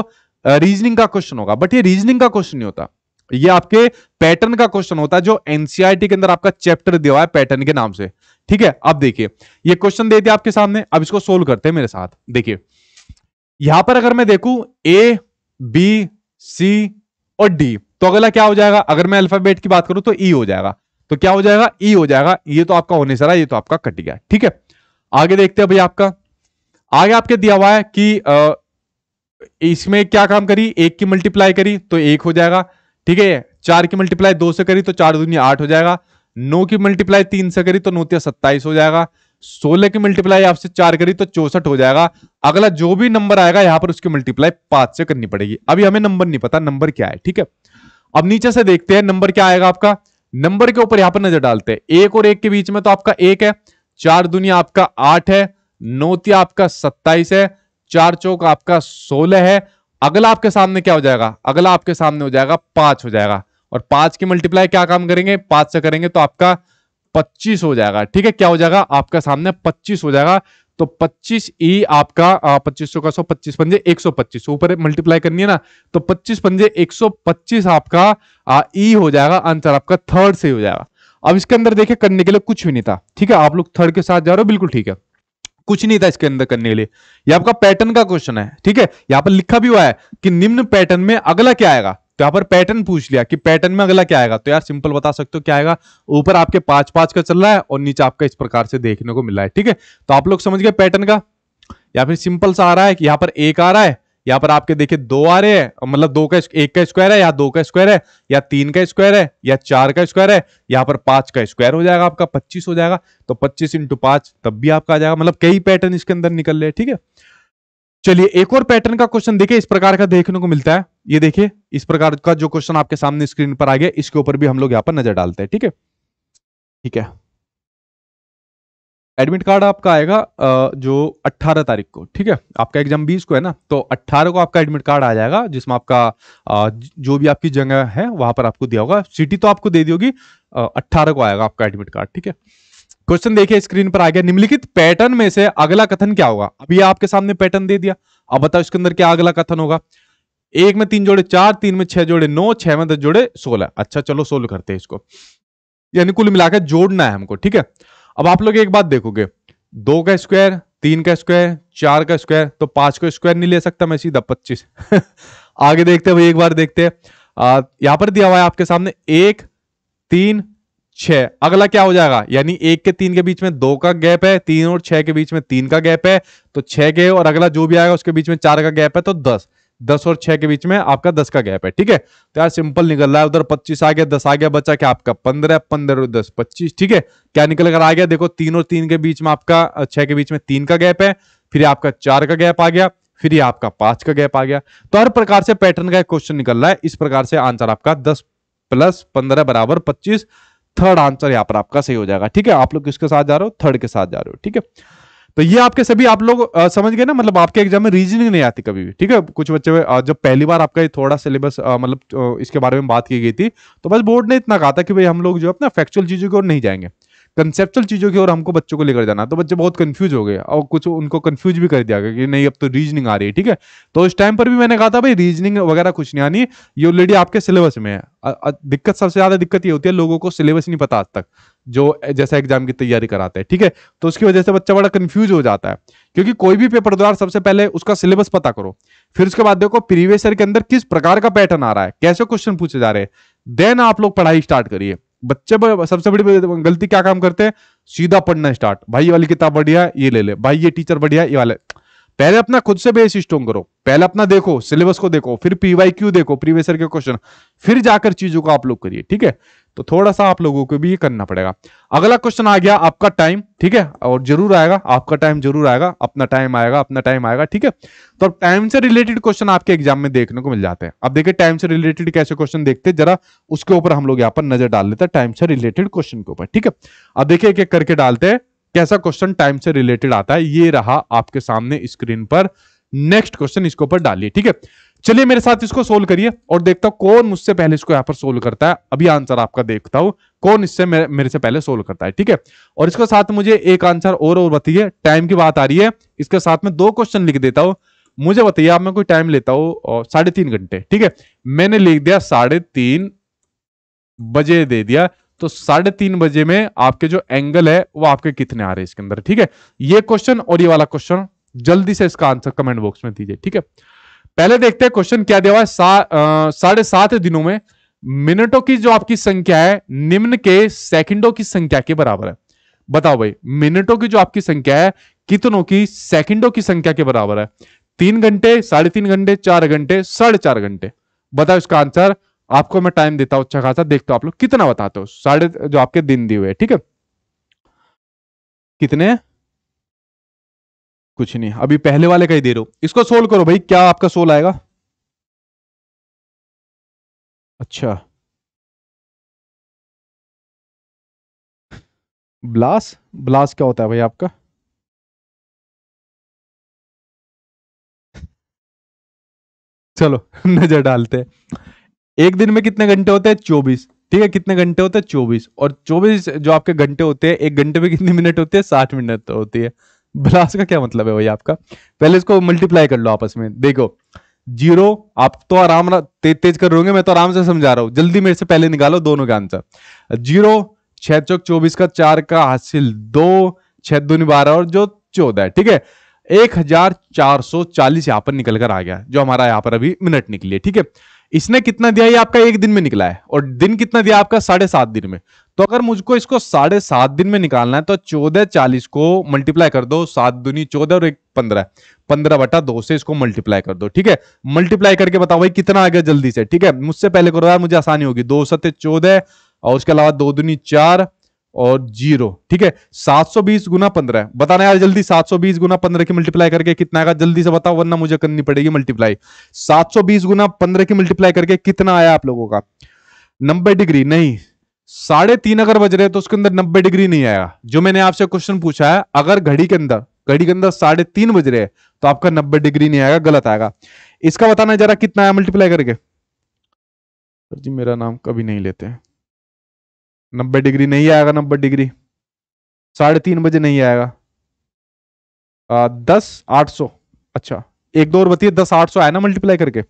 रीजनिंग का क्वेश्चन होगा बट ये रीजनिंग का क्वेश्चन नहीं होता ये आपके पैटर्न का क्वेश्चन होता है जो एनसीआरटी e के अंदर आपका चैप्टर दिया है पैटर्न के नाम से ठीक है अब देखिए ये क्वेश्चन दे दिया आपके सामने अब इसको सोल्व करते हैं मेरे साथ देखिए यहां पर अगर मैं देखू ए बी सी और डी तो अगला क्या हो जाएगा अगर मैं अल्फाबेट की बात करूं तो ई e हो जाएगा तो क्या हो जाएगा ई e हो जाएगा ये e तो आपका होने से ये तो आपका कट गया ठीक है आगे देखते हैं भाई आपका आगे आपके दिया हुआ है कि इसमें क्या काम करी एक की मल्टीप्लाई करी तो एक हो जाएगा ठीक है चार की मल्टीप्लाई दो से करी तो चार दुनिया आठ हो जाएगा नौ की मल्टीप्लाई तीन से करी तो नोतिया सत्ताईस हो जाएगा सोलह की मल्टीप्लाई आपसे चार करी तो चौसठ हो जाएगा अगला जो भी नंबर आएगा यहां पर उसकी मल्टीप्लाई पांच से करनी पड़ेगी अभी हमें नंबर नहीं पता नंबर क्या है ठीक है अब नीचे से देखते हैं नंबर क्या आएगा आपका नंबर के ऊपर यहां पर नजर डालते हैं एक और एक के बीच में तो आपका एक है चार दुनिया आपका आठ है नोतिया आपका सत्ताईस है चार चौक आपका सोलह है अगला आपके सामने क्या हो जाएगा अगला आपके सामने हो जाएगा पांच हो जाएगा और पांच की मल्टीप्लाई क्या काम करेंगे पांच से करेंगे तो आपका पच्चीस हो जाएगा ठीक है क्या हो जाएगा आपका सामने पच्चीस हो जाएगा तो 25 ई आपका पच्चीस सौ का सौ पच्चीस पंजे 125 तो ऊपर मल्टीप्लाई करनी है ना तो 25 पंजे 125 आपका ई हो जाएगा आंसर आपका थर्ड से हो जाएगा अब इसके अंदर देखिए करने के लिए कुछ भी नहीं था ठीक है आप लोग थर्ड के साथ जा रहे हो बिल्कुल ठीक है कुछ नहीं था इसके अंदर करने के लिए ये आपका पैटर्न का क्वेश्चन है ठीक है यहाँ पर लिखा भी हुआ है कि निम्न पैटर्न में अगला क्या आएगा तो यहाँ पर पैटर्न पूछ लिया कि पैटर्न में अगला क्या आएगा तो यार सिंपल बता सकते हो क्या आएगा ऊपर आपके पांच पांच का चल रहा है और नीचे आपका इस प्रकार से देखने को मिल रहा है ठीक है तो आप लोग समझ गए पैटर्न का या फिर सिंपल सा आ रहा है कि यहाँ पर एक आ रहा है यहाँ पर आपके देखिए दो आ रहे हैं मतलब दो का एक का स्क्वायर है या दो का स्क्वायर है या तीन का स्क्वायर है या चार का स्क्वायर है यहाँ पर पांच का स्क्वायर हो जाएगा आपका पच्चीस हो जाएगा तो पच्चीस इंटू पांच तब भी आपका आ जाएगा मतलब कई पैटर्न इसके अंदर निकल रहे हैं ठीक है चलिए एक और पैटर्न का क्वेश्चन देखिए इस प्रकार का देखने को मिलता है ये देखिए इस प्रकार का जो क्वेश्चन आपके सामने स्क्रीन पर आ गया इसके ऊपर भी हम लोग यहाँ पर नजर डालते हैं ठीक है ठीक है एडमिट कार्ड आपका आएगा जो 18 तारीख को ठीक है आपका एग्जाम 20 को है ना तो 18 को आपका एडमिट कार्ड आ जाएगा जिसमें आपका जो भी आपकी जगह है वहां पर आपको दिया होगा सिटी तो आपको दे दी होगी अट्ठारह को आएगा आपका एडमिट कार्ड ठीक है क्वेश्चन देखिए स्क्रीन पर आ गया निम्नलिखित पैटर्न में से अगला कथन क्या होगा अभी आपके सामने पैटर्न दे दिया अब बताओ इसके अंदर क्या अगला कथन होगा एक में तीन जोड़े चार तीन में छह जोड़े नौ छह में दस जोड़े सोलह अच्छा चलो सोल्व करते हैं इसको यानी कुल मिलाकर जोड़ना है हमको ठीक है अब आप लोग एक बात देखोगे दो का स्क्वायर तीन का स्क्वायर चार का स्क्वायर तो पांच का स्क्वायर नहीं ले सकता मैं सीधा पच्चीस [LAUGHS] आगे देखते हुए भाई एक बार देखते यहां पर दिया हुआ है आपके सामने एक तीन छ अगला क्या हो जाएगा यानी एक के तीन के बीच में दो का गैप है तीन और छह के बीच में तीन का गैप है तो छह के और अगला जो भी आएगा उसके बीच में चार का गैप है तो दस दस और छह के बीच में आपका दस का गैप है ठीक है तो यार सिंपल निकल रहा है उधर पच्चीस आ गया दस आ गया बचा क्या आपका पंद्रह पंद्रह और दस पच्चीस ठीक है क्या निकल कर आ गया देखो तीन और तीन के बीच में आपका छह के बीच में तीन का गैप है फिर आपका चार का गैप आ गया फिर ये आपका पांच का गैप आ गया तो हर प्रकार से पैटर्न का एक क्वेश्चन निकल रहा है इस प्रकार से आंसर आपका दस प्लस पंद्रह बराबर पच्चीस थर्ड आंसर यहाँ पर आपका सही हो जाएगा ठीक है आप लोग किसके साथ जा रहे हो थर्ड के साथ जा रहे हो ठीक है तो ये आपके सभी आप लोग आ, समझ गए ना मतलब आपके एग्जाम में रीजनिंग नहीं आती कभी भी ठीक है कुछ बच्चे जब पहली बार आपका थोड़ा सिलेबस मतलब इसके बारे में बात की गई थी तो बस बोर्ड ने इतना कहा था कि भाई हम लोग जो अपना फैक्चुअल चीजों की ओर नहीं जाएंगे कंसेप्चुअल चीज़ों की ओर हमको बच्चों को लेकर जाना तो बच्चे बहुत कन्फ्यूज हो गए और कुछ उनको कन्फ्यूज भी कर दिया गया कि नहीं अब तो रीजनिंग आ रही है ठीक है तो उस टाइम पर भी मैंने कहा था भाई रीजनिंग वगैरह कुछ नहीं आनी ये ऑलरेडी आपके सिलेबस में है दिक्कत सबसे ज़्यादा दिक्कत ये होती है लोगों को सिलेबस नहीं पता आज तक जो जैसा एग्जाम की तैयारी कराते हैं ठीक है तो उसकी वजह से बच्चा बड़ा कंफ्यूज हो जाता है क्योंकि कोई भी पेपर द्वारा सबसे पहले उसका सिलेबस पता करो फिर उसके बाद देखो प्रीवियस ईयर के अंदर किस प्रकार का पैटर्न आ रहा है कैसे क्वेश्चन पूछे जा रहे हैं देन आप लोग पढ़ाई स्टार्ट करिए बच्चे सबसे बड़ी गलती क्या काम करते हैं सीधा पढ़ना स्टार्ट भाई वाली किताब बढ़िया ये ले ले भाई ये टीचर बढ़िया ये वाले पहले अपना खुद से बेस स्ट्रॉन्ग करो पहले अपना देखो सिलेबस को देखो फिर पीवाई क्यू देखो प्रीवियस के क्वेश्चन फिर जाकर चीजों को आप लोग करिए ठीक है तो थोड़ा सा आप लोगों को भी ये करना पड़ेगा अगला क्वेश्चन आ गया आपका टाइम ठीक है और जरूर आएगा आपका टाइम जरूर आएगा अपना टाइम आएगा अपना टाइम आएगा ठीक है तो अब टाइम से रिलेटेड क्वेश्चन आपके एग्जाम में देखने को मिल जाते हैं अब देखिए टाइम से रिलेटेड कैसे क्वेश्चन देखते हैं जरा उसके ऊपर हम लोग यहाँ पर नजर डाल लेते हैं टाइम से रिलेटेड क्वेश्चन के ऊपर ठीक है अब देखिए एक एक करके डालते हैं कैसा क्वेश्चन टाइम से रिलेटेड आता है ये रहा आपके सामने स्क्रीन पर नेक्स्ट क्वेश्चन इसके ऊपर डालिए ठीक है चलिए मेरे साथ इसको सोल्व करिए और देखता हूं कौन मुझसे पहले इसको यहां पर सोल्व करता है अभी आंसर आपका देखता हूं कौन इससे मेरे, मेरे से पहले सोल्व करता है ठीक है और इसके साथ मुझे एक आंसर और और बताइए टाइम की बात आ रही है इसके साथ में दो क्वेश्चन लिख देता हूं मुझे बताइए आप मैं कोई टाइम लेता हूं साढ़े तीन घंटे ठीक है मैंने लिख दिया साढ़े तीन बजे दे दिया तो साढ़े तीन बजे में आपके जो एंगल है वो आपके कितने आ रहे हैं इसके अंदर ठीक है ये क्वेश्चन और ये वाला क्वेश्चन जल्दी से इसका आंसर कमेंट बॉक्स में दीजिए ठीक है पहले देखते हैं क्वेश्चन क्या दिया हुआ है साढ़े सात दिनों में मिनटों की जो आपकी संख्या है निम्न के सेकंडों की संख्या के बराबर है बताओ भाई मिनटों की जो आपकी संख्या है कितनों की सेकंडों की संख्या के बराबर है तीन घंटे साढ़े तीन घंटे चार घंटे साढ़े चार घंटे बताओ इसका आंसर आपको मैं टाइम देता हूं अच्छा खासा देखते हो आप लोग कितना बताते हो साढ़े जो आपके दिन दिए हुए ठीक है कितने कुछ नहीं अभी पहले वाले का ही दे रहे हो इसको सोल्व करो भाई क्या आपका सोल आएगा अच्छा ब्लास ब्लास क्या होता है भाई आपका चलो [LAUGHS] नजर डालते हैं एक दिन में कितने घंटे होते हैं चौबीस ठीक है कितने घंटे होते हैं चौबीस और चौबीस जो आपके घंटे होते हैं एक घंटे में कितने मिनट होते हैं साठ मिनट होती है ब्लास का क्या मतलब है भाई आपका पहले इसको मल्टीप्लाई कर लो आपस में देखो जीरो आप तो आराम ते, तेज कर रहे मैं तो आराम से समझा रहा हूं जल्दी मेरे से पहले निकालो दोनों का आंसर जीरो छह चौक चौबीस का चार का हासिल दो छह दूनी बारह और जो चौदह है ठीक है एक हजार चार सौ चालीस यहां पर निकलकर आ गया जो हमारा यहां पर अभी मिनट निकली है ठीक है इसने कितना दिया ये आपका एक दिन में निकला है और दिन कितना दिया आपका साढ़े सात दिन में तो अगर मुझको इसको साढ़े सात दिन में निकालना है तो चौदह चालीस को मल्टीप्लाई कर दो सात दुनी चौदह और एक पंद्रह पंद्रह बटा दो से इसको मल्टीप्लाई कर दो ठीक है मल्टीप्लाई करके बताओ भाई कितना आ गया जल्दी से ठीक है मुझसे पहले करो यार मुझे आसानी होगी दो सत्य चौदह और उसके अलावा दो दुनी चार और जीरो ठीक है 720 गुना पंद्रह बताना यार जल्दी 720 गुना पंद्रह की मल्टीप्लाई करके कितना आएगा जल्दी से बताओ वरना मुझे करनी पड़ेगी मल्टीप्लाई 720 गुना पंद्रह की मल्टीप्लाई करके कितना आया आप लोगों का नब्बे डिग्री नहीं साढ़े तीन अगर बज रहे तो उसके अंदर नब्बे डिग्री नहीं आएगा जो मैंने आपसे क्वेश्चन पूछा है अगर घड़ी के अंदर घड़ी के अंदर साढ़े तीन बज रहे हैं तो आपका नब्बे डिग्री नहीं आएगा गलत आएगा इसका बताना जरा कितना आया मल्टीप्लाई करके सर जी मेरा नाम कभी नहीं लेते हैं नब्बे डिग्री नहीं आएगा नब्बे डिग्री साढ़े तीन बजे नहीं आएगा आ, दस आठ सौ अच्छा एक दो और बताइए दस आठ सौ आया ना मल्टीप्लाई करके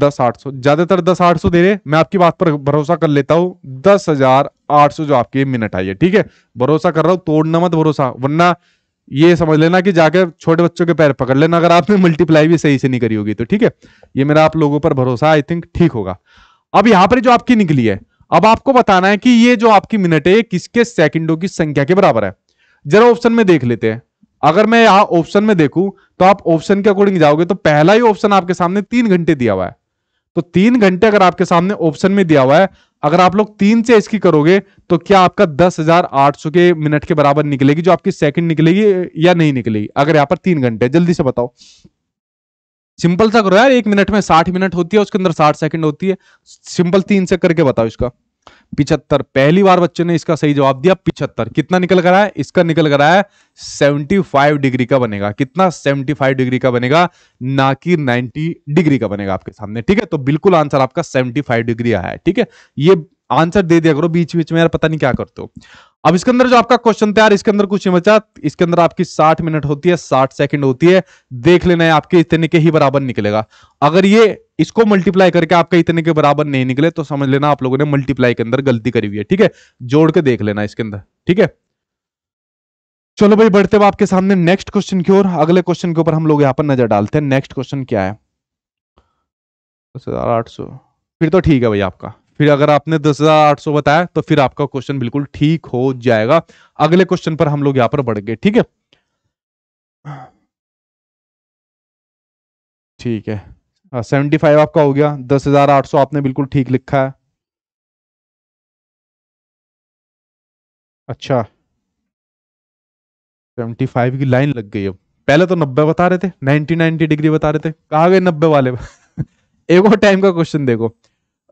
दस आठ सौ ज्यादातर दस आठ सौ दे रहे मैं आपकी बात पर भरोसा कर लेता हूं दस हजार आठ सौ जो आपकी मिनट आई है ठीक है भरोसा कर रहा हूं तोड़ना मत भरोसा वरना ये समझ लेना कि जाकर छोटे बच्चों के पैर पकड़ लेना अगर आपने मल्टीप्लाई भी सही से नहीं करी होगी तो ठीक है ये मेरा आप लोगों पर भरोसा आई थिंक ठीक होगा अब यहां पर जो आपकी निकली है अब आपको बताना है कि ये जो आपकी मिनट है किसके सेकंडों की संख्या के बराबर है जरा ऑप्शन में देख लेते हैं अगर मैं यहां ऑप्शन में देखूं तो आप ऑप्शन के अकॉर्डिंग जाओगे तो पहला ही ऑप्शन आपके सामने तीन घंटे दिया हुआ है तो तीन घंटे अगर आपके सामने ऑप्शन में दिया हुआ है अगर आप लोग तीन से इसकी करोगे तो क्या आपका दस हजार आठ सौ के मिनट के बराबर निकलेगी जो आपकी सेकंड निकलेगी या नहीं निकलेगी अगर यहाँ पर तीन घंटे जल्दी से बताओ सिंपल सा करो यार एक मिनट में साठ मिनट होती है उसके अंदर साठ सेकंड होती है सिंपल तीन से करके बताओ इसका पिछहत्तर पहली बार बच्चों ने इसका सही जवाब दिया पिछहत्तर कितना निकल कर आया इसका निकल कर आया फाइव डिग्री का बनेगा कितना सेवेंटी फाइव डिग्री का बनेगा ना कि नाइनटी डिग्री का बनेगा आपके सामने ठीक है तो बिल्कुल आंसर आपका सेवेंटी फाइव डिग्री आया है ठीक है ये आंसर दे दिया करो बीच बीच में यार पता नहीं क्या करते हो अब इसके अंदर जो आपका क्वेश्चन तैयार इसके अंदर कुछ बचा इसके अंदर आपकी 60 मिनट होती है 60 सेकंड होती है देख लेना है आपके इतने के ही बराबर निकलेगा अगर ये इसको मल्टीप्लाई करके आपका इतने के बराबर नहीं निकले तो समझ लेना आप लोगों ने मल्टीप्लाई के अंदर गलती करी हुई है ठीक है जोड़ के देख लेना इसके अंदर ठीक है चलो भाई बढ़ते हुए आपके सामने नेक्स्ट क्वेश्चन की ओर अगले क्वेश्चन के ऊपर हम लोग यहाँ पर नजर डालते हैं नेक्स्ट क्वेश्चन क्या है आठ सौ फिर तो ठीक है भाई आपका फिर अगर आपने दस हजार आठ सौ बताया तो फिर आपका क्वेश्चन बिल्कुल ठीक हो जाएगा अगले क्वेश्चन पर हम लोग यहां पर बढ़ गए ठीक है ठीक है सेवेंटी हाँ, फाइव आपका हो गया दस हजार आठ सौ आपने बिल्कुल ठीक लिखा है अच्छा सेवेंटी फाइव की लाइन लग गई अब पहले तो नब्बे बता रहे थे नाइनटी नाइनटी डिग्री बता रहे थे कहा गए नब्बे वाले [LAUGHS] एक और टाइम का क्वेश्चन देखो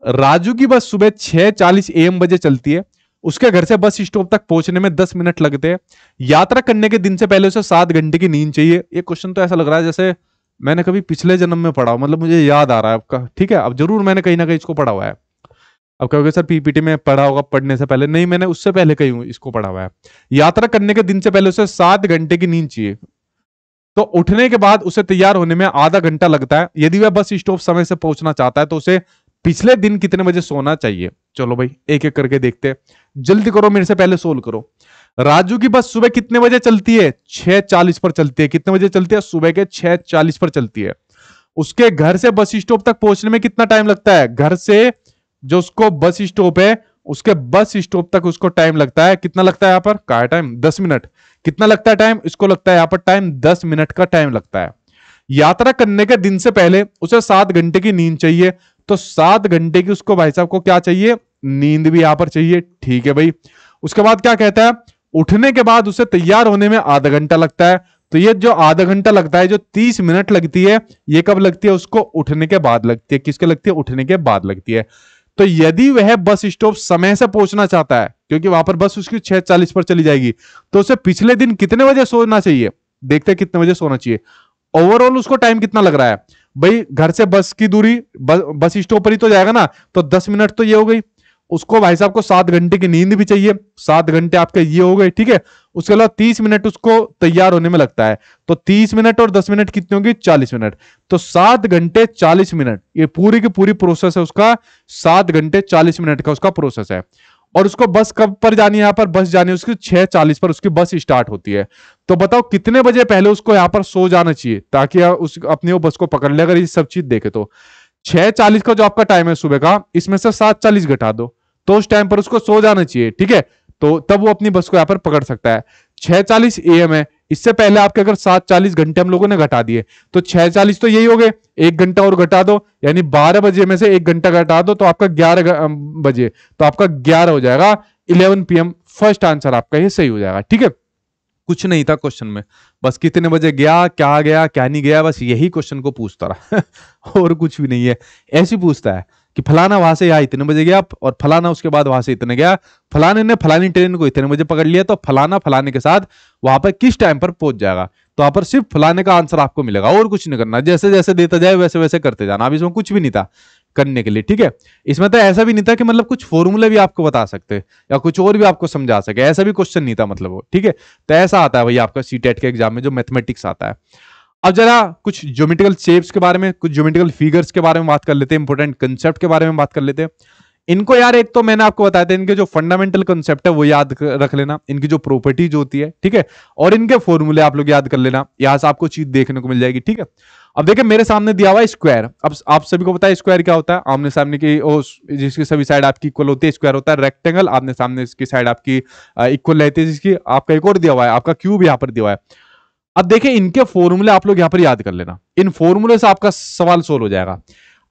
राजू की बस सुबह छह चालीस एम बजे चलती है उसके घर से बस स्टॉप तक पहुंचने में दस मिनट लगते हैं यात्रा करने के दिन से पहले उसे सात घंटे की नींद चाहिए ये क्वेश्चन तो ऐसा लग रहा है जैसे मैंने कभी पिछले जन्म में पढ़ा मतलब मुझे याद आ रहा है आपका ठीक है अब जरूर मैंने कहीं ना कहीं इसको पढ़ा हुआ है अब कहोगे सर पीपीटी में पढ़ा होगा पढ़ने से पहले नहीं मैंने उससे पहले कहीं इसको पढ़ा हुआ है यात्रा करने के दिन से पहले उसे सात घंटे की नींद चाहिए तो उठने के बाद उसे तैयार होने में आधा घंटा लगता है यदि वह बस स्टॉप समय से पहुंचना चाहता है तो उसे पिछले दिन कितने बजे सोना चाहिए चलो भाई एक एक करके देखते हैं जल्दी करो मेरे से पहले सोल्व करो राजू की बस सुबह कितने बजे चलती है छह चालीस पर चलती है कितने बजे चलती है सुबह के छह चालीस पर चलती है उसके घर से बस स्टॉप तक पहुंचने में कितना टाइम लगता है घर से जो उसको बस स्टॉप है उसके बस स्टॉप तक उसको टाइम लगता है कितना लगता है यहाँ पर का टाइम दस मिनट कितना लगता है टाइम इसको लगता है यहाँ पर टाइम दस मिनट का टाइम लगता है यात्रा करने के दिन से पहले उसे सात घंटे की नींद चाहिए तो सात घंटे की उसको भाई साहब को क्या चाहिए नींद भी यहां पर चाहिए ठीक है भाई उसके बाद क्या कहता है उठने के बाद उसे तैयार होने में आधा घंटा लगता है तो ये जो आधा घंटा लगता है जो तीस मिनट लगती है ये कब लगती है उसको उठने के बाद लगती है किसके लगती है उठने के बाद लगती है तो यदि वह बस स्टॉप समय से पहुंचना चाहता है क्योंकि वहां पर बस उसकी छह चालीस पर चली जाएगी तो उसे पिछले दिन कितने बजे सोना चाहिए देखते कितने बजे सोना चाहिए ओवरऑल उसको टाइम कितना लग रहा है भाई घर से बस की दूरी ब, बस स्टॉप पर ही तो जाएगा ना तो दस मिनट तो ये हो गई उसको भाई साहब को सात घंटे की नींद भी चाहिए सात घंटे आपके ये हो गए ठीक है उसके अलावा तीस मिनट उसको तैयार होने में लगता है तो तीस मिनट और दस मिनट कितनी होगी चालीस मिनट तो सात घंटे चालीस मिनट ये पूरी की पूरी प्रोसेस है उसका सात घंटे चालीस मिनट का उसका प्रोसेस है और उसको बस कब पर जानी यहाँ पर बस जानी उसकी छह चालीस पर उसकी बस स्टार्ट होती है तो बताओ कितने बजे पहले उसको यहाँ पर सो जाना चाहिए ताकि उस अपनी वो बस को पकड़ ले अगर ये सब चीज देखे तो छह चालीस का जो आपका टाइम है सुबह का इसमें से सात चालीस घटा दो तो उस टाइम पर उसको सो जाना चाहिए ठीक है तो तब वो अपनी बस को यहाँ पर पकड़ सकता है छह चालीस ए एम है इससे पहले आपके अगर सात चालीस घंटे हम लोगों ने घटा दिए तो छह चालीस तो यही हो गए एक घंटा और घटा दो यानी बारह बजे में से एक घंटा घटा दो तो आपका ग्यारह बजे तो आपका ग्यारह हो जाएगा इलेवन पीएम फर्स्ट आंसर आपका ये सही हो जाएगा ठीक है कुछ नहीं था क्वेश्चन में बस कितने बजे गया क्या गया क्या नहीं गया बस यही क्वेश्चन को पूछता रहा [LAUGHS] और कुछ भी नहीं है ऐसी पूछता है कि फलाना वहां से यहाँ इतने बजे गया और फलाना उसके बाद वहां से इतने गया फलाने ने फलानी ट्रेन को इतने बजे पकड़ लिया तो फलाना फलाने के साथ वहां पर किस टाइम पर पहुंच जाएगा तो वहां पर सिर्फ फलाने का आंसर आपको मिलेगा और कुछ नहीं करना जैसे जैसे देता जाए वैसे वैसे करते जाना अब इसमें कुछ भी नहीं था करने के लिए ठीक है इसमें तो ऐसा भी नहीं था कि मतलब कुछ फॉर्मूला भी आपको बता सकते या कुछ और भी आपको समझा सके ऐसा भी क्वेश्चन नहीं था मतलब वो ठीक है तो ऐसा आता है भाई आपका सी e के एग्जाम में जो मैथमेटिक्स आता है अब जरा कुछ ज्योमेट्रिकल शेप्स के बारे में कुछ ज्योमेट्रिकल फिगर्स के बारे में बात कर लेते हैं इंपोर्टेंट कंसेप्ट के बारे में बात कर लेते हैं इनको यार एक तो मैंने आपको बताया था इनके जो फंडामेंटल कंसेप्ट है वो याद रख लेना इनकी जो प्रॉपर्टीज होती है ठीक है और इनके फॉर्मूले आप लोग याद कर लेना यहां से आपको चीज देखने को मिल जाएगी ठीक है अब देखिए मेरे सामने दिया हुआ स्क्वायर अब आप सभी को पता है स्क्वायर क्या होता है आमने सामने की ओ, जिसकी सभी साइड आपकी इक्वल होती है स्क्वायर होता है रेक्टेंगल आपने सामने इसकी साइड आपकी इक्वल रहती है जिसकी आपका एक और दिया हुआ है आपका क्यूब यहाँ पर दिया हुआ है अब देखिए इनके फॉर्मूले आप लोग यहां पर याद कर लेना इन फॉर्मूले से आपका सवाल सोल्व हो जाएगा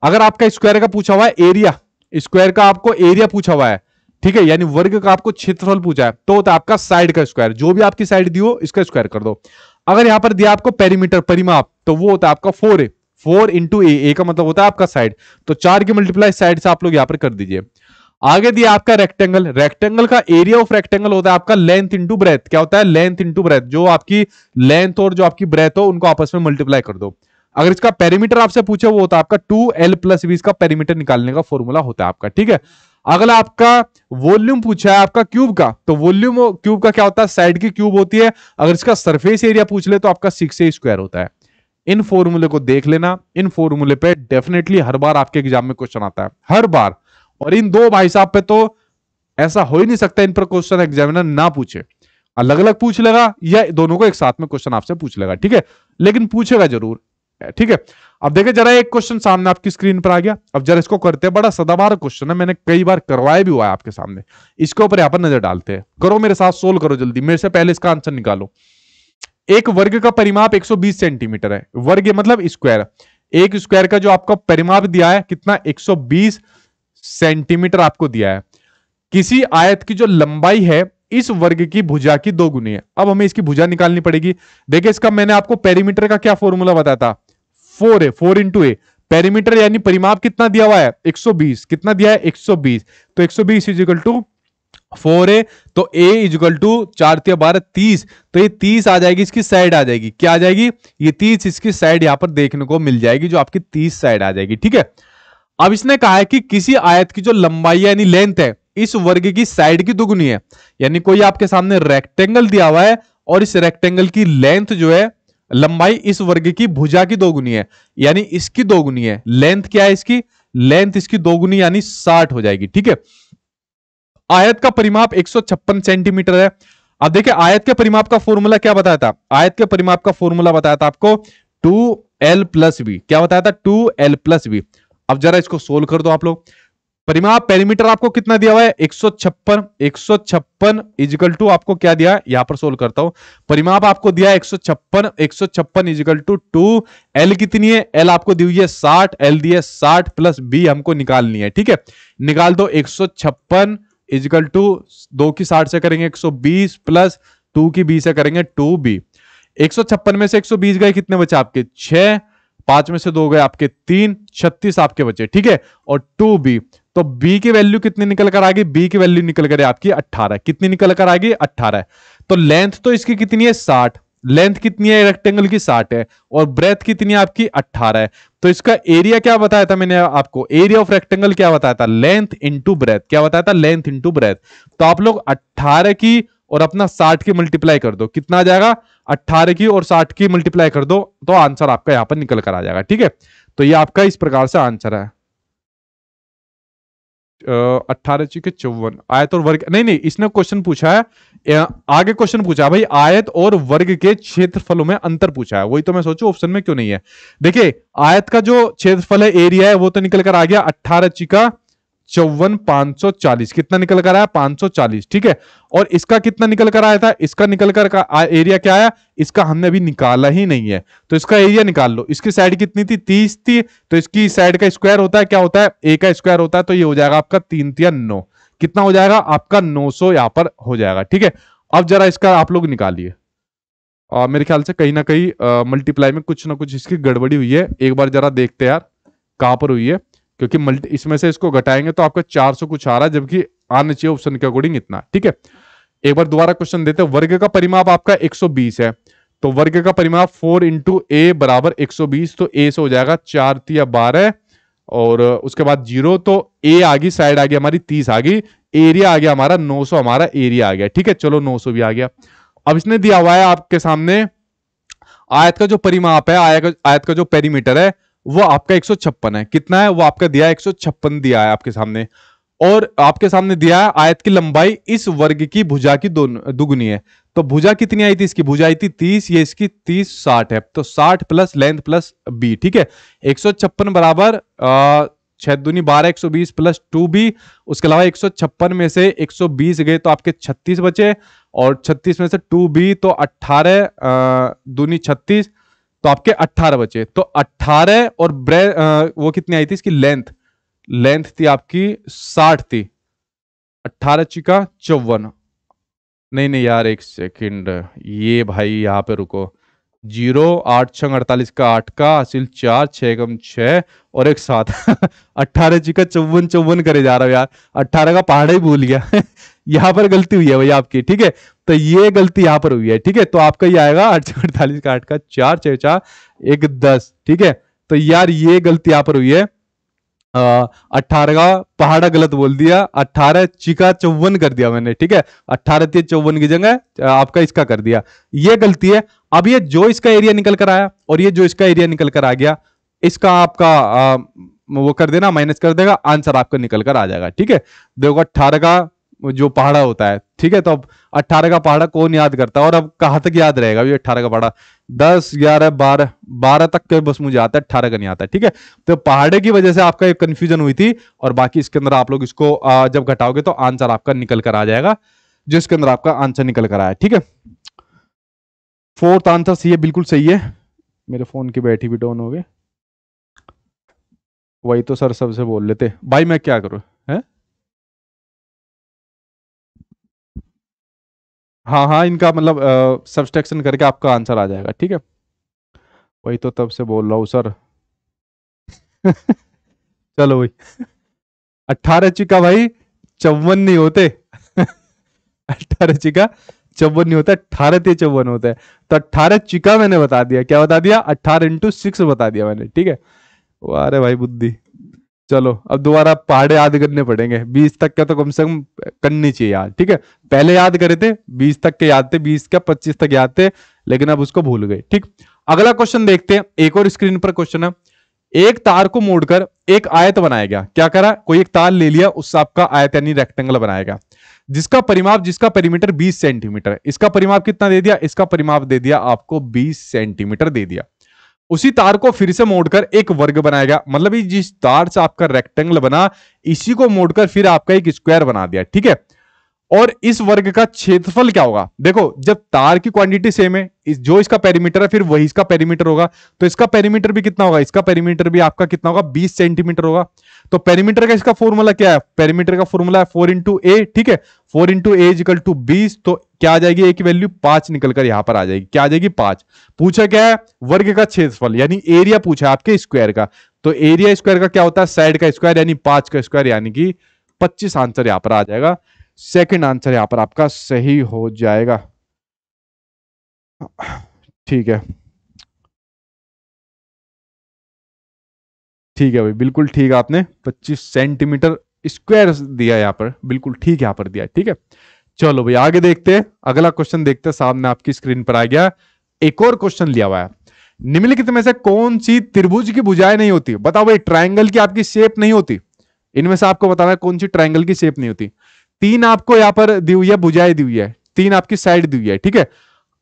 अगर आपका स्क्वायर का पूछा हुआ है एरिया स्क्वायर का आपको एरिया पूछा हुआ है ठीक है यानी वर्ग का आपको क्षेत्रफल पूछा है तो होता है आपका साइड का स्क्वायर जो भी आपकी साइड दी हो इसका स्क्वायर कर दो अगर यहां पर दिया आपको पेरीमीटर परिमाप तो वो होता है आपका four A four into A का मतलब होता है आपका साइड तो चार की मल्टीप्लाई साइड से आप लोग यहां पर कर दीजिए आगे दिया आपका रेक्टेंगल रेक्टेंगल का एरिया ऑफ रेक्टेंगल होता है आपका लेंथ इंटू ब्रेथ क्या होता है लेंथ इंटू ब्रेथ जो आपकी लेंथ और जो आपकी ब्रेथ हो उनको आपस में मल्टीप्लाई कर दो अगर इसका पेरीमीटर आपसे पूछे वो होता है आपका टू एल प्लस वी इसका पेरीमीटर निकालने का फॉर्मूला होता है आपका ठीक है अगला आपका वॉल्यूम पूछा है आपका क्यूब का तो वॉल्यूम क्यूब का क्या होता है साइड की क्यूब होती है अगर इसका सरफेस एरिया पूछ ले तो आपका सिक्स ए स्क्वायर होता है इन फॉर्मूले को देख लेना इन फॉर्मूले पे डेफिनेटली हर बार आपके एग्जाम में क्वेश्चन आता है हर बार और इन दो भाई साहब पे तो ऐसा हो ही नहीं सकता इन पर क्वेश्चन एग्जामिनर ना पूछे अलग अलग पूछ लेगा या दोनों को एक साथ में क्वेश्चन आपसे पूछ लेगा ठीक है लेकिन पूछेगा जरूर ठीक है अब देखे जरा एक क्वेश्चन सामने आपकी स्क्रीन पर आ गया अब जरा इसको करते हैं बड़ा सदाबार क्वेश्चन है मैंने कई बार करवाया भी हुआ है आपके सामने इसके ऊपर यहां पर नजर डालते हैं करो मेरे साथ सोल्व करो जल्दी मेरे से पहले इसका आंसर निकालो एक वर्ग का परिमाप 120 सेंटीमीटर है वर्ग मतलब स्क्वायर एक स्क्वायर का जो आपका परिमाप दिया है कितना 120 सेंटीमीटर आपको दिया है किसी आयत की जो लंबाई है इस वर्ग की भुजा की दो गुनी है अब हमें इसकी भुजा निकालनी पड़ेगी देखिए इसका मैंने आपको पेरीमीटर का क्या फॉर्मूला बताया था four A four into A perimeter यानी परिमाप कितना दिया हुआ है 120 कितना दिया है 120 तो 120 सौ बीस इजिकल टू फोर ए तो ए इजिकल टू चार बारह तीस तो ये तीस आ जाएगी इसकी साइड आ जाएगी क्या आ जाएगी ये तीस इसकी साइड यहां पर देखने को मिल जाएगी जो आपकी तीस साइड आ जाएगी ठीक है अब इसने कहा है कि किसी आयत की जो लंबाई यानी लेंथ है इस वर्ग की साइड की दुगुनी है यानी कोई आपके सामने रेक्टेंगल दिया हुआ है और इस रेक्टेंगल की लेंथ जो है लंबाई इस वर्ग की भुजा की दोगुनी है यानी इसकी दोगुनी है लेंथ क्या है इसकी लेंथ इसकी दोगुनी यानी साठ हो जाएगी ठीक है आयत का परिमाप एक सेंटीमीटर है अब देखिए आयत के परिमाप का फॉर्मूला क्या बताया था आयत के परिमाप का फॉर्मूला बताया था आपको टू एल प्लस बी क्या बताया था टू एल प्लस बी अब जरा इसको सोल्व कर दो आप लोग परिमाप पेरीमीटर आपको कितना दिया हुआ है एक सौ छप्पन एक सौ छप्पन इजिकल टू आपको क्या दिया है यहां पर सोल्व करता हूं परिमाप आपको दिया है एक सौ छप्पन एक सौ छप्पन इजिकल टू टू एल कितनी है एल आपको दी हुई है साठ एल दी है साठ प्लस बी हमको निकालनी है ठीक है निकाल दो एक सौ छप्पन इजिकल टू दो की साठ से करेंगे एक सौ बीस प्लस टू की बी से करेंगे टू बी एक सौ छप्पन में से एक सौ बीस गए कितने बचे आपके छह पांच में से दो गए आपके तीन छत्तीस आपके बचे ठीक है और टू बी तो बी की वैल्यू कितनी निकल कर आ गई बी की वैल्यू निकल कर आपकी अट्ठारह कितनी निकल कर आ गई अट्ठारह तो लेंथ तो इसकी कितनी है साठ लेंथ कितनी है रेक्टेंगल की साठ है और ब्रेथ कितनी है आपकी अट्ठारह है तो इसका एरिया क्या बताया था मैंने आपको एरिया ऑफ रेक्टेंगल क्या बताया था लेंथ इंटू ब्रेथ क्या बताया था लेंथ इंटू ब्रेथ तो आप लोग अट्ठारह की और अपना साठ की मल्टीप्लाई कर दो कितना आ जाएगा अट्ठारह की और साठ की मल्टीप्लाई कर दो तो आंसर आपका यहां पर निकल कर आ जाएगा ठीक है तो ये आपका इस प्रकार से आंसर है अट्ठारह चीके चौवन आयत और वर्ग नहीं नहीं इसने क्वेश्चन पूछा है आगे क्वेश्चन पूछा है भाई आयत और वर्ग के क्षेत्रफलों में अंतर पूछा है वही तो मैं सोचू ऑप्शन में क्यों नहीं है देखिए आयत का जो क्षेत्रफल है एरिया है वो तो निकल कर आ गया अट्ठारह चीका चौवन पांच सौ चालीस कितना निकल कर आया पांच सौ चालीस ठीक है और इसका कितना निकल कर आया था इसका निकल कर का, आ, एरिया क्या आया इसका हमने अभी निकाला ही नहीं है तो इसका एरिया निकाल लो इसकी साइड कितनी थी तीस थी तो इसकी साइड का स्क्वायर होता है क्या होता है ए का स्क्वायर होता है तो ये हो जाएगा आपका तीन तिया नौ कितना हो जाएगा आपका नौ सौ यहाँ पर हो जाएगा ठीक है अब जरा इसका आप लोग निकालिए मेरे ख्याल से कहीं ना कहीं मल्टीप्लाई में कुछ ना कुछ इसकी गड़बड़ी हुई है एक बार जरा देखते यार कहां पर हुई है क्योंकि मल्टी इसमें से इसको घटाएंगे तो आपका 400 कुछ आ रहा है जबकि आना चाहिए ऑप्शन के अकॉर्डिंग इतना ठीक है एक बार दोबारा क्वेश्चन देते हैं वर्ग का परिमाप आपका 120 है तो वर्ग का परिमाप 4 इंटू ए बराबर एक तो ए से हो जाएगा चार तीया बारह और उसके बाद जीरो तो ए आ गई साइड आ गई हमारी तीस आ गई एरिया आ गया हमारा सौ हमारा एरिया आ गया ठीक है चलो 900 भी आ गया अब इसने दिया हुआ है आपके सामने आयत का जो परिमाप है आयत आयत का जो पेरीमीटर है वो आपका एक है कितना है वो आपका दिया एक दिया है आपके सामने और आपके सामने दिया है आयत की लंबाई इस वर्ग की भुजा की दोनों दुगुनी है तो भुजा कितनी आई थी इसकी भुजा आई थी तीस ये इसकी तीस साठ है तो साठ प्लस लेंथ प्लस बी ठीक है एक सौ छप्पन बराबर छह दुनी बारह एक सौ बीस प्लस टू बी उसके अलावा एक सौ छप्पन में से एक सौ बीस गए तो आपके छत्तीस बचे और छत्तीस में से टू बी तो अट्ठारह दूनी छत्तीस तो आपके 18 बचे तो 18 और ब्रे वो कितनी आई थी इसकी लेंथ लेंथ थी आपकी 60 थी 18 चिका चौवन नहीं नहीं यार एक सेकंड ये भाई यहाँ पे रुको जीरो आठ छंग अड़तालीस का आठ का असिल चार छम छ और एक सात [LAUGHS] अट्ठारह जी का चौवन चौवन करे जा रहा हूँ यार अट्ठारह का पहाड़ा ही भूल गया [LAUGHS] यहां पर गलती हुई है भाई आपकी ठीक है तो ये गलती यहां पर हुई है ठीक है तो आपका ये आएगा आठ सौ अड़तालीस का आठ का चार छह चार एक दस ठीक है तो यार ये गलती यहां पर हुई है अट्ठारह का पहाड़ा गलत बोल दिया अट्ठारह चिका चौवन कर दिया मैंने ठीक है अट्ठारह चौवन की जगह आपका इसका कर दिया ये गलती है अब ये जो इसका एरिया निकल कर आया और ये जो इसका एरिया निकल कर आ गया इसका आपका आ, वो कर देना माइनस कर देगा आंसर आपका निकल कर आ जाएगा ठीक है देखो अट्ठारह का जो पहाड़ा होता है ठीक है तो अब अट्ठारह का पहाड़ा कौन याद करता है और अब कहाँ तक याद रहेगा ये अट्ठारह का पहाड़ा दस ग्यारह बारह बारह तक के बस मुझे आता है अट्ठारह का नहीं आता ठीक है तो पहाड़े की वजह से आपका एक कंफ्यूजन हुई थी और बाकी इसके अंदर आप लोग इसको जब घटाओगे तो आंसर आपका निकल कर आ जाएगा जो इसके अंदर आपका आंसर निकल कर आया ठीक है फोर्थ आंसर सही है बिल्कुल सही है मेरे फोन की बैटरी भी डाउन हो गई वही तो सर सबसे बोल लेते भाई मैं क्या करूँ है हाँ हाँ इनका मतलब सब्सट्रैक्शन करके आपका आंसर आ जाएगा ठीक है वही तो तब से बोल रहा हूँ सर [LAUGHS] चलो भाई अट्ठारह चिका भाई चौवन नहीं होते [LAUGHS] अट्ठारह चिका चौवन नहीं होता अट्ठारह ते चौवन होते है तो अट्ठारह चिका मैंने बता दिया क्या बता दिया अट्ठारह इंटू सिक्स बता दिया मैंने ठीक है अरे भाई बुद्धि चलो अब दोबारा पहाड़े याद करने पड़ेंगे बीस तक का तो कम से कम करनी चाहिए याद ठीक है पहले याद करे थे बीस तक के याद थे बीस का पच्चीस तक याद थे लेकिन अब उसको भूल गए ठीक अगला क्वेश्चन देखते हैं एक और स्क्रीन पर क्वेश्चन है एक तार को मोड़कर एक आयत बनाया गया क्या करा कोई एक तार ले लिया उससे आपका आयत यानी रेक्टेंगल बनाया गया जिसका परिमाप जिसका परिमीटर बीस सेंटीमीटर इसका परिमाप कितना दे दिया इसका परिमाप दे दिया आपको बीस सेंटीमीटर दे दिया उसी तार को फिर से मोड़कर एक वर्ग बनाया गया मतलब जिस तार से आपका रेक्टेंगल बना इसी को मोड़कर फिर आपका एक स्क्वायर बना दिया ठीक है और इस वर्ग का क्षेत्रफल क्या होगा देखो जब तार की क्वांटिटी सेम है इस जो इसका पेरीमीटर है फिर वही इसका पेरीमीटर होगा तो इसका पेरीमीटर भी कितना होगा इसका पेरीमीटर भी आपका कितना होगा 20 सेंटीमीटर होगा तो पेरीमीटर का इसका फॉर्मूला क्या है पेरीमीटर का फॉर्मूला है फोर इंटू ए ठीक है फोर इंटू एजिकल टू बीस तो क्या आ जाएगी एक की वैल्यू पांच निकलकर यहां पर आ जाएगी क्या आ जाएगी पांच पूछा क्या है वर्ग का क्षेत्रफल यानी एरिया पूछा है आपके स्क्वायर का तो एरिया स्क्वायर का क्या होता है साइड का स्क्वायर यानी पांच का स्क्वायर यानी कि पच्चीस आंसर यहां पर आ जाएगा सेकेंड आंसर यहां पर आपका सही हो जाएगा ठीक है ठीक है भाई बिल्कुल ठीक है आपने 25 सेंटीमीटर स्क्वायर दिया यहाँ पर बिल्कुल ठीक यहाँ पर दिया ठीक है चलो भाई आगे देखते हैं अगला क्वेश्चन देखते हैं सामने आपकी स्क्रीन पर आ गया एक और क्वेश्चन लिया हुआ है निम्नलिखित में से कौन सी त्रिभुज की बुझाई नहीं होती बताओ भाई ट्राइंगल की आपकी शेप नहीं होती इनमें से आपको बताना है कौन सी ट्राइंगल की शेप नहीं होती तीन आपको यहाँ पर दी हुई है बुझाई दी हुई है तीन आपकी साइड दी हुई है ठीक है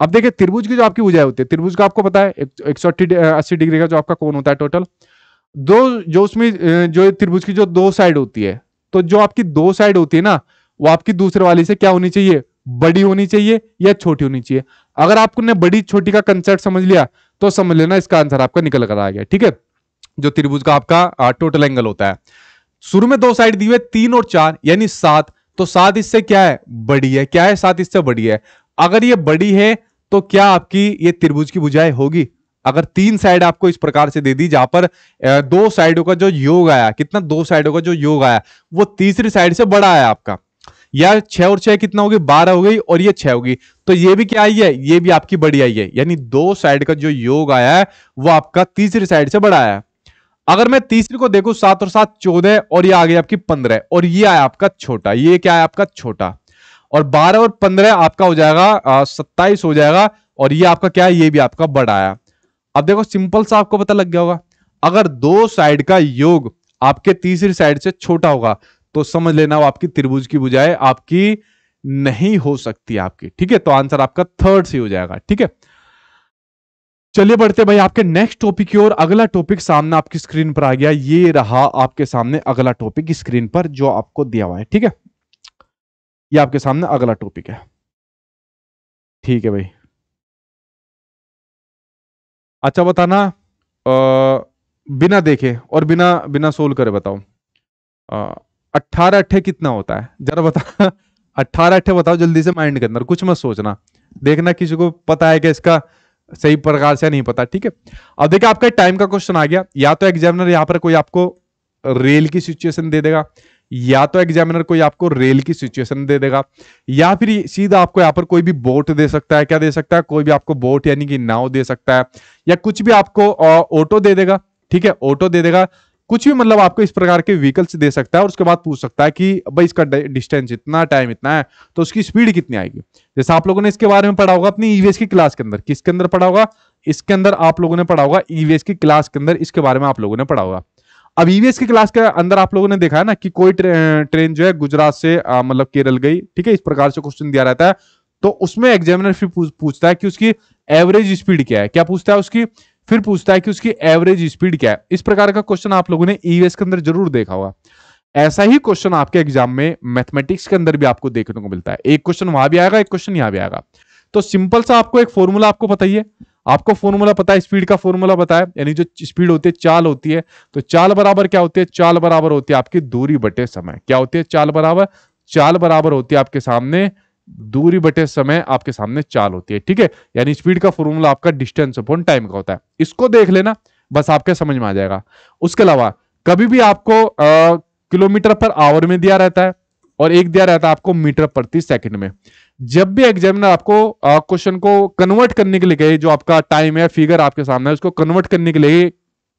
अब देखिए त्रिभुज की जो आपकी बुझाई होती है त्रिभुज का आपको पता है एक सौ अस्सी डिग्री का जो आपका कौन होता है टोटल दो जो उसमें जो त्रिभुज की जो दो साइड होती है तो जो आपकी दो साइड होती है ना वो आपकी दूसरे वाली से क्या होनी चाहिए बड़ी होनी चाहिए या छोटी होनी चाहिए अगर आपने बड़ी छोटी का कंसेप्ट समझ लिया तो समझ लेना इसका आंसर आपका निकल कर आ गया ठीक है जो त्रिभुज का आपका टोटल एंगल होता है शुरू में दो साइड दी हुई तीन और चार यानी सात तो सात इससे क्या है बड़ी है क्या है सात इससे बड़ी है अगर ये बड़ी है तो क्या आपकी ये त्रिभुज की बुझाई होगी अगर तीन साइड आपको इस प्रकार से दे दी जहां पर दो साइडों का जो योग आया कितना दो साइडों का जो योग आया वो तीसरी साइड से बड़ा आया आपका या छह और छह कितना हो गई बारह हो गई और ये छह होगी तो ये भी क्या आई है ये भी आपकी बड़ी आई है यानी दो साइड का जो योग आया है वो आपका तीसरी साइड से बड़ा आया अगर मैं तीसरी को देखू सात और सात चौदह और ये आ गई आपकी पंद्रह और ये आया आपका छोटा ये क्या है आपका छोटा और बारह और पंद्रह आपका हो जाएगा सत्ताईस हो जाएगा और ये आपका क्या है ये भी आपका बड़ा आया अब देखो सिंपल सा आपको पता लग गया होगा अगर दो साइड का योग आपके तीसरी साइड से छोटा होगा तो समझ लेना वो आपकी त्रिभुज की बुझाए आपकी नहीं हो सकती आपकी ठीक है तो आंसर आपका थर्ड सी हो जाएगा ठीक है चलिए बढ़ते भाई आपके नेक्स्ट टॉपिक की ओर अगला टॉपिक सामने आपकी स्क्रीन पर आ गया ये रहा आपके सामने अगला टॉपिक स्क्रीन पर जो आपको दिया हुआ है ठीक है ये आपके सामने अगला टॉपिक है ठीक है भाई अच्छा बताना बिना देखे और बिना बिना सोल्व करे बताओ अट्ठारह अट्ठे कितना होता है जरा बता [LAUGHS] अट्ठारह अट्ठे बताओ जल्दी से माइंड के अंदर कुछ मत सोचना देखना किसी को पता है कि इसका सही प्रकार से नहीं पता ठीक है अब देखिए आपका टाइम का क्वेश्चन आ गया या तो एग्जामिनर यहाँ पर कोई आपको रेल की सिचुएशन दे देगा या तो एग्जामिनर कोई आपको रेल की सिचुएशन दे देगा या फिर सीधा आपको यहाँ पर कोई भी बोट दे सकता है क्या दे सकता है कोई भी आपको बोट यानी कि नाव दे सकता है या कुछ भी आपको ऑटो दे देगा ठीक है ऑटो दे देगा कुछ भी मतलब आपको इस प्रकार के व्हीकल्स दे सकता है और उसके बाद पूछ सकता है कि भाई इसका डिस्टेंस इतना टाइम इतना है तो उसकी स्पीड कितनी आएगी जैसे आप लोगों ने इसके बारे में पढ़ा होगा अपनी ईवीएस e की क्लास के अंदर किसके अंदर पढ़ा होगा इसके अंदर आप लोगों ने पढ़ा होगा ईवीएस e की क्लास के अंदर इसके बारे में आप लोगों ने पढ़ा होगा अब ईवीएस e की क्लास के अंदर आप लोगों ने देखा है ना कि कोई ट्रेन जो है गुजरात से मतलब केरल गई ठीक है इस प्रकार से क्वेश्चन दिया रहता है तो उसमें एग्जामिनर फिर पूछ, पूछता है कि उसकी एवरेज स्पीड क्या है क्या पूछता है उसकी फिर पूछता है कि उसकी एवरेज स्पीड क्या है इस प्रकार का क्वेश्चन आप लोगों ने ईवीएस e के अंदर जरूर देखा होगा ऐसा ही क्वेश्चन आपके एग्जाम में मैथमेटिक्स के अंदर भी आपको देखने को मिलता है एक क्वेश्चन वहां भी आएगा एक क्वेश्चन यहां भी आएगा तो सिंपल सा आपको एक फॉर्मूला आपको बताइए आपको फॉर्मूला पता है स्पीड का फॉर्मूला पता है यानी जो स्पीड होती है चाल होती है तो चाल बराबर क्या होती है चाल बराबर होती है आपकी दूरी बटे समय क्या होती है चाल बराबर चाल बराबर होती है आपके सामने दूरी बटे समय आपके सामने चाल होती है ठीक है यानी स्पीड का फॉर्मूला आपका डिस्टेंस अपॉन टाइम का होता है इसको देख लेना बस आपके समझ में आ जाएगा उसके अलावा कभी भी आपको किलोमीटर पर आवर में दिया रहता है और एक दिया रहता है आपको मीटर प्रति सेकंड में जब भी एग्जामिनर आपको क्वेश्चन को कन्वर्ट करने के लिए कहे जो आपका टाइम है फिगर आपके सामने है उसको कन्वर्ट करने के लिए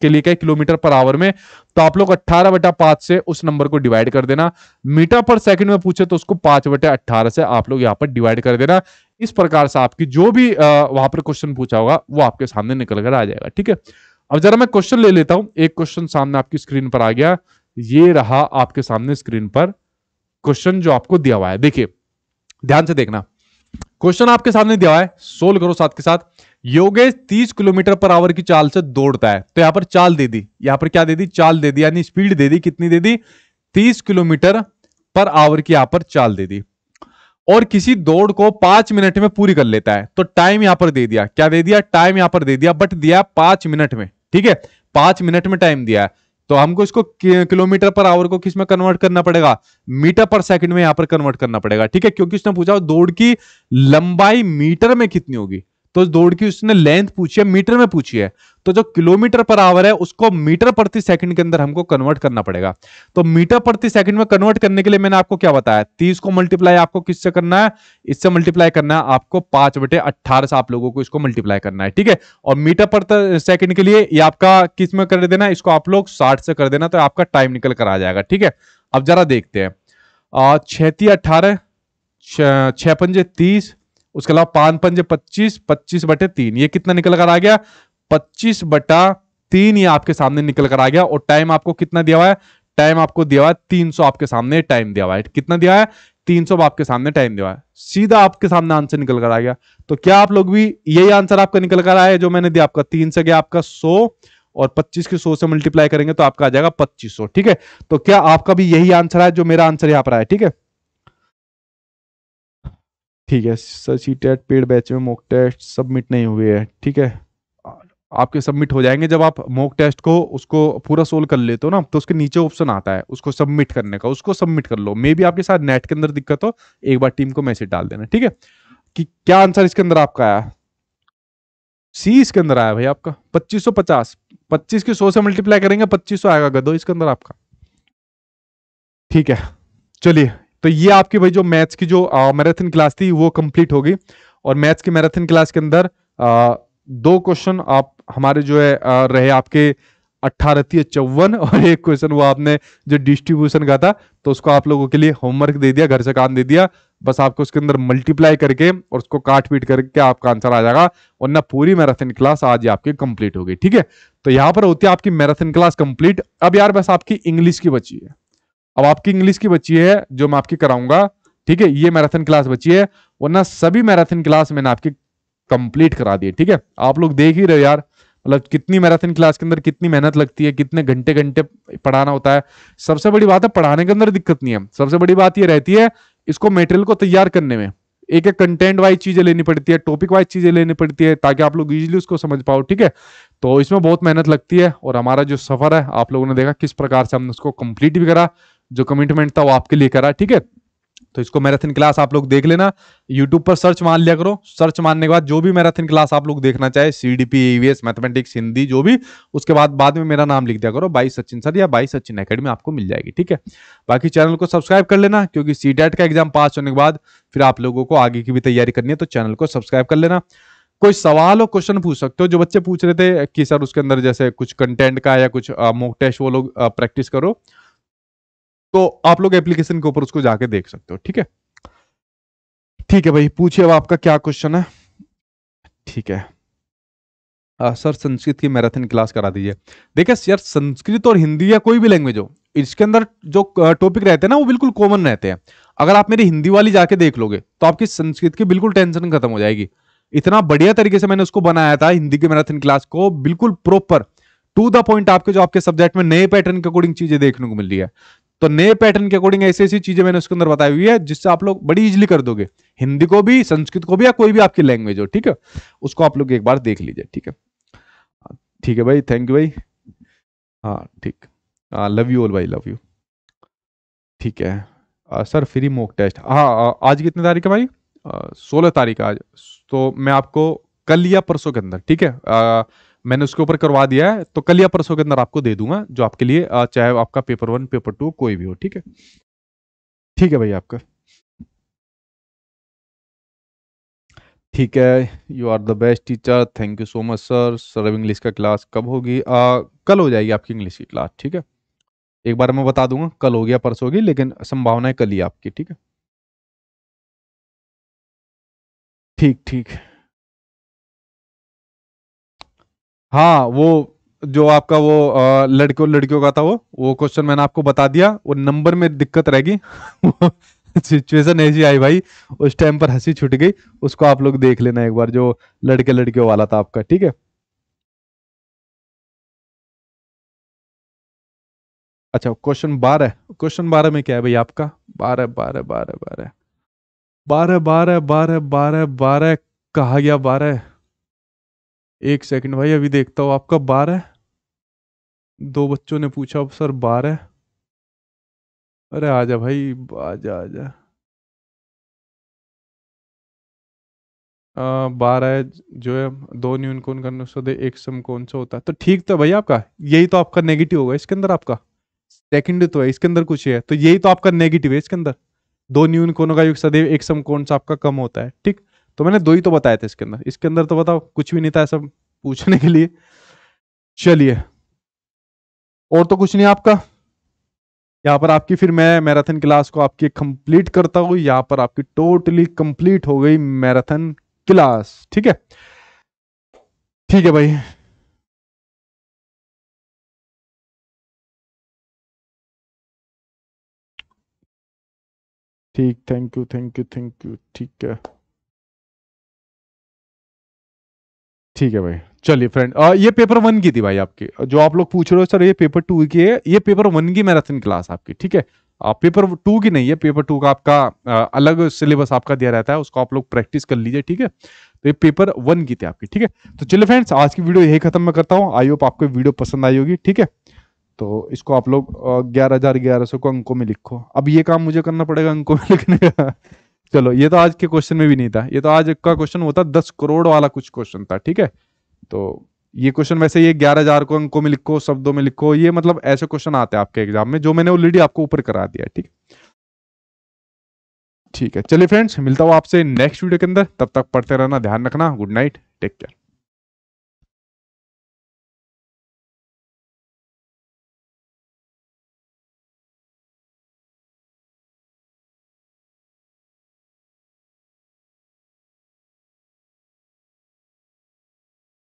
के लिए कहे किलोमीटर पर आवर में तो आप लोग अट्ठारह बटा पांच से उस नंबर को डिवाइड कर देना मीटर पर सेकंड में पूछे तो उसको पांच बटे अट्ठारह से आप लोग यहाँ पर डिवाइड कर देना इस प्रकार से आपकी जो भी वहां पर क्वेश्चन पूछा होगा वो आपके सामने निकल कर आ जाएगा ठीक है अब जरा मैं क्वेश्चन ले लेता हूं एक क्वेश्चन सामने आपकी स्क्रीन पर आ गया ये रहा आपके सामने स्क्रीन पर क्वेश्चन जो आपको दिया हुआ है देखिए ध्यान से देखना क्वेश्चन आपके सामने दिया है सोल करो साथ के साथ योगेश 30 किलोमीटर पर आवर की चाल से दौड़ता है तो यहां पर चाल दे दी यहां पर क्या दे दी चाल दे दी यानी स्पीड दे दी कितनी दे दी 30 किलोमीटर पर आवर की यहां पर चाल दे दी और किसी दौड़ को पांच मिनट में पूरी कर लेता है तो टाइम यहां पर दे दिया क्या दे दिया टाइम यहां पर दे दिया बट दिया पांच मिनट में ठीक है पांच मिनट में टाइम दिया है तो हमको इसको किलोमीटर पर आवर को किस में कन्वर्ट करना पड़ेगा मीटर पर सेकंड में यहां पर कन्वर्ट करना पड़ेगा ठीक है क्योंकि उसने पूछा दौड़ की लंबाई मीटर में कितनी होगी तो दौड़ की उसने लेंथ पूछी है मीटर में पूछी है तो जो किलोमीटर पर आवर है उसको मीटर प्रति सेकंड के अंदर हमको कन्वर्ट करना पड़ेगा तो मीटर प्रति सेकंड में कन्वर्ट करने के लिए मैंने आपको क्या बताया तीस को मल्टीप्लाई आपको किससे करना है इससे मल्टीप्लाई करना है आपको पांच बटे अट्ठारह से आप लोगों को इसको मल्टीप्लाई करना है ठीक है और मीटर पर सेकंड के लिए ये आपका किस में कर देना इसको आप लोग साठ से कर देना तो आपका टाइम निकल कर आ जाएगा ठीक है अब जरा देखते हैं छेती अट्ठारह छः पंजे तीस उसके अलावा पान पंजे पच्चीस पच्चीस बटे तीन ये कितना निकल कर आ गया पच्चीस बटा तीन ये आपके सामने निकल कर आ गया और टाइम आपको कितना दिया हुआ है टाइम आपको दिया हुआ है तीन सौ आपके सामने टाइम दिया हुआ है कितना दिया है तीन सौ आपके सामने टाइम दिया है सीधा आपके सामने आंसर निकल कर आ गया तो क्या आप लोग भी यही आंसर आपका निकल कर आया जो मैंने दिया आपका तीन से गया आपका सो और 25 के 100 से मल्टीप्लाई करेंगे तो आपका आ जाएगा 2500 ठीक है तो क्या आपका भी यही आंसर है जो मेरा आंसर यहां पर आया ठीक है ठीक है sir CTET paid batch में मॉक टेस्ट सबमिट नहीं हुए है ठीक है आपके सबमिट हो जाएंगे जब आप मॉक टेस्ट को उसको पूरा सोल्व कर लेते हो ना तो उसके नीचे ऑप्शन आता है उसको सबमिट करने का उसको सबमिट कर लो मे भी आपके साथ नेट के अंदर दिक्कत हो एक बार टीम को मैसेज डाल देना ठीक है कि क्या आंसर इसके अंदर आपका आया सी इसके अंदर आया भाई आपका पच्चीस सौ पचास पच्चीस की सौ से मल्टीप्लाई करेंगे पच्चीस सौ आएगा गदो इसके अंदर आपका ठीक है चलिए तो ये आपकी भाई जो मैथ्स की जो मैराथन क्लास थी वो कंप्लीट होगी और मैथ्स की मैराथन क्लास के अंदर आ, दो क्वेश्चन आप हमारे जो है आ, रहे आपके अट्ठारह चौवन [LAUGHS] और एक क्वेश्चन वो आपने जो डिस्ट्रीब्यूशन का था तो उसको आप लोगों के लिए होमवर्क दे दिया घर से काम दे दिया बस आपको उसके अंदर मल्टीप्लाई करके और उसको काट पीट करके आपका आंसर आ जाएगा और ना पूरी मैराथन क्लास आज आपकी कंप्लीट होगी ठीक है तो यहाँ पर होती है आपकी मैराथन क्लास कंप्लीट अब यार बस आपकी इंग्लिश की बची है अब आपकी इंग्लिश की बची है जो मैं आपकी कराऊंगा ठीक है ये मैराथन क्लास बची है वरना सभी मैराथन क्लास मैंने आपकी कंप्लीट करा दी ठीक है आप लोग देख ही रहे यार मतलब कितनी मैराथन क्लास के अंदर कितनी मेहनत लगती है कितने घंटे घंटे पढ़ाना होता है सबसे बड़ी बात है पढ़ाने के अंदर दिक्कत नहीं है सबसे बड़ी बात ये रहती है इसको मेटेरियल को तैयार करने में एक एक कंटेंट वाइज चीजें लेनी पड़ती है टॉपिक वाइज चीजें लेनी पड़ती है ताकि आप लोग इजिली उसको समझ पाओ ठीक है तो इसमें बहुत मेहनत लगती है और हमारा जो सफर है आप लोगों ने देखा किस प्रकार से हमने उसको कंप्लीट भी करा जो कमिटमेंट था वो आपके लिए करा ठीक है तो इसको मैराथन क्लास आप लोग देख लेना यूट्यूब पर सर्च मान लिया करो सर्च मानने के बाद जो भी मैराथन क्लास आप लोग देखना चाहे C D P EVS mathematics Hindi जो भी उसके बाद बाद में मेरा नाम लिख दिया करो बाई सचिन सर या बाई सचिन अकेडमी आपको मिल जाएगी ठीक है बाकी चैनल को सब्सक्राइब कर लेना क्योंकि सी का एग्जाम पास होने के बाद फिर आप लोगों को आगे की भी तैयारी करनी है तो चैनल को सब्सक्राइब कर लेना कोई सवाल और क्वेश्चन पूछ सकते हो जो बच्चे पूछ रहे थे कि सर उसके अंदर जैसे कुछ कंटेंट का या कुछ मोक टेस्ट वो लोग प्रैक्टिस करो तो आप लोग एप्लीकेशन के ऊपर उसको जाके देख सकते हो ठीक है ठीक है भाई पूछिए अब आपका क्या क्वेश्चन है ठीक है आ, सर संस्कृत की मैराथन क्लास करा दीजिए देखिए यार संस्कृत और हिंदी या कोई भी लैंग्वेज हो इसके अंदर जो टॉपिक रहते हैं ना वो बिल्कुल कॉमन रहते हैं अगर आप मेरी हिंदी वाली जाके देख लोगे तो आपकी संस्कृत की बिल्कुल टेंशन खत्म हो जाएगी इतना बढ़िया तरीके से मैंने उसको बनाया था हिंदी के मैराथन क्लास को बिल्कुल प्रॉपर टू द पॉइंट आपके जो आपके सब्जेक्ट में नए पैटर्न के अकॉर्डिंग चीजें देखने को मिल रही है तो नए पैटर्न के अकॉर्डिंग ऐसी ऐसी चीजें मैंने उसके अंदर बताई हुई है जिससे आप लोग बड़ी इजिली कर दोगे हिंदी को भी संस्कृत को भी या कोई भी आपकी लैंग्वेज हो ठीक है उसको आप लोग एक बार देख लीजिए ठीक है ठीक है भाई थैंक यू भाई हाँ ठीक हाँ लव यू ऑल भाई लव यू ठीक है आ, सर फ्री मोक टेस्ट हाँ आज कितनी तारीख है भाई सोलह तारीख आज तो मैं आपको कल या परसों के अंदर ठीक है आ, मैंने उसके ऊपर करवा दिया है तो कल या परसों के अंदर आपको दे दूंगा जो आपके लिए चाहे आपका पेपर वन पेपर टू कोई भी हो ठीक है ठीक है भाई आपका ठीक है you are the best teacher thank you so much sir sir अब इंग्लिश का क्लास कब होगी कल हो जाएगी आपकी इंग्लिश की क्लास ठीक है एक बार मैं बता दूंगा कल होगी या परसों होगी लेकिन संभावना है कल ही आपकी ठीक है ठीक ठीक हाँ वो जो आपका वो लड़कियों लड़कों लड़कियों का था वो वो क्वेश्चन मैंने आपको बता दिया वो नंबर में दिक्कत रहेगी [LAUGHS] वो सिचुएशन ऐसी आई भाई उस टाइम पर हंसी छूट गई उसको आप लोग देख लेना एक बार जो लड़के लड़कियों वाला था आपका ठीक है अच्छा क्वेश्चन बारह क्वेश्चन बारह में क्या है भाई आपका बारह बारह बारह बारह बारह बारह बारह बारह बारह कहा गया बारह एक सेकंड भाई अभी देखता हूँ आपका बारह दो बच्चों ने पूछा सर बारह अरे आजा भाई आजा आजा बारह है जो है दो न्यून कौन करने से एक सम कौन सा होता है तो ठीक तो भाई आपका यही तो आपका नेगेटिव होगा इसके अंदर आपका सेकंड तो है इसके अंदर कुछ है तो यही तो आपका नेगेटिव है इसके अंदर दो न्यून कौन का युग सदैव एक कौन से आपका कम होता है ठीक तो मैंने दो ही तो बताए थे इसके अंदर इसके अंदर तो बताओ कुछ भी नहीं था ऐसा पूछने के लिए चलिए और तो कुछ नहीं आपका यहाँ पर आपकी फिर मैं मैराथन क्लास को आपकी कंप्लीट करता हूँ यहाँ पर आपकी टोटली कंप्लीट हो गई मैराथन क्लास ठीक है ठीक है भाई ठीक thank you thank you thank you ठीक है ठीक है भाई चलिए फ्रेंड ये पेपर वन की थी भाई आपकी जो आप लोग पूछ रहे हो सर ये पेपर टू की है ये पेपर वन की मैराथन क्लास आपकी ठीक है आप पेपर टू की नहीं है पेपर टू का आपका अलग सिलेबस आपका दिया रहता है उसको आप लोग प्रैक्टिस कर लीजिए ठीक है तो ये पेपर वन की थी आपकी ठीक है तो चलिए फ्रेंड्स आज की वीडियो यही खत्म मैं करता हूँ आई होप आपको वीडियो पसंद आई होगी ठीक है तो इसको आप लोग ग्यारह हजार ग्यारह सौ को अंकों में लिखो अब ये काम मुझे करना पड़ेगा अंकों में लिखने का चलो ये तो आज के क्वेश्चन में भी नहीं था ये तो आज का क्वेश्चन होता दस करोड़ वाला कुछ क्वेश्चन था ठीक है तो ये क्वेश्चन वैसे ये ग्यारह हजार को अंकों में लिखो शब्दों में लिखो ये मतलब ऐसे क्वेश्चन आते हैं आपके एग्जाम में जो मैंने ऑलरेडी आपको ऊपर करा दिया ठीक ठीक है चलिए फ्रेंड्स मिलता हूँ आपसे नेक्स्ट वीडियो के अंदर तब तक पढ़ते रहना ध्यान रखना गुड नाइट टेक केयर